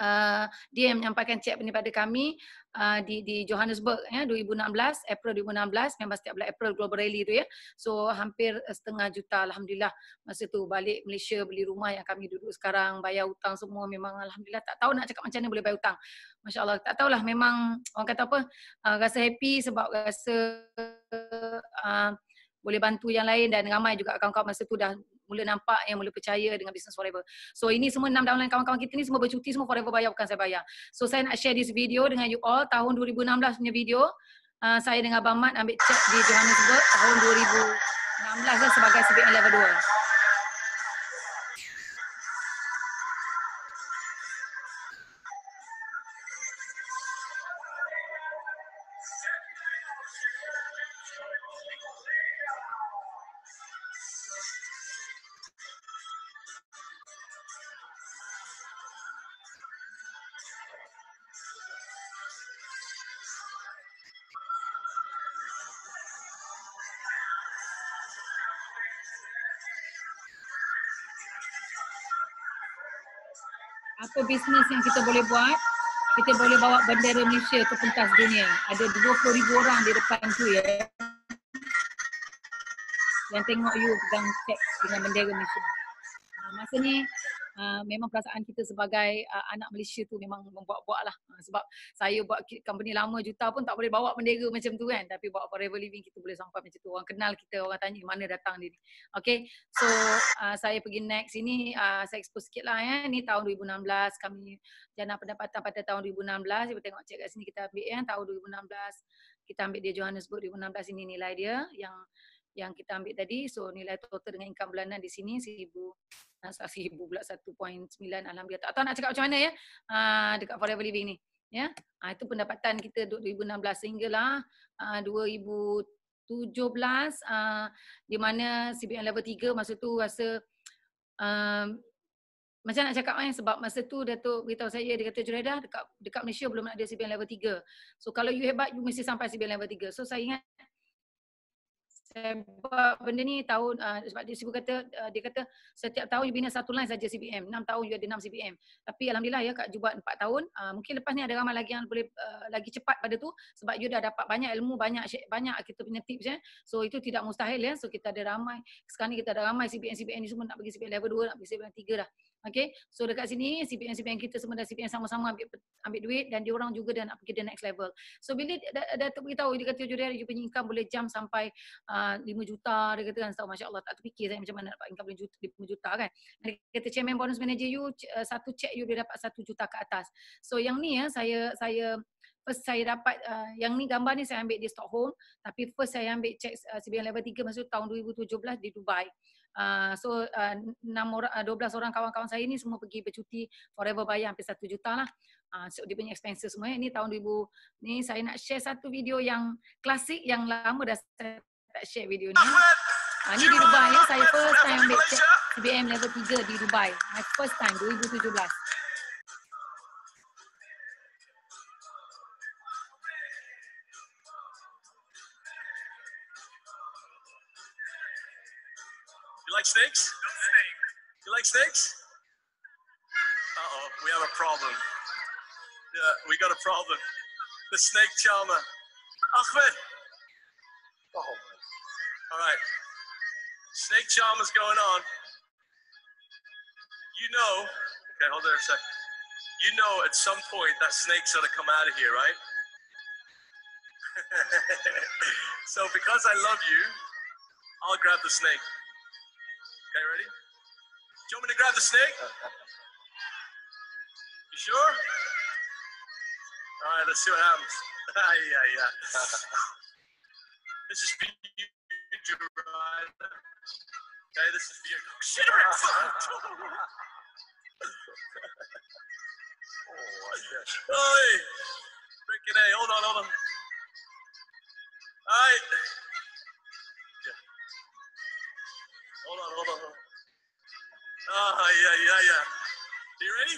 uh, dia yang menyampaikan chat ini pada kami uh, di di Johannesburg ya 2016 April 2016 memang setiap bulan April global rally tu ya so hampir eh, setengah juta alhamdulillah masa tu balik Malaysia beli rumah yang kami duduk sekarang bayar hutang semua memang alhamdulillah tak tahu nak cakap macam mana boleh bayar hutang masya-Allah tak tahulah memang orang kata apa uh, rasa happy sebab rasa uh, boleh bantu yang lain dan ramai juga kawan-kawan masa tu dah mula nampak yang mula percaya dengan business forever. So ini semua enam downline kawan-kawan kita ni semua bercuti semua forever bayar bukan saya bayar. So saya nak share this video dengan you all tahun 2016 punya video. Uh, saya dengan Abang Mat ambil check di Johannesburg tahun 2016 lah kan, sebagai CBN level 2. bisnes yang kita boleh buat kita boleh bawa bendera Malaysia ke pentas dunia. Ada 20,000 orang di depan tu ya. Yang tengok you pegang cek dengan bendera Malaysia. Ah, masa ni ah, memang perasaan kita sebagai ah, anak Malaysia tu memang membuat-buat lah. sebab saya buat company lama juta pun tak boleh bawa bendera macam tu kan tapi buat forever living kita boleh sampai macam tu orang kenal kita orang tanya mana datang dia ni okay so uh, saya pergi next sini, uh, saya expose sikit lah eh. ni tahun 2016 kami jana pendapatan pada tahun 2016 kita tengok cek kat sini kita ambil ya eh. tahun 2016 kita ambil dia Johannesburg 2016 ini nilai dia yang yang kita ambil tadi. So nilai total dengan income bulanan di sini seribu 1000 ah, 1000 pula 1.9 alhamdulillah. Tak tahu nak cakap macam mana ya. Ah dekat forever living ni. Ya. Yeah? itu pendapatan kita 2016 lah uh, 2017 ah uh, di mana CBN level 3 masa tu rasa um, macam nak cakap kan sebab masa tu Datuk beritahu saya dia kata Juraida dekat dekat Malaysia belum ada CBN level 3. So kalau you hebat you mesti sampai CBN level 3. So saya ingat saya buat benda ni tahun uh, sebab dia sibuk kata uh, dia kata setiap tahun you bina satu line saja CPM 6 tahun you ada 6 CBM tapi alhamdulillah ya Kak Ju buat 4 tahun uh, mungkin lepas ni ada ramai lagi yang boleh uh, lagi cepat pada tu sebab you dah dapat banyak ilmu banyak banyak kita punya tips ya so itu tidak mustahil ya so kita ada ramai sekarang ni kita ada ramai CPM CPM ni semua nak pergi CPM level 2 nak pergi CBM 3 dah Okay, so dekat sini CPN-CPN kita semua dah CPN sama-sama ambil, ambil duit dan diorang juga dah nak pergi the next level. So bila Datuk beritahu, dia kata Jodhari, you punya income boleh jam sampai uh, ah, 5 juta, dia kata kan, setahu Masya Allah tak terfikir saya macam mana nak dapat income boleh juta, 5 juta kan. Dan dia kata chairman bonus manager you, uh, satu check you dia dapat 1 juta ke atas. So yang ni ya, saya saya first saya dapat uh, yang ni gambar ni saya ambil di Stockholm tapi first saya ambil check uh, ah, CBN level 3 masa tahun 2017 di Dubai. Ah, so ah, enam uh, orang ah, dua uh, belas orang kawan-kawan saya ni semua pergi bercuti forever bayar hampir satu juta lah uh, so dia punya expenses semua ini tahun 2000 ni saya nak share satu video yang klasik yang lama dah saya tak share video ni uh, ni di Dubai ya saya first time ambil CBM level 3 di Dubai my first time 2017 like snakes? You like snakes? Uh-oh, we have a problem. Yeah, we got a problem. The snake charmer. Ahmed! Oh, All right. Snake charmer's going on. You know, okay, hold there a sec. You know at some point that snake's gonna come out of here, right? so because I love you, I'll grab the snake. Okay, ready? Do you want me to grab the snake? You sure? All right, let's see what happens. yeah, yeah. this is for you, Gerard. Okay, this is for you. Oh, my Rick! oh, Hey! Freaking A, hold on, hold on. All right. yeah. You ready?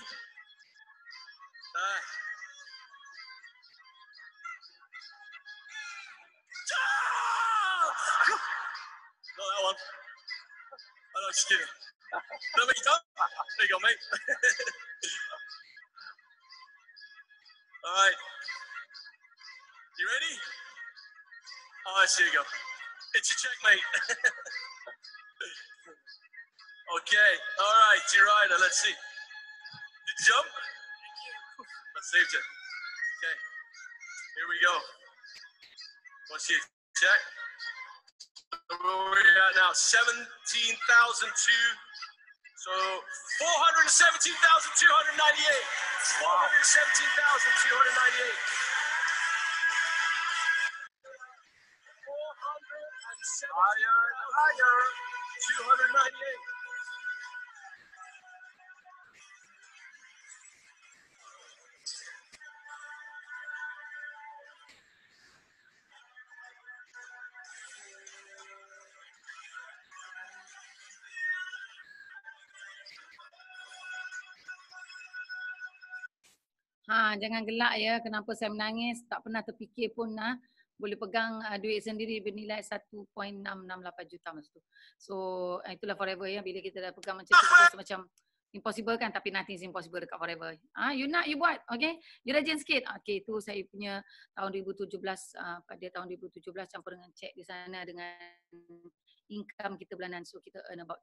So 417,298. Wow. 417,298. jangan gelak ya kenapa saya menangis tak pernah terfikir pun nah boleh pegang uh, duit sendiri bernilai 1.668 juta masa tu. So ah, itulah forever ya bila kita dah pegang macam tu macam impossible kan tapi nanti is impossible dekat forever. Ah ha, you nak you buat okay? You rajin sikit. Okay itu saya punya tahun 2017 uh, ah, pada tahun 2017 campur dengan cek di sana dengan income kita bulanan so kita earn about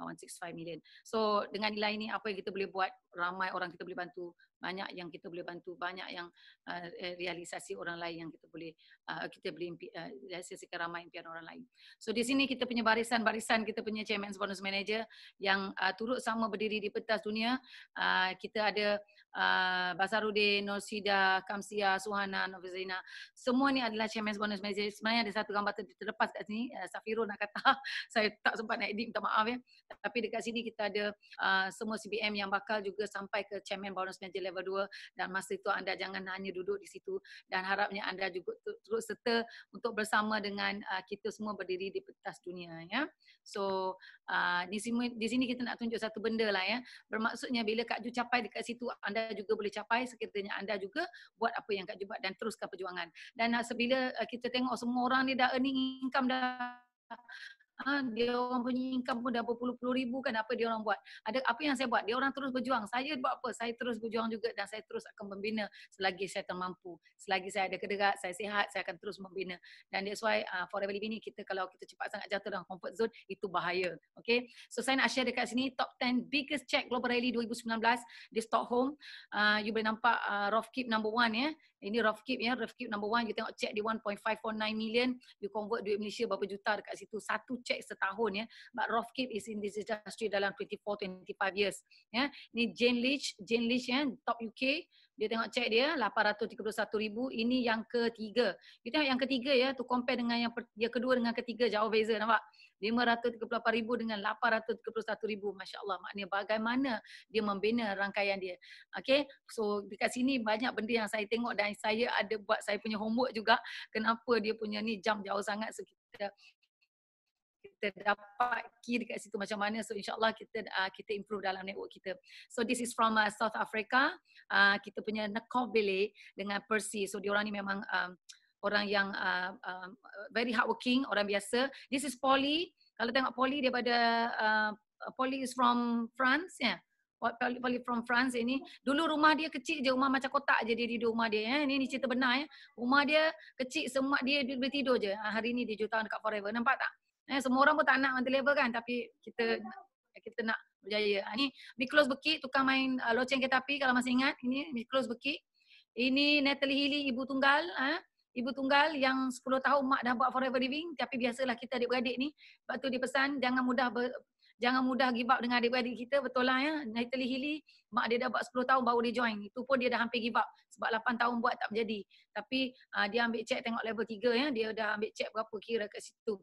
1.65 million. So dengan nilai ini apa yang kita boleh buat? Ramai orang kita boleh bantu, banyak yang kita boleh bantu, banyak yang uh, eh, realisasi orang lain yang kita boleh uh, kita boleh impi, uh, realisasikan ramai impian orang lain. So di sini kita punya barisan-barisan kita punya chairman bonus manager yang uh, turut sama berdiri di petas dunia. Uh, kita ada Ah, Basarudin, Norsida, Kamsia, Suhana, Novizina. Semua ni adalah CMS bonus Manager. Sebenarnya ada satu gambar terlepas kat sini. Uh, eh, Safiro nak kata. saya tak sempat nak edit, minta maaf ya. Tapi dekat sini kita ada uh, semua CBM yang bakal juga sampai ke Chairman bonus Manager level 2. Dan masa itu anda jangan hanya duduk di situ. Dan harapnya anda juga terus serta untuk bersama dengan uh, kita semua berdiri di petas dunia ya. So uh, di, sini, di sini kita nak tunjuk satu benda lah ya. Bermaksudnya bila Kak Ju capai dekat situ, anda anda juga boleh capai sekiranya anda juga buat apa yang Kak Ju buat dan teruskan perjuangan. Dan bila eh, kita tengok semua orang ni dah earning income dah ha, dia orang punya income pun dah berpuluh-puluh ribu kan apa dia orang buat ada apa yang saya buat dia orang terus berjuang saya buat apa saya terus berjuang juga dan saya terus akan membina selagi saya termampu selagi saya ada kedegak saya sihat saya akan terus membina dan that's why uh, for everybody ini kita kalau kita cepat sangat jatuh dalam comfort zone itu bahaya okay so saya nak share dekat sini top 10 biggest check global rally 2019 di Stockholm uh, you boleh nampak uh, Rofkip number one ya yeah. Ini rough keep ya, rough keep number one, you tengok cek di 1.549 million, you convert duit Malaysia berapa juta dekat situ, satu cek setahun ya. But rough keep is in this industry dalam 24-25 years. Ya. Ini Jane Leach, Jane Leach ya, top UK, dia tengok cek dia 831 ribu, ini yang ketiga. You tengok yang ketiga ya, tu compare dengan yang, per, yang kedua dengan ketiga, jauh beza nampak? 538,000 dengan 831,000. Masya Allah. Maknanya bagaimana dia membina rangkaian dia. Okay. So dekat sini banyak benda yang saya tengok dan saya ada buat saya punya homework juga. Kenapa dia punya ni jam jauh sangat sekitar kita dapat key dekat situ macam mana so insyaallah kita uh, kita improve dalam network kita so this is from uh, south africa uh, kita punya nakobele dengan percy so diorang ni memang um, orang yang uh, uh, very hardworking, orang biasa. This is Polly. Kalau tengok Polly daripada uh, Polly is from France, ya. Yeah. Polly, from France ini. Dulu rumah dia kecil je, rumah macam kotak je dia tidur rumah dia. Ya. Ini, ini cerita benar ya. Rumah dia kecil, semua dia boleh tidur je. Ah, hari ini dia jutaan dekat Forever. Nampak tak? Eh, semua orang pun tak nak multi level kan tapi kita kita nak berjaya. Ha, ni Miklos Beki tukang main uh, loceng kereta api kalau masih ingat. Ini Miklos Beki. Ini Natalie Healy ibu tunggal. Ha? ibu tunggal yang 10 tahun mak dah buat forever living tapi biasalah kita adik-beradik ni sebab tu dia pesan jangan mudah ber, jangan mudah give up dengan adik-beradik kita betul lah ya Natalie Healy mak dia dah buat 10 tahun baru dia join itu pun dia dah hampir give up sebab 8 tahun buat tak jadi, tapi uh, dia ambil check tengok level 3 ya dia dah ambil check berapa kira kat situ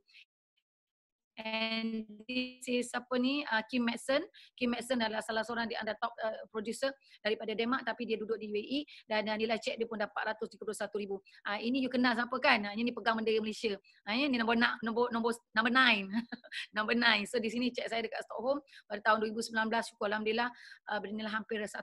And this is apa ni uh, Kim Madsen. Kim Madsen adalah salah seorang di antara top uh, producer daripada Denmark tapi dia duduk di UAE dan uh, nilai cek dia pun dapat 131,000. Uh, ah, ini you kenal siapa kan? Uh, ini pegang bendera Malaysia. Uh, ini nombor nak nombor nombor number 9. number 9. So di sini cek saya dekat Stockholm pada tahun 2019 syukur alhamdulillah uh, bernilai hampir 1.8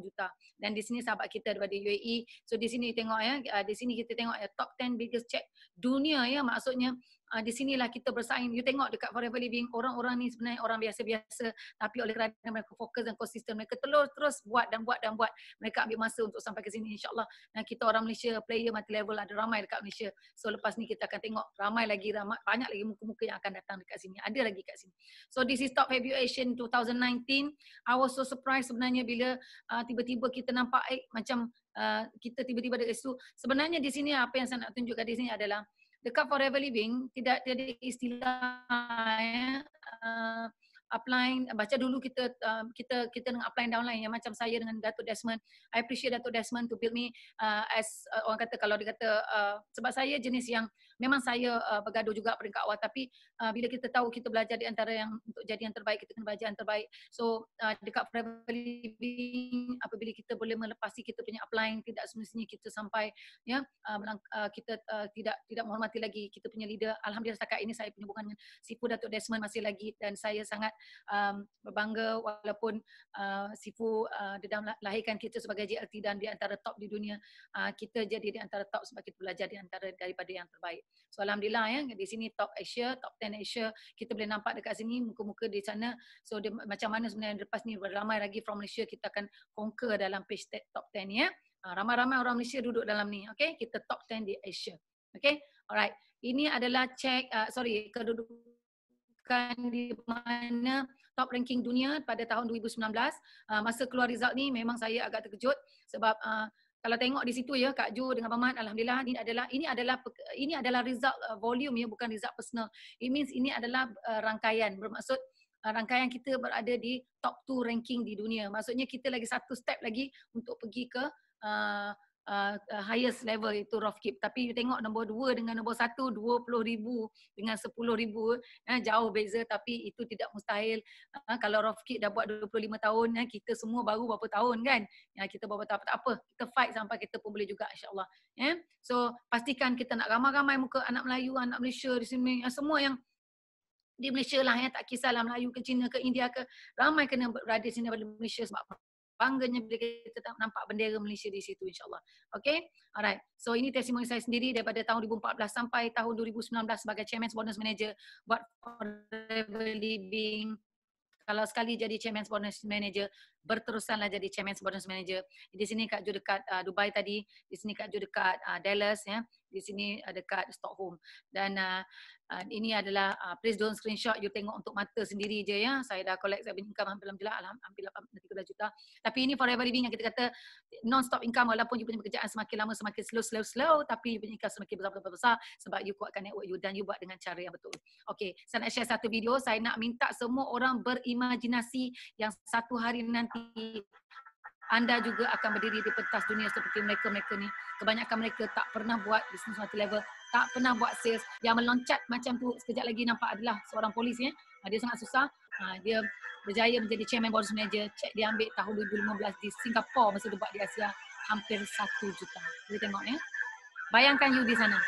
juta. Dan di sini sahabat kita daripada UAE. So di sini tengok ya, uh, di sini kita tengok ya top 10 biggest cek dunia ya maksudnya uh, di sinilah kita bersaing. You tengok dekat Forever Living, orang-orang ni sebenarnya orang biasa-biasa tapi oleh kerana mereka fokus dan konsisten, mereka terus, terus buat dan buat dan buat. Mereka ambil masa untuk sampai ke sini insyaAllah. Dan kita orang Malaysia, player multi level ada ramai dekat Malaysia. So lepas ni kita akan tengok ramai lagi, ramai, banyak lagi muka-muka yang akan datang dekat sini. Ada lagi kat sini. So this is Top Fabio Asian 2019. I was so surprised sebenarnya bila uh, tiba-tiba kita nampak eh, macam uh, kita tiba-tiba ada isu. Sebenarnya di sini apa yang saya nak tunjukkan di sini adalah dekat Forever Living tidak ada istilah ya uh, applying baca dulu kita uh, kita kita dengan upline downline yang macam saya dengan Datuk Desmond I appreciate Datuk Desmond to build me uh, as uh, orang kata kalau dia kata uh, sebab saya jenis yang memang saya uh, bergaduh juga peringkat awal tapi uh, bila kita tahu kita belajar di antara yang untuk jadi yang terbaik kita kena belajar yang terbaik so uh, dekat private living apabila kita boleh melepasi kita punya upline tidak semestinya kita sampai ya uh, uh, kita uh, tidak tidak menghormati lagi kita punya leader alhamdulillah setakat ini saya punya hubungan sifu Datuk Desmond masih lagi dan saya sangat um, berbangga walaupun uh, sifu uh, dalam lahirkan kita sebagai JLT dan di antara top di dunia uh, kita jadi di antara top sebab kita belajar di antara daripada yang terbaik. So alhamdulillah ya di sini top Asia, top 10 Asia kita boleh nampak dekat sini muka-muka di sana. So dia, macam mana sebenarnya lepas ni ramai lagi from Malaysia kita akan conquer dalam page top 10 ya. Eh. Ah, ramai-ramai orang Malaysia duduk dalam ni. Okay, kita top 10 di Asia. Okay, alright. Ini adalah check, uh, sorry, kedudukan di mana top ranking dunia pada tahun 2019. Uh, ah, masa keluar result ni memang saya agak terkejut sebab uh, kalau tengok di situ ya Kak Ju dengan Pak Mamat alhamdulillah ini adalah ini adalah ini adalah result uh, volume ya bukan result personal. It means ini adalah uh, rangkaian bermaksud uh, rangkaian kita berada di top 2 ranking di dunia. Maksudnya kita lagi satu step lagi untuk pergi ke uh, uh, highest level itu Rofkip. Tapi you tengok nombor dua dengan nombor satu dua puluh ribu dengan 10,000. Eh, jauh beza tapi itu tidak mustahil. Uh, kalau Rofkip dah buat dua 25 tahun, eh, kita semua baru berapa tahun kan? Ya, kita berapa tahun, tak apa. Kita fight sampai kita pun boleh juga insyaAllah. Yeah? So pastikan kita nak ramai-ramai muka anak Melayu, anak Malaysia di sini. Ya, semua yang di Malaysia lah ya tak kisahlah Melayu ke Cina ke India ke ramai kena berada sini pada Malaysia sebab bangganya bila kita tak nampak bendera Malaysia di situ insyaAllah. Okay? Alright. So ini testimoni saya sendiri daripada tahun 2014 sampai tahun 2019 sebagai Chairman Bonus Manager buat Forever Living. Kalau sekali jadi Chairman Bonus Manager, berterusanlah jadi chairman subordinate manager. Di sini Kak Jo dekat uh, Dubai tadi, di sini Kak Jo dekat uh, Dallas ya, di sini uh, dekat Stockholm. Dan uh, uh, ini adalah uh, please don't screenshot you tengok untuk mata sendiri je ya. Saya dah collect saya punya income hampir dalam jelah hampir 13 juta. Tapi ini forever living yang kita kata non stop income walaupun you punya pekerjaan semakin lama semakin slow slow slow tapi you punya income semakin besar besar, besar sebab you kuatkan network you dan you buat dengan cara yang betul. Okay, saya nak share satu video. Saya nak minta semua orang berimajinasi yang satu hari nanti nanti anda juga akan berdiri di pentas dunia seperti mereka-mereka ni. Kebanyakan mereka tak pernah buat bisnes multi-level, tak pernah buat sales. Yang meloncat macam tu sekejap lagi nampak adalah seorang polis ya. Eh. Ha, dia sangat susah. Ha, dia berjaya menjadi chairman board manager. Cek dia ambil tahun 2015 di Singapura masa dia buat di Asia hampir 1 juta. Kita tengok ya. Eh. Bayangkan you di sana.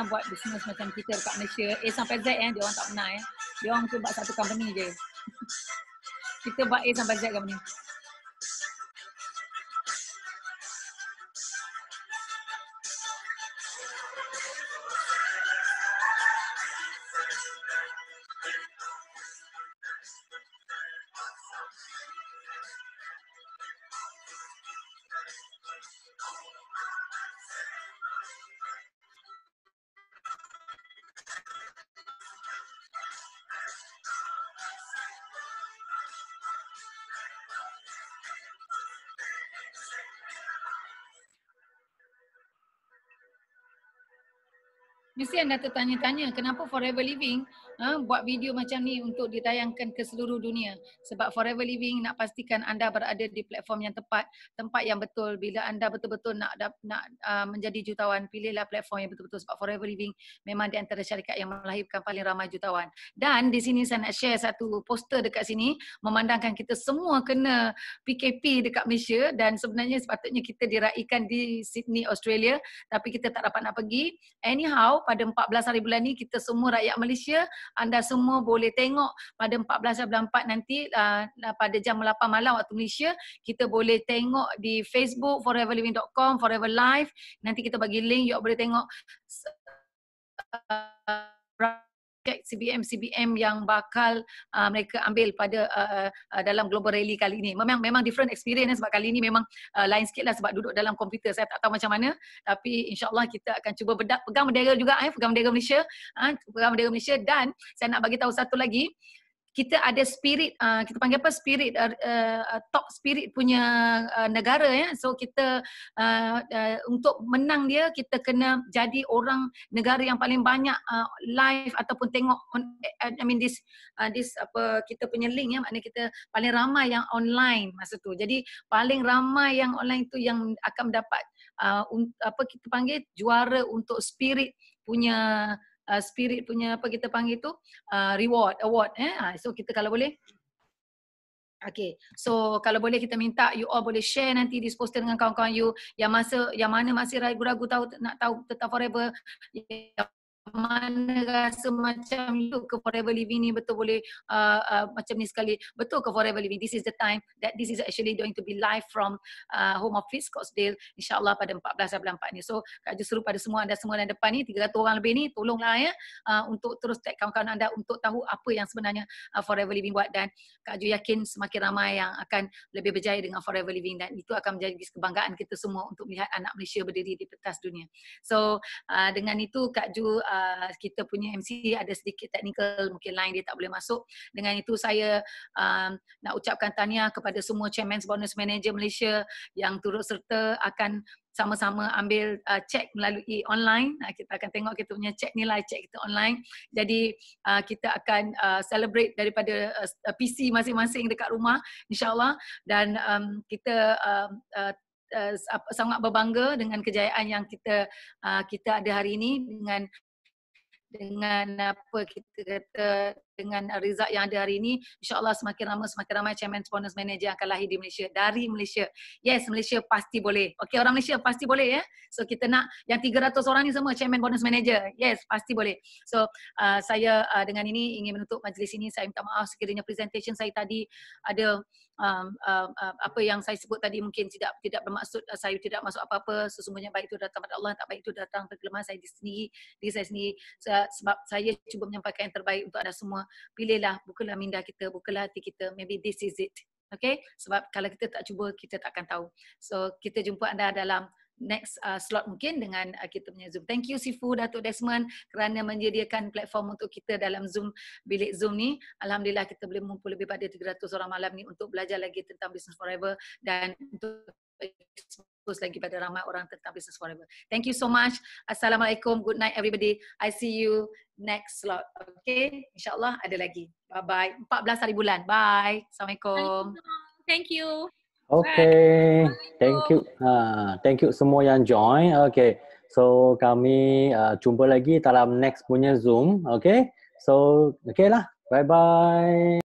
pernah buat bisnes macam kita dekat Malaysia A sampai Z eh, dia orang tak pernah eh Dia orang mungkin buat satu company je Kita buat A sampai Z company mesti anda tertanya-tanya kenapa Forever Living ha, buat video macam ni untuk ditayangkan ke seluruh dunia. Sebab Forever Living nak pastikan anda berada di platform yang tepat, tempat yang betul. Bila anda betul-betul nak nak uh, menjadi jutawan, pilihlah platform yang betul-betul. Sebab Forever Living memang di antara syarikat yang melahirkan paling ramai jutawan. Dan di sini saya nak share satu poster dekat sini memandangkan kita semua kena PKP dekat Malaysia dan sebenarnya sepatutnya kita diraikan di Sydney, Australia tapi kita tak dapat nak pergi. Anyhow, pada 14 hari bulan ni kita semua rakyat Malaysia anda semua boleh tengok pada 14.94 nanti uh, pada jam 8 malam waktu Malaysia kita boleh tengok di Facebook foreverliving.com forever live nanti kita bagi link you boleh tengok uh, subjek CBM-CBM yang bakal uh, mereka ambil pada uh, uh, uh, dalam global rally kali ini. Memang memang different experience eh, sebab kali ini memang uh, lain sikit lah sebab duduk dalam komputer. Saya tak tahu macam mana tapi insyaAllah kita akan cuba bedak, pegang bendera juga, eh, pegang bendera Malaysia. Ha, pegang bendera Malaysia dan saya nak bagi tahu satu lagi kita ada spirit uh, kita panggil apa spirit uh, uh, top spirit punya uh, negara ya so kita uh, uh, untuk menang dia kita kena jadi orang negara yang paling banyak uh, live ataupun tengok on, eh, i mean this uh, this apa kita punya link ya maknanya kita paling ramai yang online masa tu jadi paling ramai yang online tu yang akan mendapat uh, apa kita panggil juara untuk spirit punya uh, spirit punya apa kita panggil tu uh, reward award eh ha, so kita kalau boleh Okay, so kalau boleh kita minta you all boleh share nanti this poster dengan kawan-kawan you yang masa yang mana masih ragu-ragu tahu nak tahu tetap forever yang mana rasa macam hidup ke forever living ni betul boleh uh, uh, macam ni sekali betul ke forever living this is the time that this is actually going to be live from uh, home office Scottsdale insyaallah pada 14 bulan 4 ni so kak suruh pada semua anda semua dan depan ni 300 orang lebih ni tolonglah ya uh, untuk terus tag kawan-kawan anda untuk tahu apa yang sebenarnya uh, forever living buat dan kak Ju yakin semakin ramai yang akan lebih berjaya dengan forever living dan itu akan menjadi kebanggaan kita semua untuk melihat anak Malaysia berdiri di petas dunia so uh, dengan itu kak Ju uh, kita punya MC ada sedikit technical mungkin lain dia tak boleh masuk. Dengan itu saya um, nak ucapkan tahniah kepada semua Chairman Bonus Manager Malaysia yang turut serta akan sama-sama ambil uh, cek melalui online. Uh, kita akan tengok kita punya cek nilai cek kita online. Jadi uh, kita akan uh, celebrate daripada uh, PC masing-masing dekat rumah insyaallah dan um, kita um, uh, uh, Uh, sangat berbangga dengan kejayaan yang kita uh, kita ada hari ini dengan dengan apa kita kata dengan result yang ada hari ini insyaallah semakin lama semakin ramai chairman bonus manager yang akan lahir di Malaysia dari Malaysia yes Malaysia pasti boleh okey orang Malaysia pasti boleh ya so kita nak yang 300 orang ni semua chairman bonus manager yes pasti boleh so uh, saya uh, dengan ini ingin menutup majlis ini saya minta maaf sekiranya presentation saya tadi ada Uh, uh, uh, apa yang saya sebut tadi mungkin tidak tidak bermaksud uh, saya tidak masuk apa-apa sesungguhnya baik itu datang pada Allah tak baik itu datang kelemahan saya di sini, di saya sendiri so, sebab saya cuba menyampaikan yang terbaik untuk anda semua pilihlah bukalah minda kita bukalah hati kita maybe this is it okay sebab kalau kita tak cuba kita tak akan tahu so kita jumpa anda dalam next uh, slot mungkin dengan uh, kita punya Zoom. Thank you Sifu Datuk Desmond kerana menyediakan platform untuk kita dalam Zoom bilik Zoom ni. Alhamdulillah kita boleh mengumpul lebih pada 300 orang malam ni untuk belajar lagi tentang Business Forever dan untuk bagus lagi pada ramai orang tentang bisnes forever. Thank you so much. Assalamualaikum. Good night everybody. I see you next slot. Okay. InsyaAllah ada lagi. Bye-bye. 14 hari bulan. Bye. Assalamualaikum. Thank you. Okay. Thank you. Uh, thank you semua yang join. Okay. So kami uh, jumpa lagi dalam next punya Zoom. Okay. So okay lah. Bye-bye.